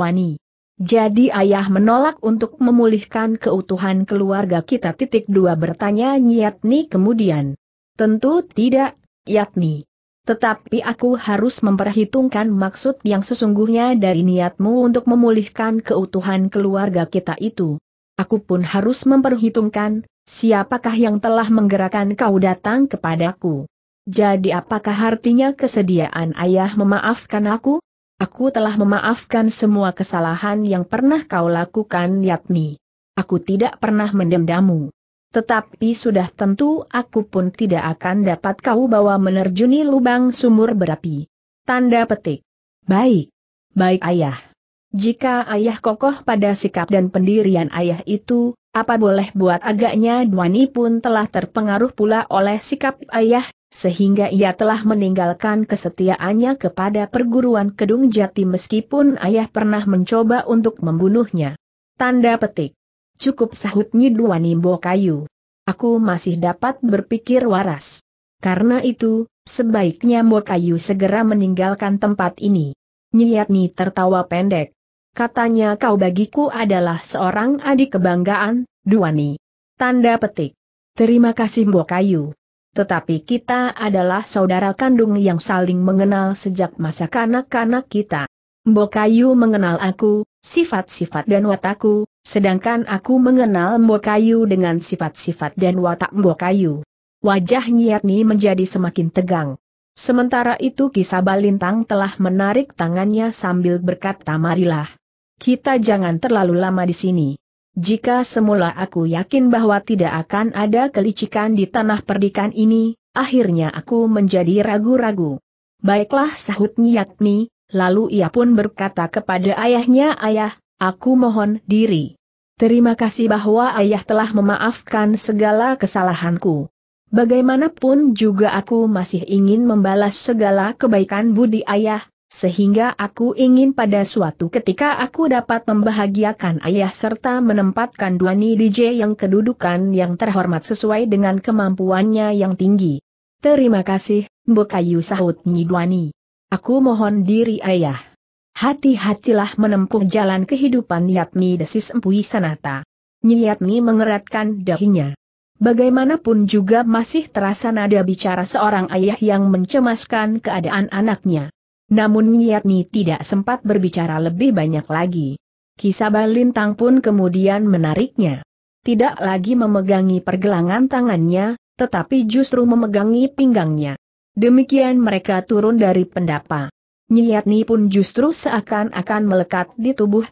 Jadi ayah menolak untuk memulihkan keutuhan keluarga kita titik dua bertanya Nyiatni kemudian. Tentu tidak, Yatni. Tetapi aku harus memperhitungkan maksud yang sesungguhnya dari niatmu untuk memulihkan keutuhan keluarga kita itu. Aku pun harus memperhitungkan, siapakah yang telah menggerakkan kau datang kepadaku. Jadi apakah artinya kesediaan ayah memaafkan aku? Aku telah memaafkan semua kesalahan yang pernah kau lakukan yakni. Aku tidak pernah mendendammu. Tetapi sudah tentu aku pun tidak akan dapat kau bawa menerjuni lubang sumur berapi. Tanda petik. Baik. Baik ayah. Jika ayah kokoh pada sikap dan pendirian ayah itu, apa boleh buat agaknya Dwani pun telah terpengaruh pula oleh sikap ayah, sehingga ia telah meninggalkan kesetiaannya kepada perguruan Kedung Jati meskipun ayah pernah mencoba untuk membunuhnya. Tanda petik. Cukup sahut Dua Nimbo Kayu. Aku masih dapat berpikir waras. Karena itu, sebaiknya Bokayu Kayu segera meninggalkan tempat ini. Nyiatni tertawa pendek. Katanya kau bagiku adalah seorang adik kebanggaan, Duani. Tanda petik. Terima kasih Bokayu. Kayu. Tetapi kita adalah saudara kandung yang saling mengenal sejak masa kanak-kanak kita. Mbo Kayu mengenal aku, sifat-sifat dan watakku sedangkan aku mengenal kayu dengan sifat-sifat dan watak kayu. Wajah Nyiatni menjadi semakin tegang. Sementara itu Kisabalintang telah menarik tangannya sambil berkata marilah. Kita jangan terlalu lama di sini. Jika semula aku yakin bahwa tidak akan ada kelicikan di tanah perdikan ini, akhirnya aku menjadi ragu-ragu. Baiklah sahut Nyiatni, lalu ia pun berkata kepada ayahnya ayah, aku mohon diri. Terima kasih bahwa ayah telah memaafkan segala kesalahanku. Bagaimanapun juga aku masih ingin membalas segala kebaikan budi ayah, sehingga aku ingin pada suatu ketika aku dapat membahagiakan ayah serta menempatkan Duani DJ yang kedudukan yang terhormat sesuai dengan kemampuannya yang tinggi. Terima kasih, Bukayu sahut Nyi Duani. Aku mohon diri ayah hati-hatilah menempuh jalan kehidupan yakni desis empui sanata. Nyiatni mengeratkan dahinya. Bagaimanapun juga masih terasa nada bicara seorang ayah yang mencemaskan keadaan anaknya. Namun Nyiatni tidak sempat berbicara lebih banyak lagi. Kisah Balintang pun kemudian menariknya. Tidak lagi memegangi pergelangan tangannya, tetapi justru memegangi pinggangnya. Demikian mereka turun dari pendapa. Nyiatni pun justru seakan-akan melekat di tubuh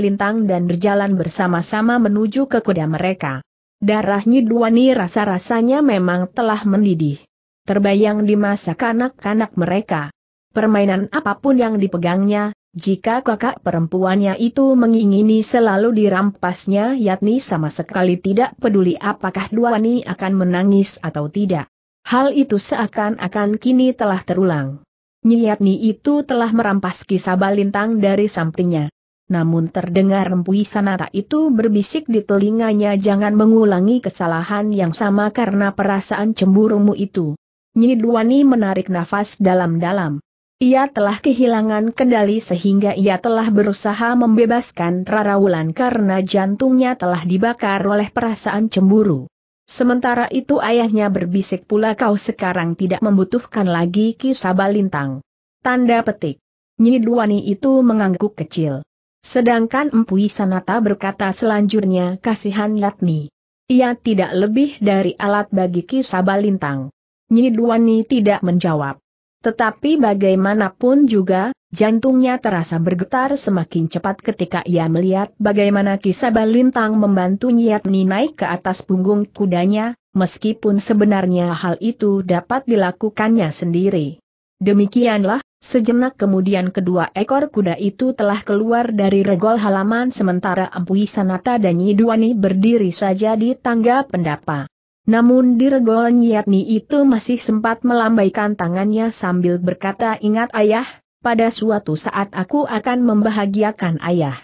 lintang dan berjalan bersama-sama menuju ke kuda mereka. Darah Nyiduani rasa-rasanya memang telah mendidih. Terbayang di masa kanak-kanak mereka. Permainan apapun yang dipegangnya, jika kakak perempuannya itu mengingini selalu dirampasnya Yatni sama sekali tidak peduli apakah Duani akan menangis atau tidak. Hal itu seakan-akan kini telah terulang. Nyiatni itu telah merampas kisah balintang dari sampingnya. Namun terdengar rempui sanata itu berbisik di telinganya jangan mengulangi kesalahan yang sama karena perasaan cemburumu itu. Nyidwani menarik nafas dalam-dalam. Ia telah kehilangan kendali sehingga ia telah berusaha membebaskan Rara Wulan karena jantungnya telah dibakar oleh perasaan cemburu. Sementara itu ayahnya berbisik pula kau sekarang tidak membutuhkan lagi kisah lintang. Tanda petik. Nyidwani itu mengangguk kecil. Sedangkan Empu Sanata berkata selanjutnya kasihan Latni. Ia tidak lebih dari alat bagi kisah balintang. Nyiduani tidak menjawab. Tetapi bagaimanapun juga, Jantungnya terasa bergetar semakin cepat ketika ia melihat bagaimana kisah Balintang membantu Nyiatni naik ke atas punggung kudanya, meskipun sebenarnya hal itu dapat dilakukannya sendiri. Demikianlah, sejenak kemudian kedua ekor kuda itu telah keluar dari regol halaman sementara Empui Sanata dan Nyiduani berdiri saja di tangga pendapa. Namun di regol Nyiatni itu masih sempat melambaikan tangannya sambil berkata ingat ayah, pada suatu saat aku akan membahagiakan ayah.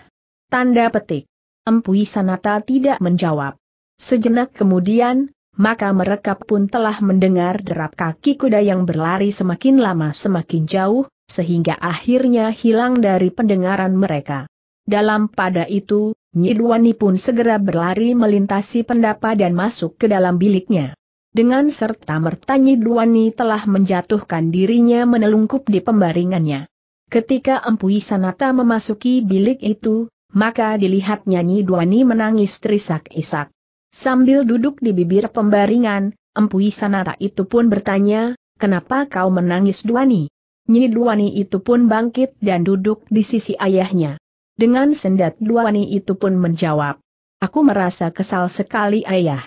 Tanda petik. Empui Sanata tidak menjawab. Sejenak kemudian, maka mereka pun telah mendengar derap kaki kuda yang berlari semakin lama semakin jauh, sehingga akhirnya hilang dari pendengaran mereka. Dalam pada itu, Nyidwani pun segera berlari melintasi pendapa dan masuk ke dalam biliknya. Dengan serta mertanyi Duwani telah menjatuhkan dirinya menelungkup di pembaringannya. Ketika Empu Sanata memasuki bilik itu, maka dilihat nyanyi Duani menangis terisak-isak. Sambil duduk di bibir pembaringan, Empu Sanata itu pun bertanya, kenapa kau menangis Duwani? Nyi Duani itu pun bangkit dan duduk di sisi ayahnya. Dengan sendat Duwani itu pun menjawab, aku merasa kesal sekali ayah.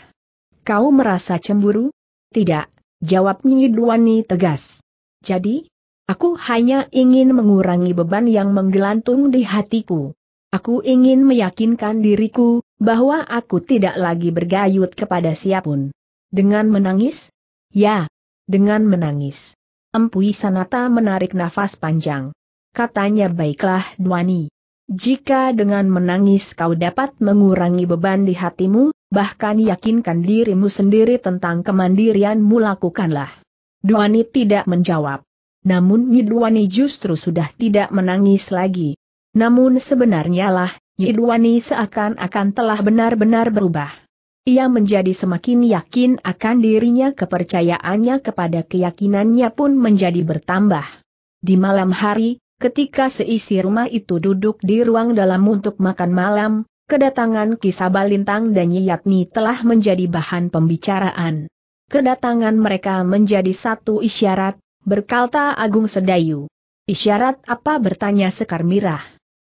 Kau merasa cemburu? Tidak, jawab Nyi Duani tegas. Jadi, aku hanya ingin mengurangi beban yang menggelantung di hatiku. Aku ingin meyakinkan diriku, bahwa aku tidak lagi bergayut kepada siapun. Dengan menangis? Ya, dengan menangis. Empui Sanata menarik nafas panjang. Katanya baiklah Duani. Jika dengan menangis kau dapat mengurangi beban di hatimu, bahkan yakinkan dirimu sendiri tentang kemandirianmu lakukanlah. Duani tidak menjawab. Namun Yidwani justru sudah tidak menangis lagi. Namun sebenarnya lah, Yidwani seakan-akan telah benar-benar berubah. Ia menjadi semakin yakin akan dirinya kepercayaannya kepada keyakinannya pun menjadi bertambah. Di malam hari, ketika seisi rumah itu duduk di ruang dalam untuk makan malam, kedatangan kisah Balintang dan Yiyatni telah menjadi bahan pembicaraan. Kedatangan mereka menjadi satu isyarat, berkata Agung Sedayu. Isyarat apa bertanya Sekar Mirah?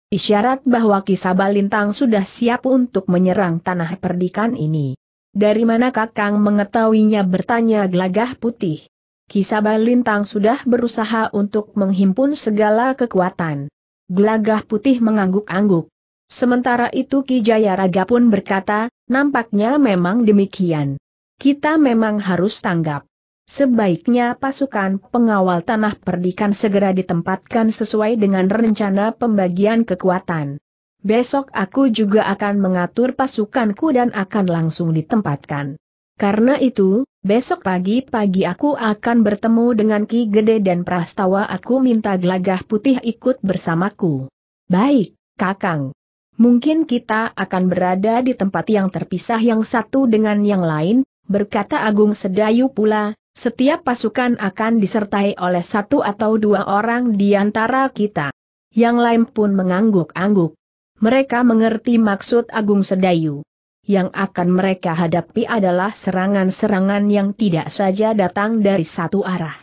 Isyarat bahwa kisah Balintang sudah siap untuk menyerang tanah perdikan ini. Dari mana Kakang mengetahuinya bertanya Gelagah Putih. Kisah Balintang sudah berusaha untuk menghimpun segala kekuatan. Gelagah Putih mengangguk-angguk. Sementara itu Ki Jayaraga pun berkata, nampaknya memang demikian. Kita memang harus tanggap. Sebaiknya pasukan pengawal tanah perdikan segera ditempatkan sesuai dengan rencana pembagian kekuatan. Besok aku juga akan mengatur pasukanku dan akan langsung ditempatkan. Karena itu, besok pagi-pagi aku akan bertemu dengan Ki Gede dan Prastawa aku minta gelagah putih ikut bersamaku. Baik, Kakang. Mungkin kita akan berada di tempat yang terpisah yang satu dengan yang lain, berkata Agung Sedayu pula, setiap pasukan akan disertai oleh satu atau dua orang di antara kita. Yang lain pun mengangguk-angguk. Mereka mengerti maksud Agung Sedayu. Yang akan mereka hadapi adalah serangan-serangan yang tidak saja datang dari satu arah.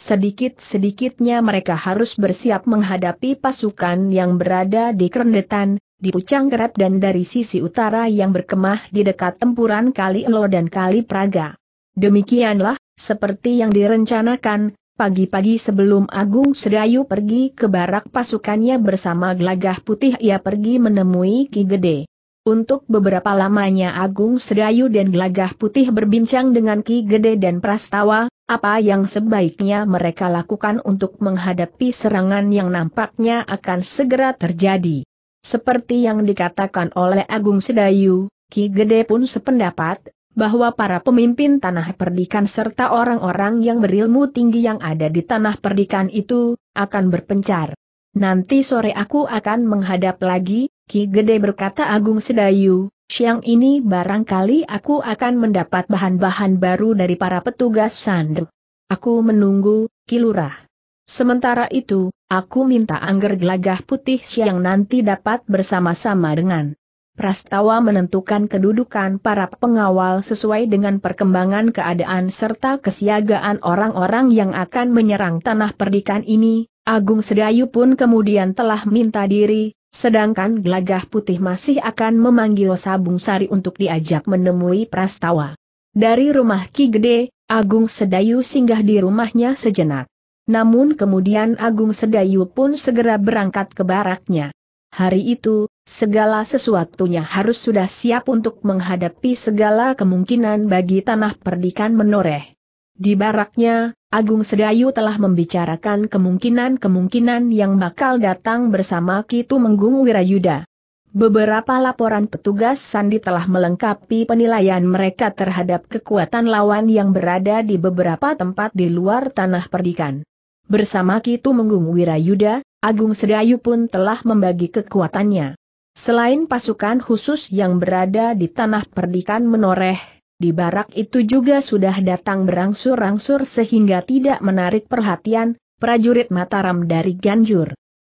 Sedikit-sedikitnya mereka harus bersiap menghadapi pasukan yang berada di kerendetan, di Pucang Kerep dan dari sisi utara yang berkemah di dekat tempuran Kali Elo dan Kali Praga. Demikianlah, seperti yang direncanakan, pagi-pagi sebelum Agung Sedayu pergi ke barak pasukannya bersama gelagah putih ia pergi menemui Ki Gede. Untuk beberapa lamanya Agung Sedayu dan gelagah putih berbincang dengan Ki Gede dan Prastawa, apa yang sebaiknya mereka lakukan untuk menghadapi serangan yang nampaknya akan segera terjadi. Seperti yang dikatakan oleh Agung Sedayu, Ki Gede pun sependapat, bahwa para pemimpin tanah perdikan serta orang-orang yang berilmu tinggi yang ada di tanah perdikan itu, akan berpencar. Nanti sore aku akan menghadap lagi, Ki Gede berkata Agung Sedayu, siang ini barangkali aku akan mendapat bahan-bahan baru dari para petugas sanduk. Aku menunggu, Ki Lurah. Sementara itu, aku minta angger gelagah putih siang nanti dapat bersama-sama dengan Prastawa menentukan kedudukan para pengawal sesuai dengan perkembangan keadaan serta kesiagaan orang-orang yang akan menyerang tanah perdikan ini, Agung Sedayu pun kemudian telah minta diri, sedangkan Gelagah Putih masih akan memanggil Sabung Sari untuk diajak menemui Prastawa. Dari rumah Ki Gede, Agung Sedayu singgah di rumahnya sejenak. Namun kemudian Agung Sedayu pun segera berangkat ke baraknya. Hari itu, segala sesuatunya harus sudah siap untuk menghadapi segala kemungkinan bagi tanah perdikan menoreh. Di baraknya, Agung Sedayu telah membicarakan kemungkinan-kemungkinan yang bakal datang bersama Kitu Menggung Wirayuda. Beberapa laporan petugas Sandi telah melengkapi penilaian mereka terhadap kekuatan lawan yang berada di beberapa tempat di luar tanah perdikan. Bersama Kitu Menggung Wirayuda, Agung Sedayu pun telah membagi kekuatannya. Selain pasukan khusus yang berada di tanah perdikan menoreh, di barak itu juga sudah datang berangsur-angsur sehingga tidak menarik perhatian, prajurit Mataram dari Ganjur.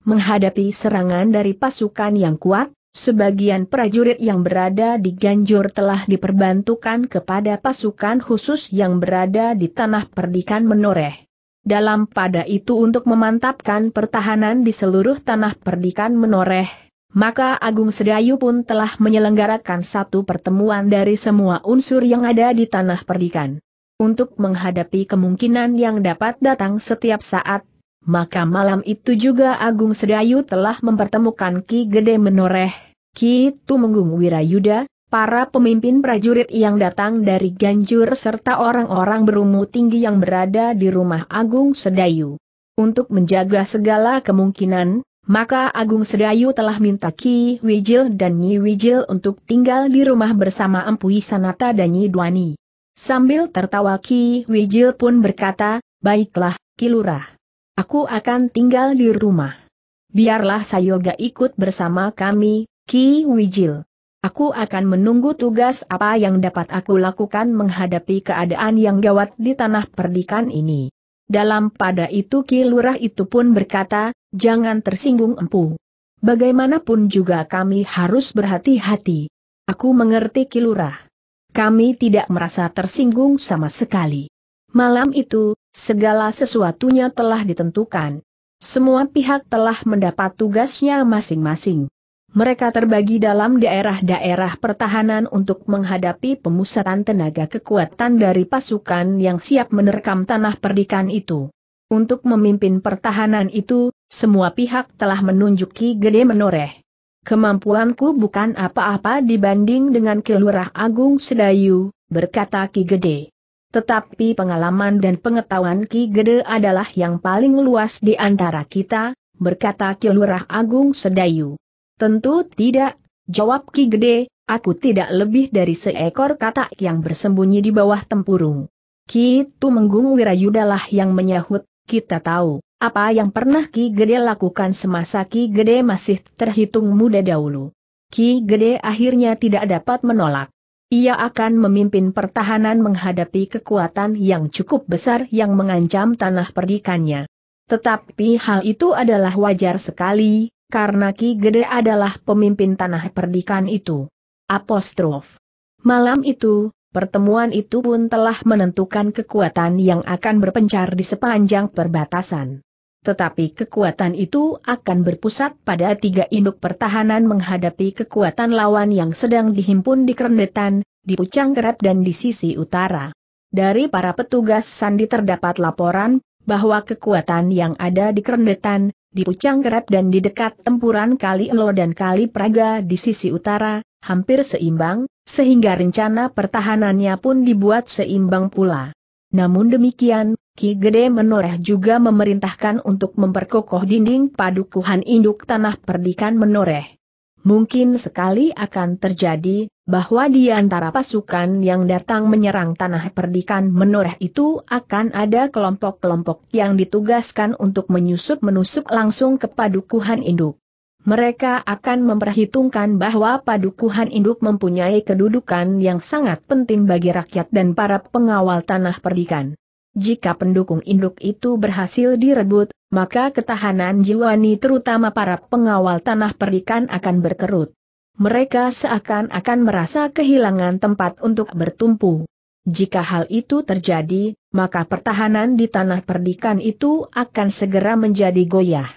Menghadapi serangan dari pasukan yang kuat, sebagian prajurit yang berada di Ganjur telah diperbantukan kepada pasukan khusus yang berada di tanah perdikan menoreh dalam pada itu untuk memantapkan pertahanan di seluruh tanah perdikan menoreh, maka Agung Sedayu pun telah menyelenggarakan satu pertemuan dari semua unsur yang ada di tanah perdikan. Untuk menghadapi kemungkinan yang dapat datang setiap saat, maka malam itu juga Agung Sedayu telah mempertemukan Ki Gede Menoreh, Ki Tumenggung Wirayuda, para pemimpin prajurit yang datang dari Ganjur serta orang-orang berumur tinggi yang berada di rumah Agung Sedayu. Untuk menjaga segala kemungkinan, maka Agung Sedayu telah minta Ki Wijil dan Nyi Wijil untuk tinggal di rumah bersama Empu Sanata dan Nyi Dwani. Sambil tertawa Ki Wijil pun berkata, Baiklah, Ki Aku akan tinggal di rumah. Biarlah Sayoga ikut bersama kami, Ki Wijil. Aku akan menunggu tugas apa yang dapat aku lakukan menghadapi keadaan yang gawat di tanah perdikan ini. Dalam pada itu Ki Lurah itu pun berkata, jangan tersinggung empu. Bagaimanapun juga kami harus berhati-hati. Aku mengerti Ki Lurah. Kami tidak merasa tersinggung sama sekali. Malam itu, segala sesuatunya telah ditentukan. Semua pihak telah mendapat tugasnya masing-masing. Mereka terbagi dalam daerah-daerah pertahanan untuk menghadapi pemusatan tenaga kekuatan dari pasukan yang siap menerkam tanah perdikan itu. Untuk memimpin pertahanan itu, semua pihak telah menunjuki gede menoreh. Kemampuanku bukan apa-apa dibanding dengan Kelurah Agung Sedayu, berkata Ki Gede. Tetapi pengalaman dan pengetahuan Ki Gede adalah yang paling luas di antara kita, berkata Kelurah Agung Sedayu. Tentu tidak, jawab Ki Gede, aku tidak lebih dari seekor katak yang bersembunyi di bawah tempurung. Ki itu Menggung Wirayudalah yang menyahut, kita tahu, apa yang pernah Ki Gede lakukan semasa Ki Gede masih terhitung muda dahulu. Ki Gede akhirnya tidak dapat menolak. Ia akan memimpin pertahanan menghadapi kekuatan yang cukup besar yang mengancam tanah perdikannya. Tetapi hal itu adalah wajar sekali, karena Ki Gede adalah pemimpin tanah perdikan itu. Apostrof. Malam itu, pertemuan itu pun telah menentukan kekuatan yang akan berpencar di sepanjang perbatasan. Tetapi kekuatan itu akan berpusat pada tiga induk pertahanan menghadapi kekuatan lawan yang sedang dihimpun di Kerendetan, di Pucang Kerap dan di sisi utara. Dari para petugas Sandi terdapat laporan bahwa kekuatan yang ada di Kerendetan, di Pucang Kerep dan di dekat tempuran Kali Elo dan Kali Praga di sisi utara, hampir seimbang, sehingga rencana pertahanannya pun dibuat seimbang pula. Namun demikian, Ki Gede Menoreh juga memerintahkan untuk memperkokoh dinding padukuhan induk tanah perdikan Menoreh mungkin sekali akan terjadi, bahwa di antara pasukan yang datang menyerang tanah perdikan menoreh itu akan ada kelompok-kelompok yang ditugaskan untuk menyusup-menusuk langsung ke padukuhan induk. Mereka akan memperhitungkan bahwa padukuhan induk mempunyai kedudukan yang sangat penting bagi rakyat dan para pengawal tanah perdikan. Jika pendukung induk itu berhasil direbut, maka ketahanan jiwani terutama para pengawal tanah perikan akan berkerut. Mereka seakan-akan merasa kehilangan tempat untuk bertumpu. Jika hal itu terjadi, maka pertahanan di tanah perdikan itu akan segera menjadi goyah.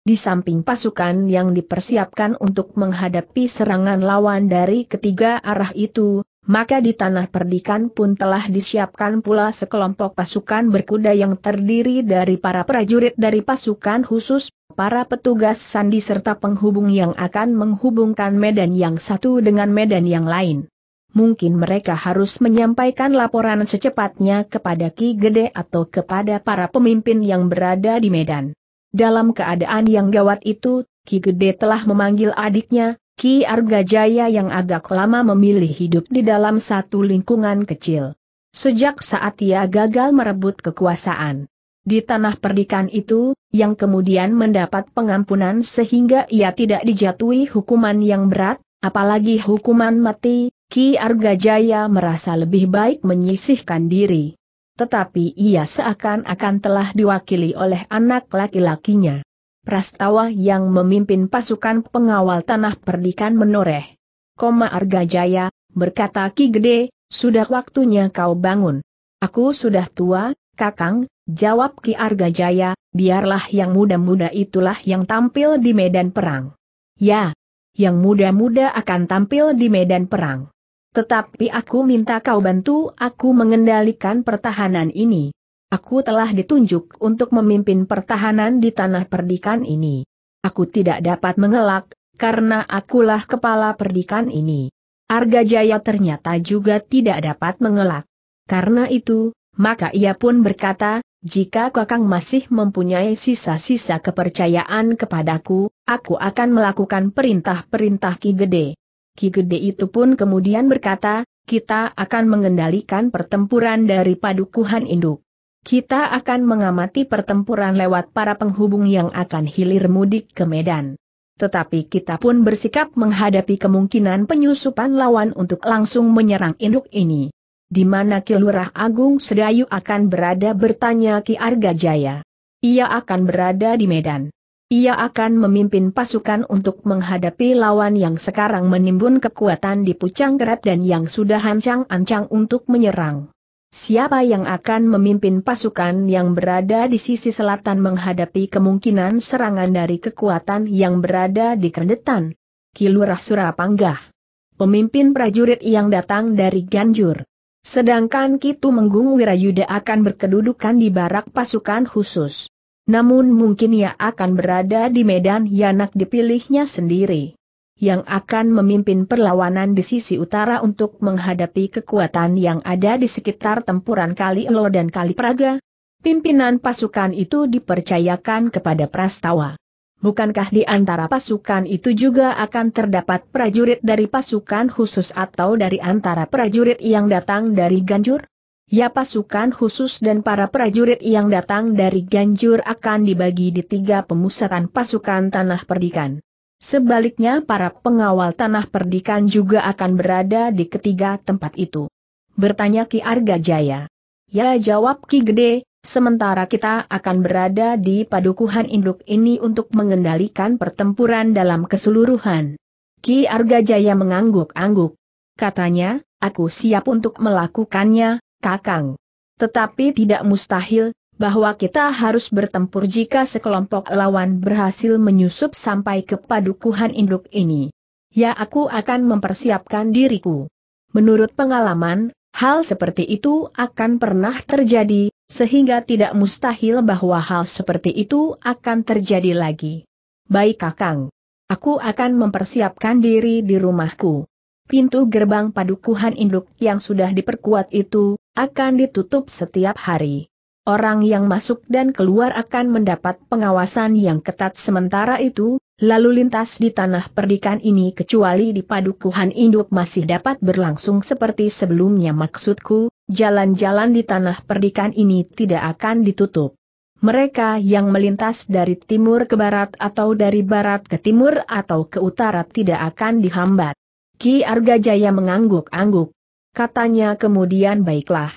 Di samping pasukan yang dipersiapkan untuk menghadapi serangan lawan dari ketiga arah itu, maka di tanah perdikan pun telah disiapkan pula sekelompok pasukan berkuda yang terdiri dari para prajurit dari pasukan khusus, para petugas sandi serta penghubung yang akan menghubungkan medan yang satu dengan medan yang lain. Mungkin mereka harus menyampaikan laporan secepatnya kepada Ki Gede atau kepada para pemimpin yang berada di Medan. Dalam keadaan yang gawat itu, Ki Gede telah memanggil adiknya, Ki Argajaya yang agak lama memilih hidup di dalam satu lingkungan kecil. Sejak saat ia gagal merebut kekuasaan di tanah perdikan itu, yang kemudian mendapat pengampunan sehingga ia tidak dijatuhi hukuman yang berat, apalagi hukuman mati, Ki Argajaya merasa lebih baik menyisihkan diri. Tetapi ia seakan-akan telah diwakili oleh anak laki-lakinya. Prastawa yang memimpin pasukan pengawal tanah perdikan menoreh. Koma Jaya berkata Ki Gede, sudah waktunya kau bangun. Aku sudah tua, Kakang, jawab Ki Arga Jaya. biarlah yang muda-muda itulah yang tampil di medan perang. Ya, yang muda-muda akan tampil di medan perang. Tetapi aku minta kau bantu aku mengendalikan pertahanan ini. Aku telah ditunjuk untuk memimpin pertahanan di tanah perdikan ini. Aku tidak dapat mengelak, karena akulah kepala perdikan ini. Arga Jaya ternyata juga tidak dapat mengelak. Karena itu, maka ia pun berkata, jika Kakang masih mempunyai sisa-sisa kepercayaan kepadaku, aku akan melakukan perintah-perintah Ki Gede. Ki Gede itu pun kemudian berkata, kita akan mengendalikan pertempuran dari padukuhan induk. Kita akan mengamati pertempuran lewat para penghubung yang akan hilir mudik ke Medan. Tetapi kita pun bersikap menghadapi kemungkinan penyusupan lawan untuk langsung menyerang induk ini. Di mana Kilurah Agung Sedayu akan berada bertanya Ki Arga Jaya. Ia akan berada di Medan. Ia akan memimpin pasukan untuk menghadapi lawan yang sekarang menimbun kekuatan di Pucang Grab dan yang sudah hancang ancang untuk menyerang. Siapa yang akan memimpin pasukan yang berada di sisi selatan menghadapi kemungkinan serangan dari kekuatan yang berada di kerdetan? Kilurah Surapanggah. Pemimpin prajurit yang datang dari Ganjur. Sedangkan Kitu Menggung Wirayuda akan berkedudukan di barak pasukan khusus. Namun mungkin ia akan berada di medan Yanak dipilihnya sendiri yang akan memimpin perlawanan di sisi utara untuk menghadapi kekuatan yang ada di sekitar tempuran Kali Elo dan Kali Praga? Pimpinan pasukan itu dipercayakan kepada Prastawa. Bukankah di antara pasukan itu juga akan terdapat prajurit dari pasukan khusus atau dari antara prajurit yang datang dari Ganjur? Ya pasukan khusus dan para prajurit yang datang dari Ganjur akan dibagi di tiga pemusatan pasukan tanah perdikan. Sebaliknya para pengawal tanah perdikan juga akan berada di ketiga tempat itu. Bertanya Ki Arga Jaya. Ya jawab Ki Gede, sementara kita akan berada di padukuhan induk ini untuk mengendalikan pertempuran dalam keseluruhan. Ki Arga Jaya mengangguk-angguk. Katanya, aku siap untuk melakukannya, Kakang. Tetapi tidak mustahil, bahwa kita harus bertempur jika sekelompok lawan berhasil menyusup sampai ke padukuhan induk ini. Ya aku akan mempersiapkan diriku. Menurut pengalaman, hal seperti itu akan pernah terjadi, sehingga tidak mustahil bahwa hal seperti itu akan terjadi lagi. Baik Kakang. Aku akan mempersiapkan diri di rumahku. Pintu gerbang padukuhan induk yang sudah diperkuat itu, akan ditutup setiap hari orang yang masuk dan keluar akan mendapat pengawasan yang ketat sementara itu, lalu lintas di tanah perdikan ini kecuali di padukuhan induk masih dapat berlangsung seperti sebelumnya maksudku, jalan-jalan di tanah perdikan ini tidak akan ditutup. Mereka yang melintas dari timur ke barat atau dari barat ke timur atau ke utara tidak akan dihambat. Ki Argajaya mengangguk-angguk. Katanya kemudian baiklah,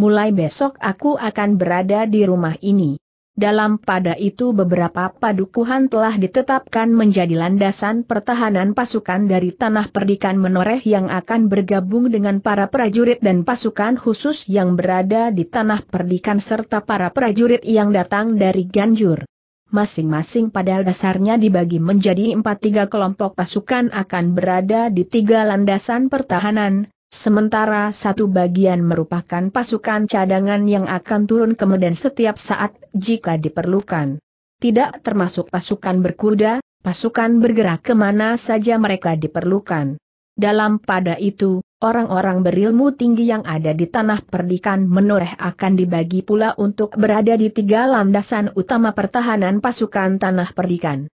mulai besok aku akan berada di rumah ini. Dalam pada itu beberapa padukuhan telah ditetapkan menjadi landasan pertahanan pasukan dari tanah perdikan menoreh yang akan bergabung dengan para prajurit dan pasukan khusus yang berada di tanah perdikan serta para prajurit yang datang dari Ganjur masing-masing pada dasarnya dibagi menjadi empat tiga kelompok pasukan akan berada di tiga landasan pertahanan, Sementara satu bagian merupakan pasukan cadangan yang akan turun ke medan setiap saat jika diperlukan. Tidak termasuk pasukan berkuda, pasukan bergerak kemana saja mereka diperlukan. Dalam pada itu, orang-orang berilmu tinggi yang ada di tanah perdikan menoreh akan dibagi pula untuk berada di tiga landasan utama pertahanan pasukan tanah perdikan.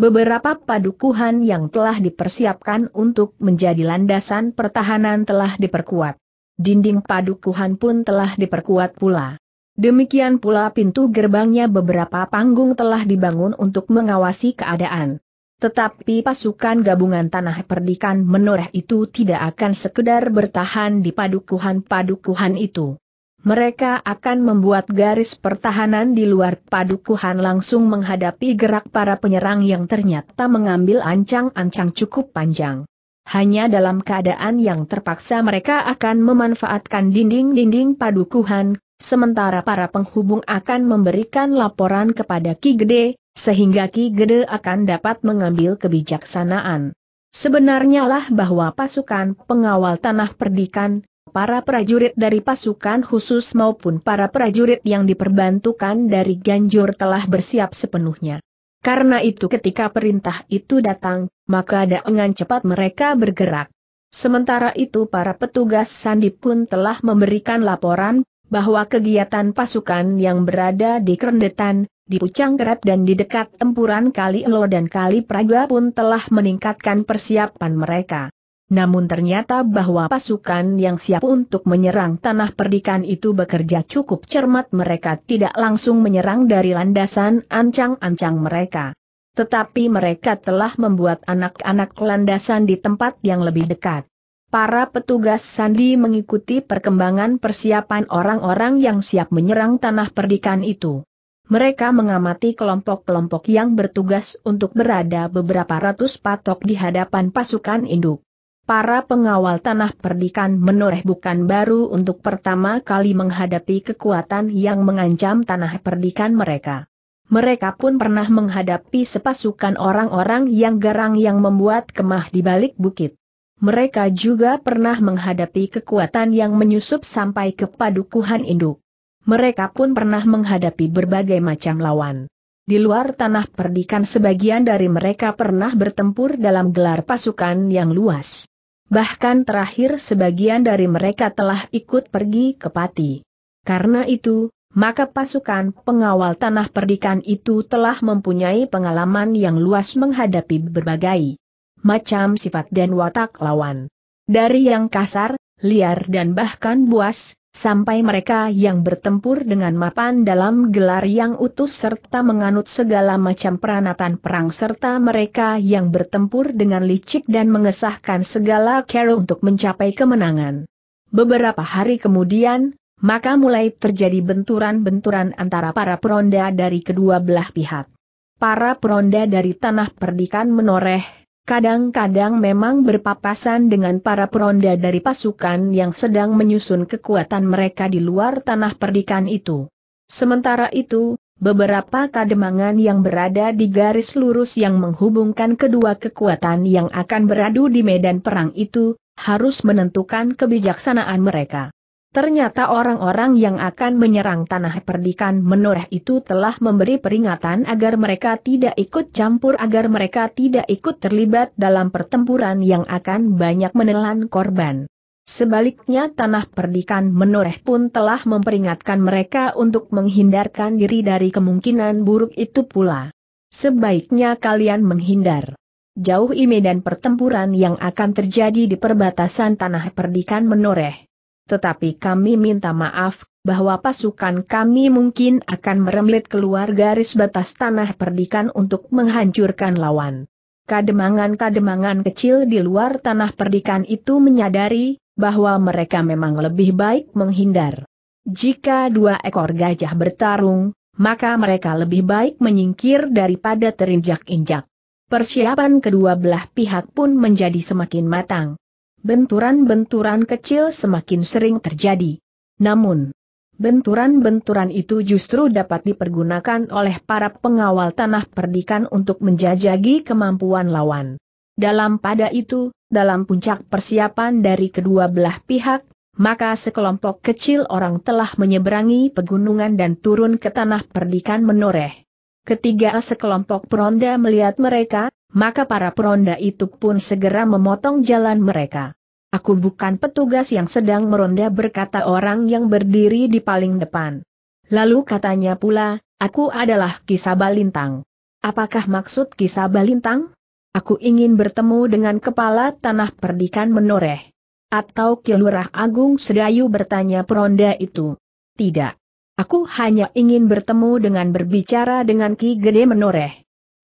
Beberapa padukuhan yang telah dipersiapkan untuk menjadi landasan pertahanan telah diperkuat. Dinding padukuhan pun telah diperkuat pula. Demikian pula pintu gerbangnya beberapa panggung telah dibangun untuk mengawasi keadaan. Tetapi pasukan gabungan tanah perdikan menoreh itu tidak akan sekedar bertahan di padukuhan-padukuhan itu mereka akan membuat garis pertahanan di luar padukuhan langsung menghadapi gerak para penyerang yang ternyata mengambil ancang-ancang cukup panjang. Hanya dalam keadaan yang terpaksa mereka akan memanfaatkan dinding-dinding padukuhan, sementara para penghubung akan memberikan laporan kepada Ki Gede, sehingga Ki Gede akan dapat mengambil kebijaksanaan. Sebenarnya lah bahwa pasukan pengawal tanah perdikan, para prajurit dari pasukan khusus maupun para prajurit yang diperbantukan dari Ganjur telah bersiap sepenuhnya. Karena itu ketika perintah itu datang, maka dengan cepat mereka bergerak. Sementara itu para petugas Sandi pun telah memberikan laporan, bahwa kegiatan pasukan yang berada di Kerendetan, di Pucang Kerap dan di dekat tempuran Kali Elo dan Kali Praga pun telah meningkatkan persiapan mereka. Namun ternyata bahwa pasukan yang siap untuk menyerang tanah perdikan itu bekerja cukup cermat mereka tidak langsung menyerang dari landasan ancang-ancang mereka. Tetapi mereka telah membuat anak-anak landasan di tempat yang lebih dekat. Para petugas Sandi mengikuti perkembangan persiapan orang-orang yang siap menyerang tanah perdikan itu. Mereka mengamati kelompok-kelompok yang bertugas untuk berada beberapa ratus patok di hadapan pasukan induk para pengawal tanah perdikan menoreh bukan baru untuk pertama kali menghadapi kekuatan yang mengancam tanah perdikan mereka. Mereka pun pernah menghadapi sepasukan orang-orang yang garang yang membuat kemah di balik bukit. Mereka juga pernah menghadapi kekuatan yang menyusup sampai ke padukuhan induk. Mereka pun pernah menghadapi berbagai macam lawan. Di luar tanah perdikan sebagian dari mereka pernah bertempur dalam gelar pasukan yang luas bahkan terakhir sebagian dari mereka telah ikut pergi ke Pati. Karena itu, maka pasukan pengawal tanah perdikan itu telah mempunyai pengalaman yang luas menghadapi berbagai macam sifat dan watak lawan. Dari yang kasar, liar dan bahkan buas, sampai mereka yang bertempur dengan mapan dalam gelar yang utuh serta menganut segala macam peranatan perang serta mereka yang bertempur dengan licik dan mengesahkan segala cara untuk mencapai kemenangan. Beberapa hari kemudian, maka mulai terjadi benturan-benturan antara para peronda dari kedua belah pihak. Para peronda dari tanah perdikan menoreh, kadang-kadang memang berpapasan dengan para peronda dari pasukan yang sedang menyusun kekuatan mereka di luar tanah perdikan itu. Sementara itu, beberapa kademangan yang berada di garis lurus yang menghubungkan kedua kekuatan yang akan beradu di medan perang itu, harus menentukan kebijaksanaan mereka. Ternyata orang-orang yang akan menyerang tanah perdikan menoreh itu telah memberi peringatan agar mereka tidak ikut campur agar mereka tidak ikut terlibat dalam pertempuran yang akan banyak menelan korban. Sebaliknya tanah perdikan menoreh pun telah memperingatkan mereka untuk menghindarkan diri dari kemungkinan buruk itu pula. Sebaiknya kalian menghindar jauh imedan pertempuran yang akan terjadi di perbatasan tanah perdikan menoreh tetapi kami minta maaf, bahwa pasukan kami mungkin akan merembet keluar garis batas tanah perdikan untuk menghancurkan lawan. Kademangan-kademangan kecil di luar tanah perdikan itu menyadari, bahwa mereka memang lebih baik menghindar. Jika dua ekor gajah bertarung, maka mereka lebih baik menyingkir daripada terinjak-injak. Persiapan kedua belah pihak pun menjadi semakin matang benturan-benturan kecil semakin sering terjadi. Namun, benturan-benturan itu justru dapat dipergunakan oleh para pengawal tanah perdikan untuk menjajagi kemampuan lawan. Dalam pada itu, dalam puncak persiapan dari kedua belah pihak, maka sekelompok kecil orang telah menyeberangi pegunungan dan turun ke tanah perdikan menoreh. Ketiga sekelompok peronda melihat mereka, maka para peronda itu pun segera memotong jalan mereka. Aku bukan petugas yang sedang meronda berkata orang yang berdiri di paling depan. Lalu katanya pula, aku adalah Kisabalintang. Apakah maksud Kisabalintang? Aku ingin bertemu dengan kepala tanah perdikan menoreh. Atau Kilurah Agung Sedayu bertanya peronda itu. Tidak. Aku hanya ingin bertemu dengan berbicara dengan Ki Gede Menoreh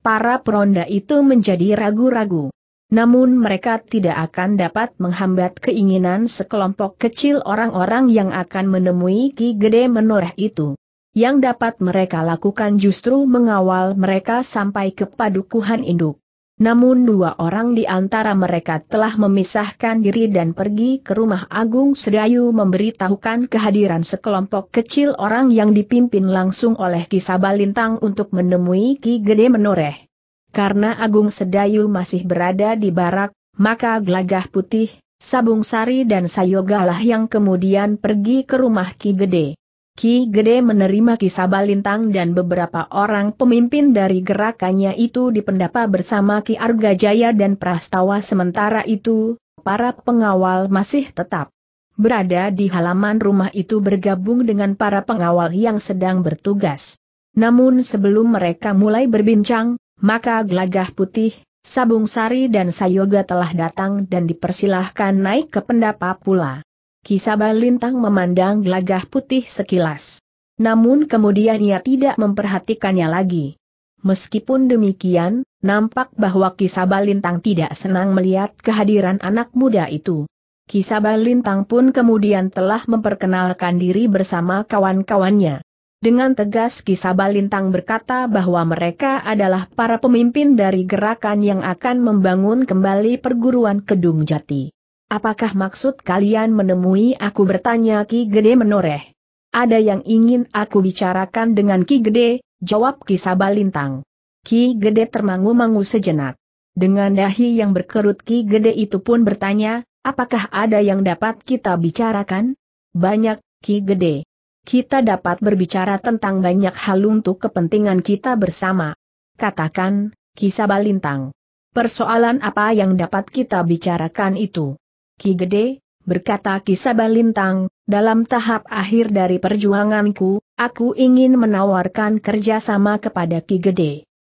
para peronda itu menjadi ragu-ragu. Namun mereka tidak akan dapat menghambat keinginan sekelompok kecil orang-orang yang akan menemui Ki Gede Menoreh itu. Yang dapat mereka lakukan justru mengawal mereka sampai ke padukuhan induk. Namun dua orang di antara mereka telah memisahkan diri dan pergi ke rumah Agung Sedayu memberitahukan kehadiran sekelompok kecil orang yang dipimpin langsung oleh Ki Lintang untuk menemui Ki Gede Menoreh. Karena Agung Sedayu masih berada di barak, maka Glagah Putih, Sabung Sari dan Sayogalah yang kemudian pergi ke rumah Ki Gede. Ki Gede menerima kisah Balintang dan beberapa orang pemimpin dari gerakannya itu di pendapa bersama Ki Arga Jaya dan Prastawa sementara itu, para pengawal masih tetap berada di halaman rumah itu bergabung dengan para pengawal yang sedang bertugas. Namun sebelum mereka mulai berbincang, maka Glagah putih, sabung sari dan sayoga telah datang dan dipersilahkan naik ke pendapa pula. Kisaba Lintang memandang gelagah putih sekilas. Namun kemudian ia tidak memperhatikannya lagi. Meskipun demikian, nampak bahwa Kisaba Lintang tidak senang melihat kehadiran anak muda itu. Kisaba Lintang pun kemudian telah memperkenalkan diri bersama kawan-kawannya. Dengan tegas Kisaba Lintang berkata bahwa mereka adalah para pemimpin dari gerakan yang akan membangun kembali perguruan Kedung Jati. Apakah maksud kalian menemui aku bertanya Ki Gede menoreh? Ada yang ingin aku bicarakan dengan Ki Gede, jawab Ki Sabalintang. Ki Gede termangu-mangu sejenak. Dengan dahi yang berkerut Ki Gede itu pun bertanya, apakah ada yang dapat kita bicarakan? Banyak, Ki Gede. Kita dapat berbicara tentang banyak hal untuk kepentingan kita bersama. Katakan, Ki Sabalintang. Persoalan apa yang dapat kita bicarakan itu? Ki Gede, berkata Ki Sabalintang. dalam tahap akhir dari perjuanganku, aku ingin menawarkan kerjasama kepada Ki Gede.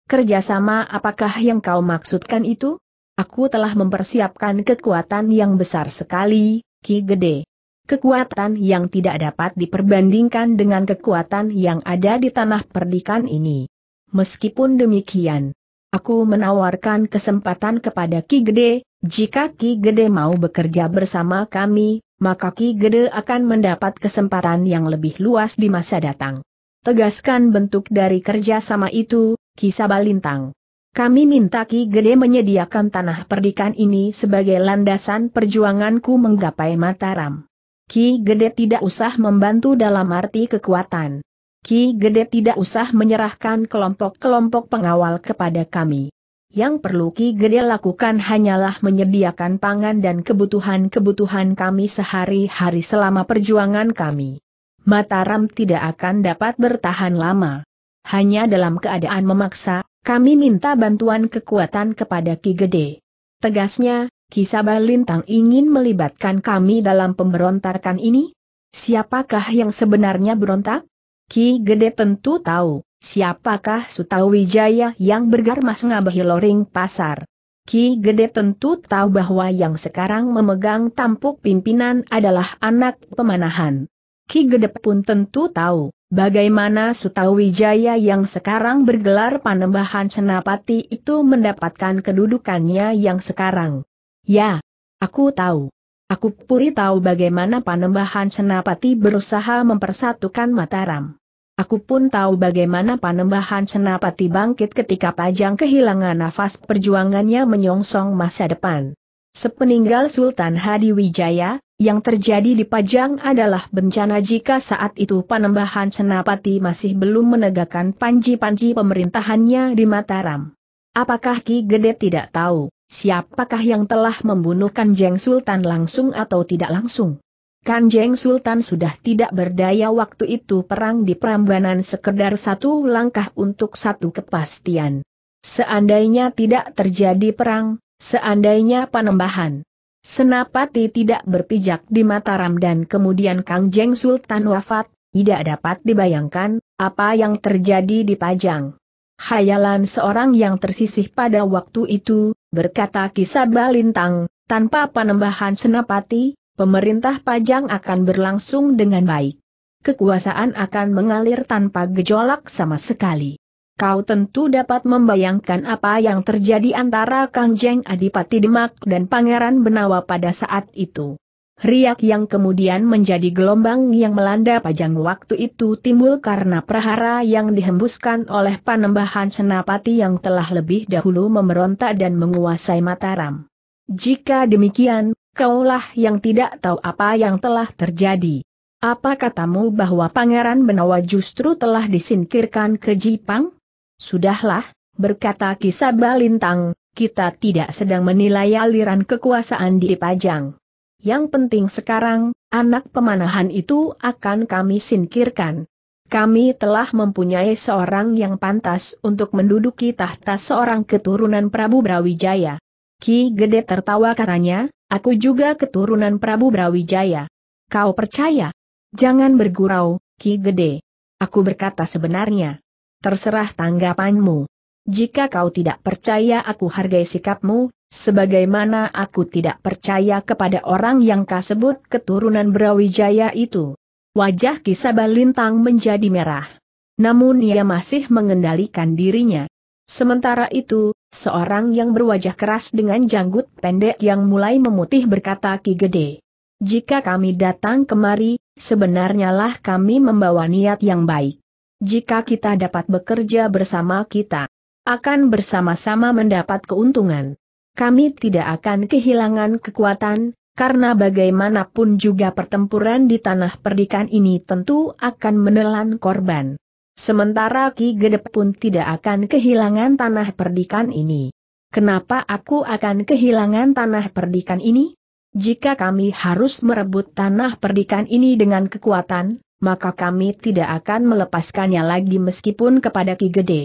Kerjasama apakah yang kau maksudkan itu? Aku telah mempersiapkan kekuatan yang besar sekali, Ki Gede. Kekuatan yang tidak dapat diperbandingkan dengan kekuatan yang ada di tanah perdikan ini. Meskipun demikian, aku menawarkan kesempatan kepada Ki Gede, jika Ki Gede mau bekerja bersama kami, maka Ki Gede akan mendapat kesempatan yang lebih luas di masa datang. Tegaskan bentuk dari kerjasama itu, Ki Sabalintang. Kami minta Ki Gede menyediakan tanah perdikan ini sebagai landasan perjuanganku menggapai Mataram. Ki Gede tidak usah membantu dalam arti kekuatan. Ki Gede tidak usah menyerahkan kelompok-kelompok pengawal kepada kami. Yang perlu Ki Gede lakukan hanyalah menyediakan pangan dan kebutuhan-kebutuhan kami sehari-hari selama perjuangan kami. Mataram tidak akan dapat bertahan lama. Hanya dalam keadaan memaksa, kami minta bantuan kekuatan kepada Ki Gede. Tegasnya, Kisaba Lintang ingin melibatkan kami dalam pemberontakan ini? Siapakah yang sebenarnya berontak? Ki Gede tentu tahu. Siapakah Sutawijaya yang bergarmas ngabahi loring pasar? Ki Gede tentu tahu bahwa yang sekarang memegang tampuk pimpinan adalah anak pemanahan. Ki Gede pun tentu tahu bagaimana Sutawijaya yang sekarang bergelar panembahan senapati itu mendapatkan kedudukannya yang sekarang. Ya, aku tahu. Aku puri tahu bagaimana panembahan senapati berusaha mempersatukan Mataram. Aku pun tahu bagaimana panembahan senapati bangkit ketika Pajang kehilangan nafas perjuangannya menyongsong masa depan. Sepeninggal Sultan Hadi Wijaya, yang terjadi di Pajang adalah bencana jika saat itu panembahan senapati masih belum menegakkan panji-panji pemerintahannya di Mataram. Apakah Ki Gede tidak tahu, siapakah yang telah membunuhkan jeng Sultan langsung atau tidak langsung? Kanjeng Sultan sudah tidak berdaya waktu itu perang di Prambanan sekedar satu langkah untuk satu kepastian. Seandainya tidak terjadi perang, seandainya panembahan. Senapati tidak berpijak di Mataram dan kemudian Kangjeng Sultan wafat, tidak dapat dibayangkan apa yang terjadi di Pajang. Khayalan seorang yang tersisih pada waktu itu, berkata Kisah Balintang, tanpa panembahan Senapati, pemerintah Pajang akan berlangsung dengan baik. Kekuasaan akan mengalir tanpa gejolak sama sekali. Kau tentu dapat membayangkan apa yang terjadi antara Kangjeng Adipati Demak dan Pangeran Benawa pada saat itu. Riak yang kemudian menjadi gelombang yang melanda Pajang waktu itu timbul karena prahara yang dihembuskan oleh panembahan senapati yang telah lebih dahulu memberontak dan menguasai Mataram. Jika demikian, Kaulah yang tidak tahu apa yang telah terjadi. Apa katamu bahwa Pangeran Benawa justru telah disingkirkan ke Jipang? Sudahlah, berkata kisah Lintang, kita tidak sedang menilai aliran kekuasaan di Pajang. Yang penting sekarang, anak pemanahan itu akan kami singkirkan. Kami telah mempunyai seorang yang pantas untuk menduduki tahta seorang keturunan Prabu Brawijaya. Ki Gede tertawa katanya, Aku juga keturunan Prabu Brawijaya. Kau percaya? Jangan bergurau, Ki Gede. Aku berkata sebenarnya. Terserah tanggapanmu. Jika kau tidak percaya aku hargai sikapmu, sebagaimana aku tidak percaya kepada orang yang kau sebut keturunan Brawijaya itu. Wajah Ki Lintang menjadi merah. Namun ia masih mengendalikan dirinya. Sementara itu, Seorang yang berwajah keras dengan janggut pendek yang mulai memutih berkata Ki Gede. Jika kami datang kemari, sebenarnya lah kami membawa niat yang baik. Jika kita dapat bekerja bersama kita, akan bersama-sama mendapat keuntungan. Kami tidak akan kehilangan kekuatan, karena bagaimanapun juga pertempuran di tanah perdikan ini tentu akan menelan korban. Sementara Ki Gedep pun tidak akan kehilangan tanah perdikan ini. Kenapa aku akan kehilangan tanah perdikan ini? Jika kami harus merebut tanah perdikan ini dengan kekuatan, maka kami tidak akan melepaskannya lagi meskipun kepada Ki Gede.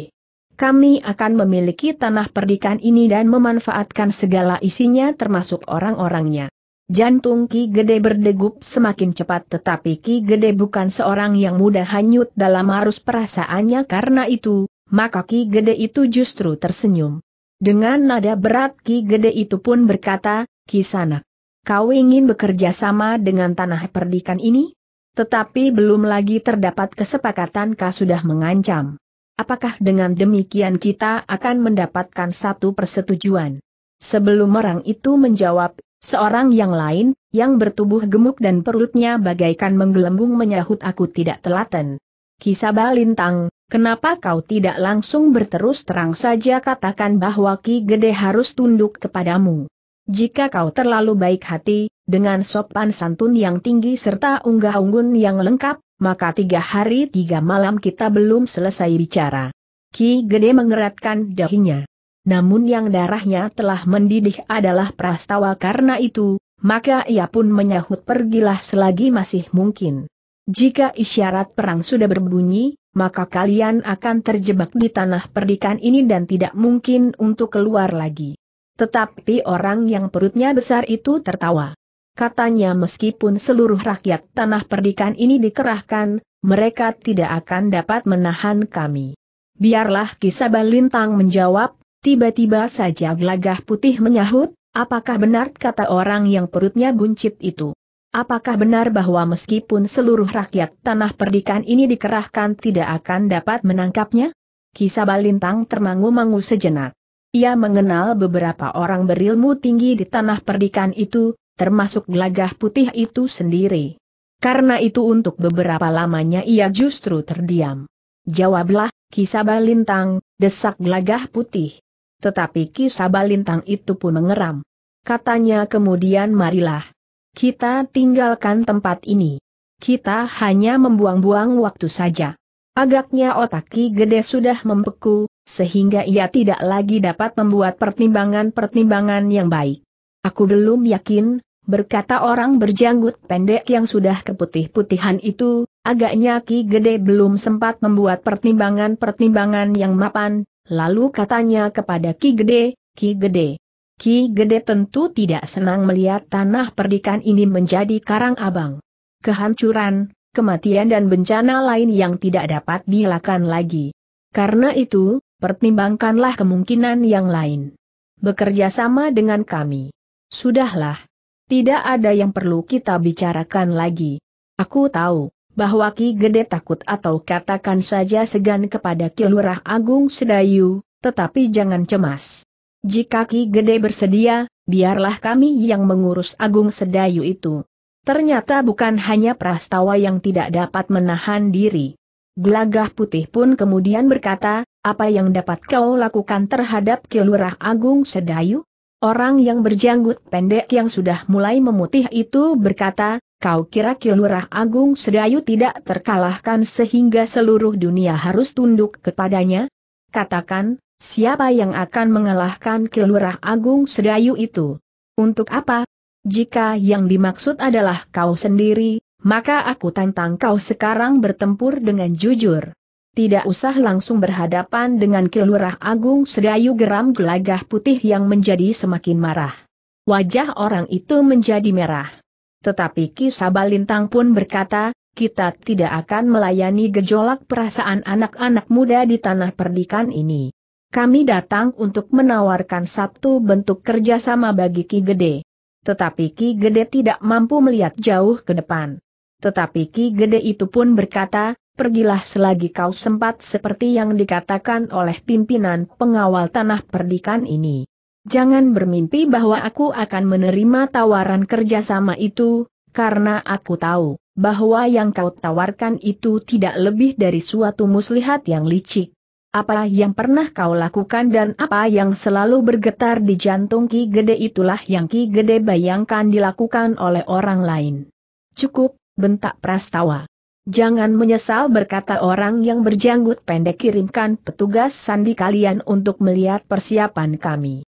Kami akan memiliki tanah perdikan ini dan memanfaatkan segala isinya termasuk orang-orangnya. Jantung Ki Gede berdegup semakin cepat tetapi Ki Gede bukan seorang yang mudah hanyut dalam arus perasaannya karena itu, maka Ki Gede itu justru tersenyum. Dengan nada berat Ki Gede itu pun berkata, Ki Sana, kau ingin bekerja sama dengan tanah perdikan ini? Tetapi belum lagi terdapat kesepakatan kau sudah mengancam. Apakah dengan demikian kita akan mendapatkan satu persetujuan? Sebelum orang itu menjawab, Seorang yang lain, yang bertubuh gemuk dan perutnya bagaikan menggelembung menyahut aku tidak telaten. Kisah Balintang, kenapa kau tidak langsung berterus terang saja katakan bahwa Ki Gede harus tunduk kepadamu? Jika kau terlalu baik hati, dengan sopan santun yang tinggi serta unggah-unggun yang lengkap, maka tiga hari tiga malam kita belum selesai bicara. Ki Gede mengeratkan dahinya namun yang darahnya telah mendidih adalah prastawa karena itu, maka ia pun menyahut pergilah selagi masih mungkin. Jika isyarat perang sudah berbunyi, maka kalian akan terjebak di tanah perdikan ini dan tidak mungkin untuk keluar lagi. Tetapi orang yang perutnya besar itu tertawa. Katanya meskipun seluruh rakyat tanah perdikan ini dikerahkan, mereka tidak akan dapat menahan kami. Biarlah kisah menjawab, Tiba-tiba saja gelagah putih menyahut, apakah benar kata orang yang perutnya buncit itu? Apakah benar bahwa meskipun seluruh rakyat tanah perdikan ini dikerahkan tidak akan dapat menangkapnya? Kisah Balintang termangu-mangu sejenak. Ia mengenal beberapa orang berilmu tinggi di tanah perdikan itu, termasuk gelagah putih itu sendiri. Karena itu untuk beberapa lamanya ia justru terdiam. Jawablah, kisah Balintang, desak gelagah putih. Tetapi kisah balintang itu pun mengeram. Katanya kemudian marilah. Kita tinggalkan tempat ini. Kita hanya membuang-buang waktu saja. Agaknya Otaki Gede sudah membeku, sehingga ia tidak lagi dapat membuat pertimbangan-pertimbangan yang baik. Aku belum yakin, berkata orang berjanggut pendek yang sudah keputih-putihan itu, agaknya Ki Gede belum sempat membuat pertimbangan-pertimbangan yang mapan, Lalu katanya kepada Ki Gede, Ki Gede. Ki Gede tentu tidak senang melihat tanah perdikan ini menjadi karang abang. Kehancuran, kematian dan bencana lain yang tidak dapat dilakukan lagi. Karena itu, pertimbangkanlah kemungkinan yang lain. Bekerja sama dengan kami. Sudahlah. Tidak ada yang perlu kita bicarakan lagi. Aku tahu, bahwa Ki Gede takut atau katakan saja segan kepada Ki Agung Sedayu, tetapi jangan cemas. Jika Ki Gede bersedia, biarlah kami yang mengurus Agung Sedayu itu. Ternyata bukan hanya Prastawa yang tidak dapat menahan diri. Glagah putih pun kemudian berkata, apa yang dapat kau lakukan terhadap Kilurah Agung Sedayu? Orang yang berjanggut pendek yang sudah mulai memutih itu berkata, Kau kira Kilurah Agung Sedayu tidak terkalahkan sehingga seluruh dunia harus tunduk kepadanya? Katakan, siapa yang akan mengalahkan Kilurah Agung Sedayu itu? Untuk apa? Jika yang dimaksud adalah kau sendiri, maka aku tantang kau sekarang bertempur dengan jujur. Tidak usah langsung berhadapan dengan Kilurah Agung Sedayu geram gelagah putih yang menjadi semakin marah. Wajah orang itu menjadi merah. Tetapi Ki Sabalintang pun berkata, kita tidak akan melayani gejolak perasaan anak-anak muda di tanah perdikan ini. Kami datang untuk menawarkan satu bentuk kerjasama bagi Ki Gede. Tetapi Ki Gede tidak mampu melihat jauh ke depan. Tetapi Ki Gede itu pun berkata, pergilah selagi kau sempat seperti yang dikatakan oleh pimpinan pengawal tanah perdikan ini. Jangan bermimpi bahwa aku akan menerima tawaran kerjasama itu, karena aku tahu bahwa yang kau tawarkan itu tidak lebih dari suatu muslihat yang licik. Apa yang pernah kau lakukan dan apa yang selalu bergetar di jantung Ki Gede itulah yang Ki Gede bayangkan dilakukan oleh orang lain. Cukup, bentak Prastawa. Jangan menyesal berkata orang yang berjanggut pendek kirimkan petugas sandi kalian untuk melihat persiapan kami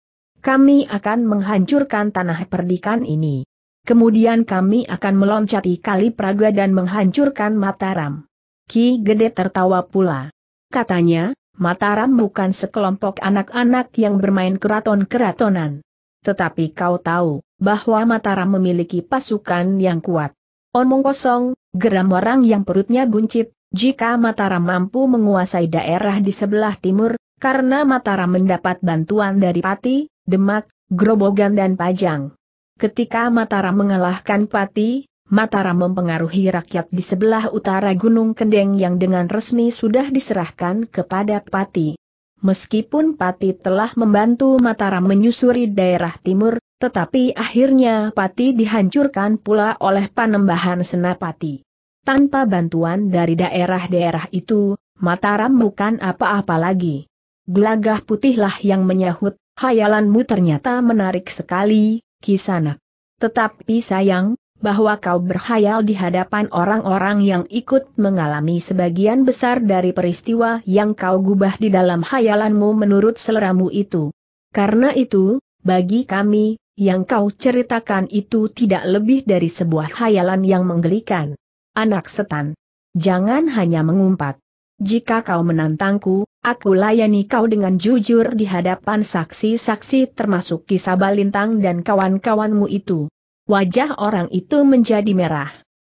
kami akan menghancurkan tanah perdikan ini. Kemudian kami akan meloncati kali Praga dan menghancurkan Mataram. Ki Gede tertawa pula. Katanya, Mataram bukan sekelompok anak-anak yang bermain keraton-keratonan. Tetapi kau tahu, bahwa Mataram memiliki pasukan yang kuat. Omong kosong, geram orang yang perutnya buncit, jika Mataram mampu menguasai daerah di sebelah timur, karena Mataram mendapat bantuan dari Pati, Demak, Grobogan dan Pajang. Ketika Mataram mengalahkan Pati, Mataram mempengaruhi rakyat di sebelah utara Gunung Kendeng yang dengan resmi sudah diserahkan kepada Pati. Meskipun Pati telah membantu Mataram menyusuri daerah timur, tetapi akhirnya Pati dihancurkan pula oleh panembahan Senapati. Tanpa bantuan dari daerah-daerah itu, Mataram bukan apa-apa lagi. Gelagah putihlah yang menyahut, Hayalanmu ternyata menarik sekali, Kisana. Tetapi sayang, bahwa kau berhayal di hadapan orang-orang yang ikut mengalami sebagian besar dari peristiwa yang kau gubah di dalam hayalanmu menurut seleramu itu. Karena itu, bagi kami, yang kau ceritakan itu tidak lebih dari sebuah hayalan yang menggelikan. Anak setan. Jangan hanya mengumpat. Jika kau menantangku, aku layani kau dengan jujur di hadapan saksi-saksi termasuk kisah Balintang dan kawan-kawanmu itu. Wajah orang itu menjadi merah.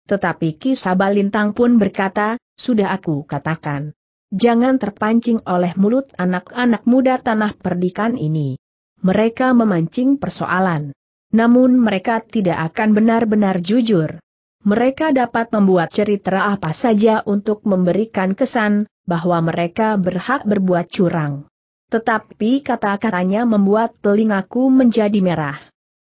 Tetapi kisah Balintang pun berkata, sudah aku katakan. Jangan terpancing oleh mulut anak-anak muda tanah perdikan ini. Mereka memancing persoalan. Namun mereka tidak akan benar-benar jujur mereka dapat membuat cerita apa saja untuk memberikan kesan bahwa mereka berhak berbuat curang. Tetapi kata-katanya membuat telingaku menjadi merah.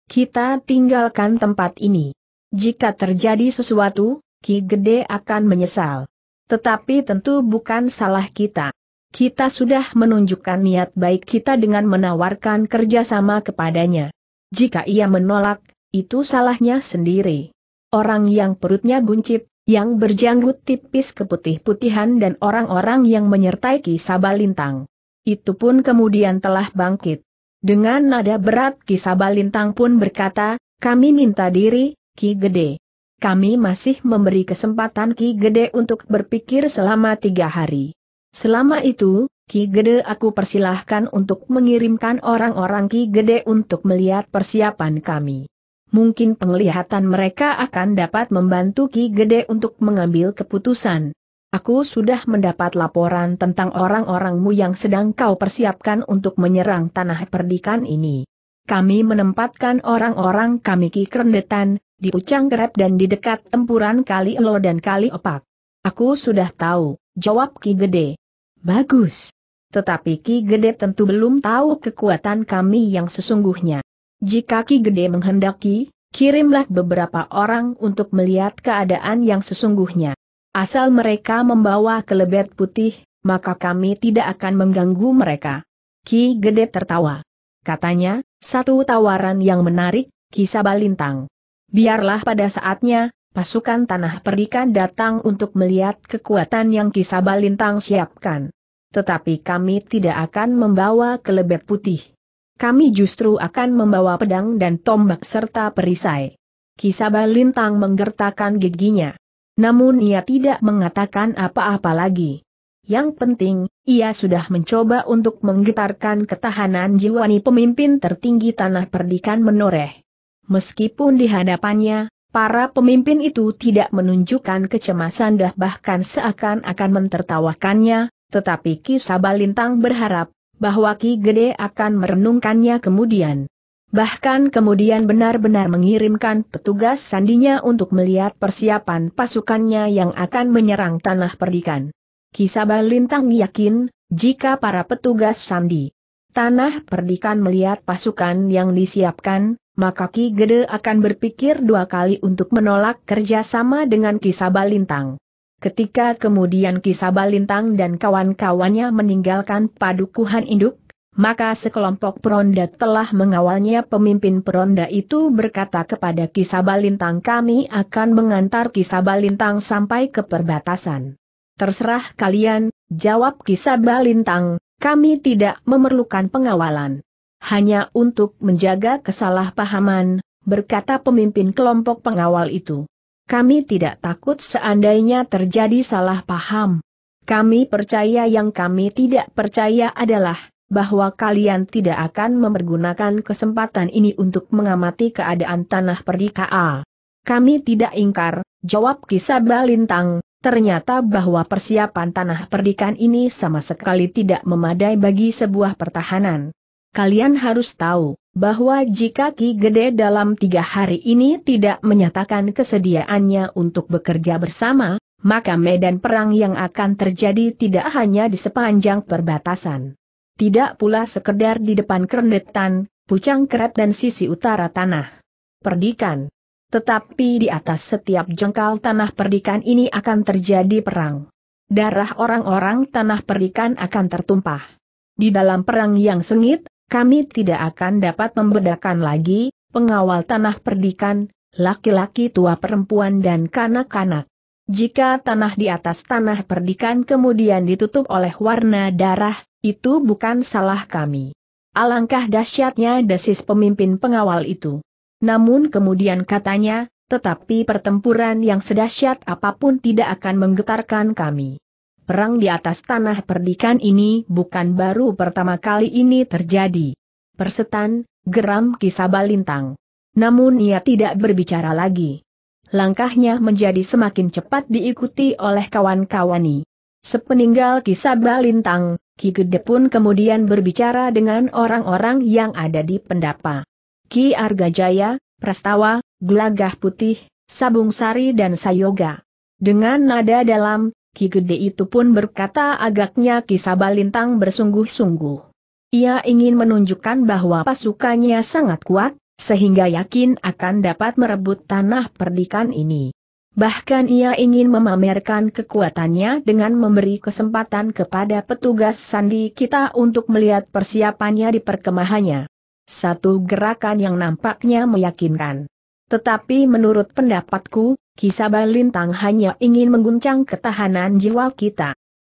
Kita tinggalkan tempat ini. Jika terjadi sesuatu, Ki Gede akan menyesal. Tetapi tentu bukan salah kita. Kita sudah menunjukkan niat baik kita dengan menawarkan kerjasama kepadanya. Jika ia menolak, itu salahnya sendiri orang yang perutnya buncit, yang berjanggut tipis keputih-putihan dan orang-orang yang menyertai Ki Sabalintang. Itu pun kemudian telah bangkit. Dengan nada berat Ki Sabalintang pun berkata, kami minta diri, Ki Gede. Kami masih memberi kesempatan Ki Gede untuk berpikir selama tiga hari. Selama itu, Ki Gede aku persilahkan untuk mengirimkan orang-orang Ki Gede untuk melihat persiapan kami mungkin penglihatan mereka akan dapat membantu Ki Gede untuk mengambil keputusan. Aku sudah mendapat laporan tentang orang-orangmu yang sedang kau persiapkan untuk menyerang tanah perdikan ini. Kami menempatkan orang-orang kami Ki Krendetan, di Pucang Kerep dan di dekat tempuran Kali Elo dan Kali Opak. Aku sudah tahu, jawab Ki Gede. Bagus. Tetapi Ki Gede tentu belum tahu kekuatan kami yang sesungguhnya. Jika Ki Gede menghendaki, kirimlah beberapa orang untuk melihat keadaan yang sesungguhnya. Asal mereka membawa kelebet putih, maka kami tidak akan mengganggu mereka. Ki Gede tertawa. Katanya, satu tawaran yang menarik, kisah balintang. Biarlah pada saatnya, pasukan tanah perdikan datang untuk melihat kekuatan yang kisah balintang siapkan. Tetapi kami tidak akan membawa kelebet putih kami justru akan membawa pedang dan tombak serta perisai. Kisabah Lintang menggertakkan giginya. Namun ia tidak mengatakan apa-apa lagi. Yang penting, ia sudah mencoba untuk menggetarkan ketahanan jiwani pemimpin tertinggi tanah perdikan menoreh. Meskipun di hadapannya, para pemimpin itu tidak menunjukkan kecemasan dah bahkan seakan-akan mentertawakannya, tetapi Kisabah Lintang berharap, bahwa Ki Gede akan merenungkannya kemudian. Bahkan kemudian benar-benar mengirimkan petugas sandinya untuk melihat persiapan pasukannya yang akan menyerang tanah perdikan. Kisabah Lintang yakin, jika para petugas sandi tanah perdikan melihat pasukan yang disiapkan, maka Ki Gede akan berpikir dua kali untuk menolak kerjasama dengan Kisabah Lintang. Ketika kemudian Kisabalintang dan kawan-kawannya meninggalkan padukuhan induk, maka sekelompok peronda telah mengawalnya pemimpin peronda itu berkata kepada Kisabalintang kami akan mengantar Kisabalintang sampai ke perbatasan. Terserah kalian, jawab Kisabalintang, kami tidak memerlukan pengawalan. Hanya untuk menjaga kesalahpahaman, berkata pemimpin kelompok pengawal itu. Kami tidak takut seandainya terjadi salah paham. Kami percaya yang kami tidak percaya adalah bahwa kalian tidak akan mempergunakan kesempatan ini untuk mengamati keadaan tanah perdikaa. Kami tidak ingkar, jawab Kisabah Lintang, ternyata bahwa persiapan tanah perdikan ini sama sekali tidak memadai bagi sebuah pertahanan. Kalian harus tahu, bahwa jika Ki Gede dalam tiga hari ini tidak menyatakan kesediaannya untuk bekerja bersama, maka medan perang yang akan terjadi tidak hanya di sepanjang perbatasan. Tidak pula sekedar di depan kerendetan, pucang kerep dan sisi utara tanah. Perdikan. Tetapi di atas setiap jengkal tanah perdikan ini akan terjadi perang. Darah orang-orang tanah perdikan akan tertumpah. Di dalam perang yang sengit, kami tidak akan dapat membedakan lagi, pengawal tanah perdikan, laki-laki tua perempuan dan kanak-kanak. Jika tanah di atas tanah perdikan kemudian ditutup oleh warna darah, itu bukan salah kami. Alangkah dahsyatnya desis pemimpin pengawal itu. Namun kemudian katanya, tetapi pertempuran yang sedahsyat apapun tidak akan menggetarkan kami. Perang di atas tanah perdikan ini bukan baru pertama kali ini terjadi. Persetan, geram kisah balintang. Namun ia tidak berbicara lagi. Langkahnya menjadi semakin cepat diikuti oleh kawan-kawani. Sepeninggal kisah balintang, Ki Gede pun kemudian berbicara dengan orang-orang yang ada di pendapa. Ki Argajaya, Prastawa, Gelagah Putih, Sabung Sari dan Sayoga. Dengan nada dalam, Ki Gede itu pun berkata agaknya Ki Sabalintang bersungguh-sungguh. Ia ingin menunjukkan bahwa pasukannya sangat kuat, sehingga yakin akan dapat merebut tanah perdikan ini. Bahkan ia ingin memamerkan kekuatannya dengan memberi kesempatan kepada petugas sandi kita untuk melihat persiapannya di perkemahannya. Satu gerakan yang nampaknya meyakinkan. Tetapi menurut pendapatku, Kisah Balintang hanya ingin mengguncang ketahanan jiwa kita.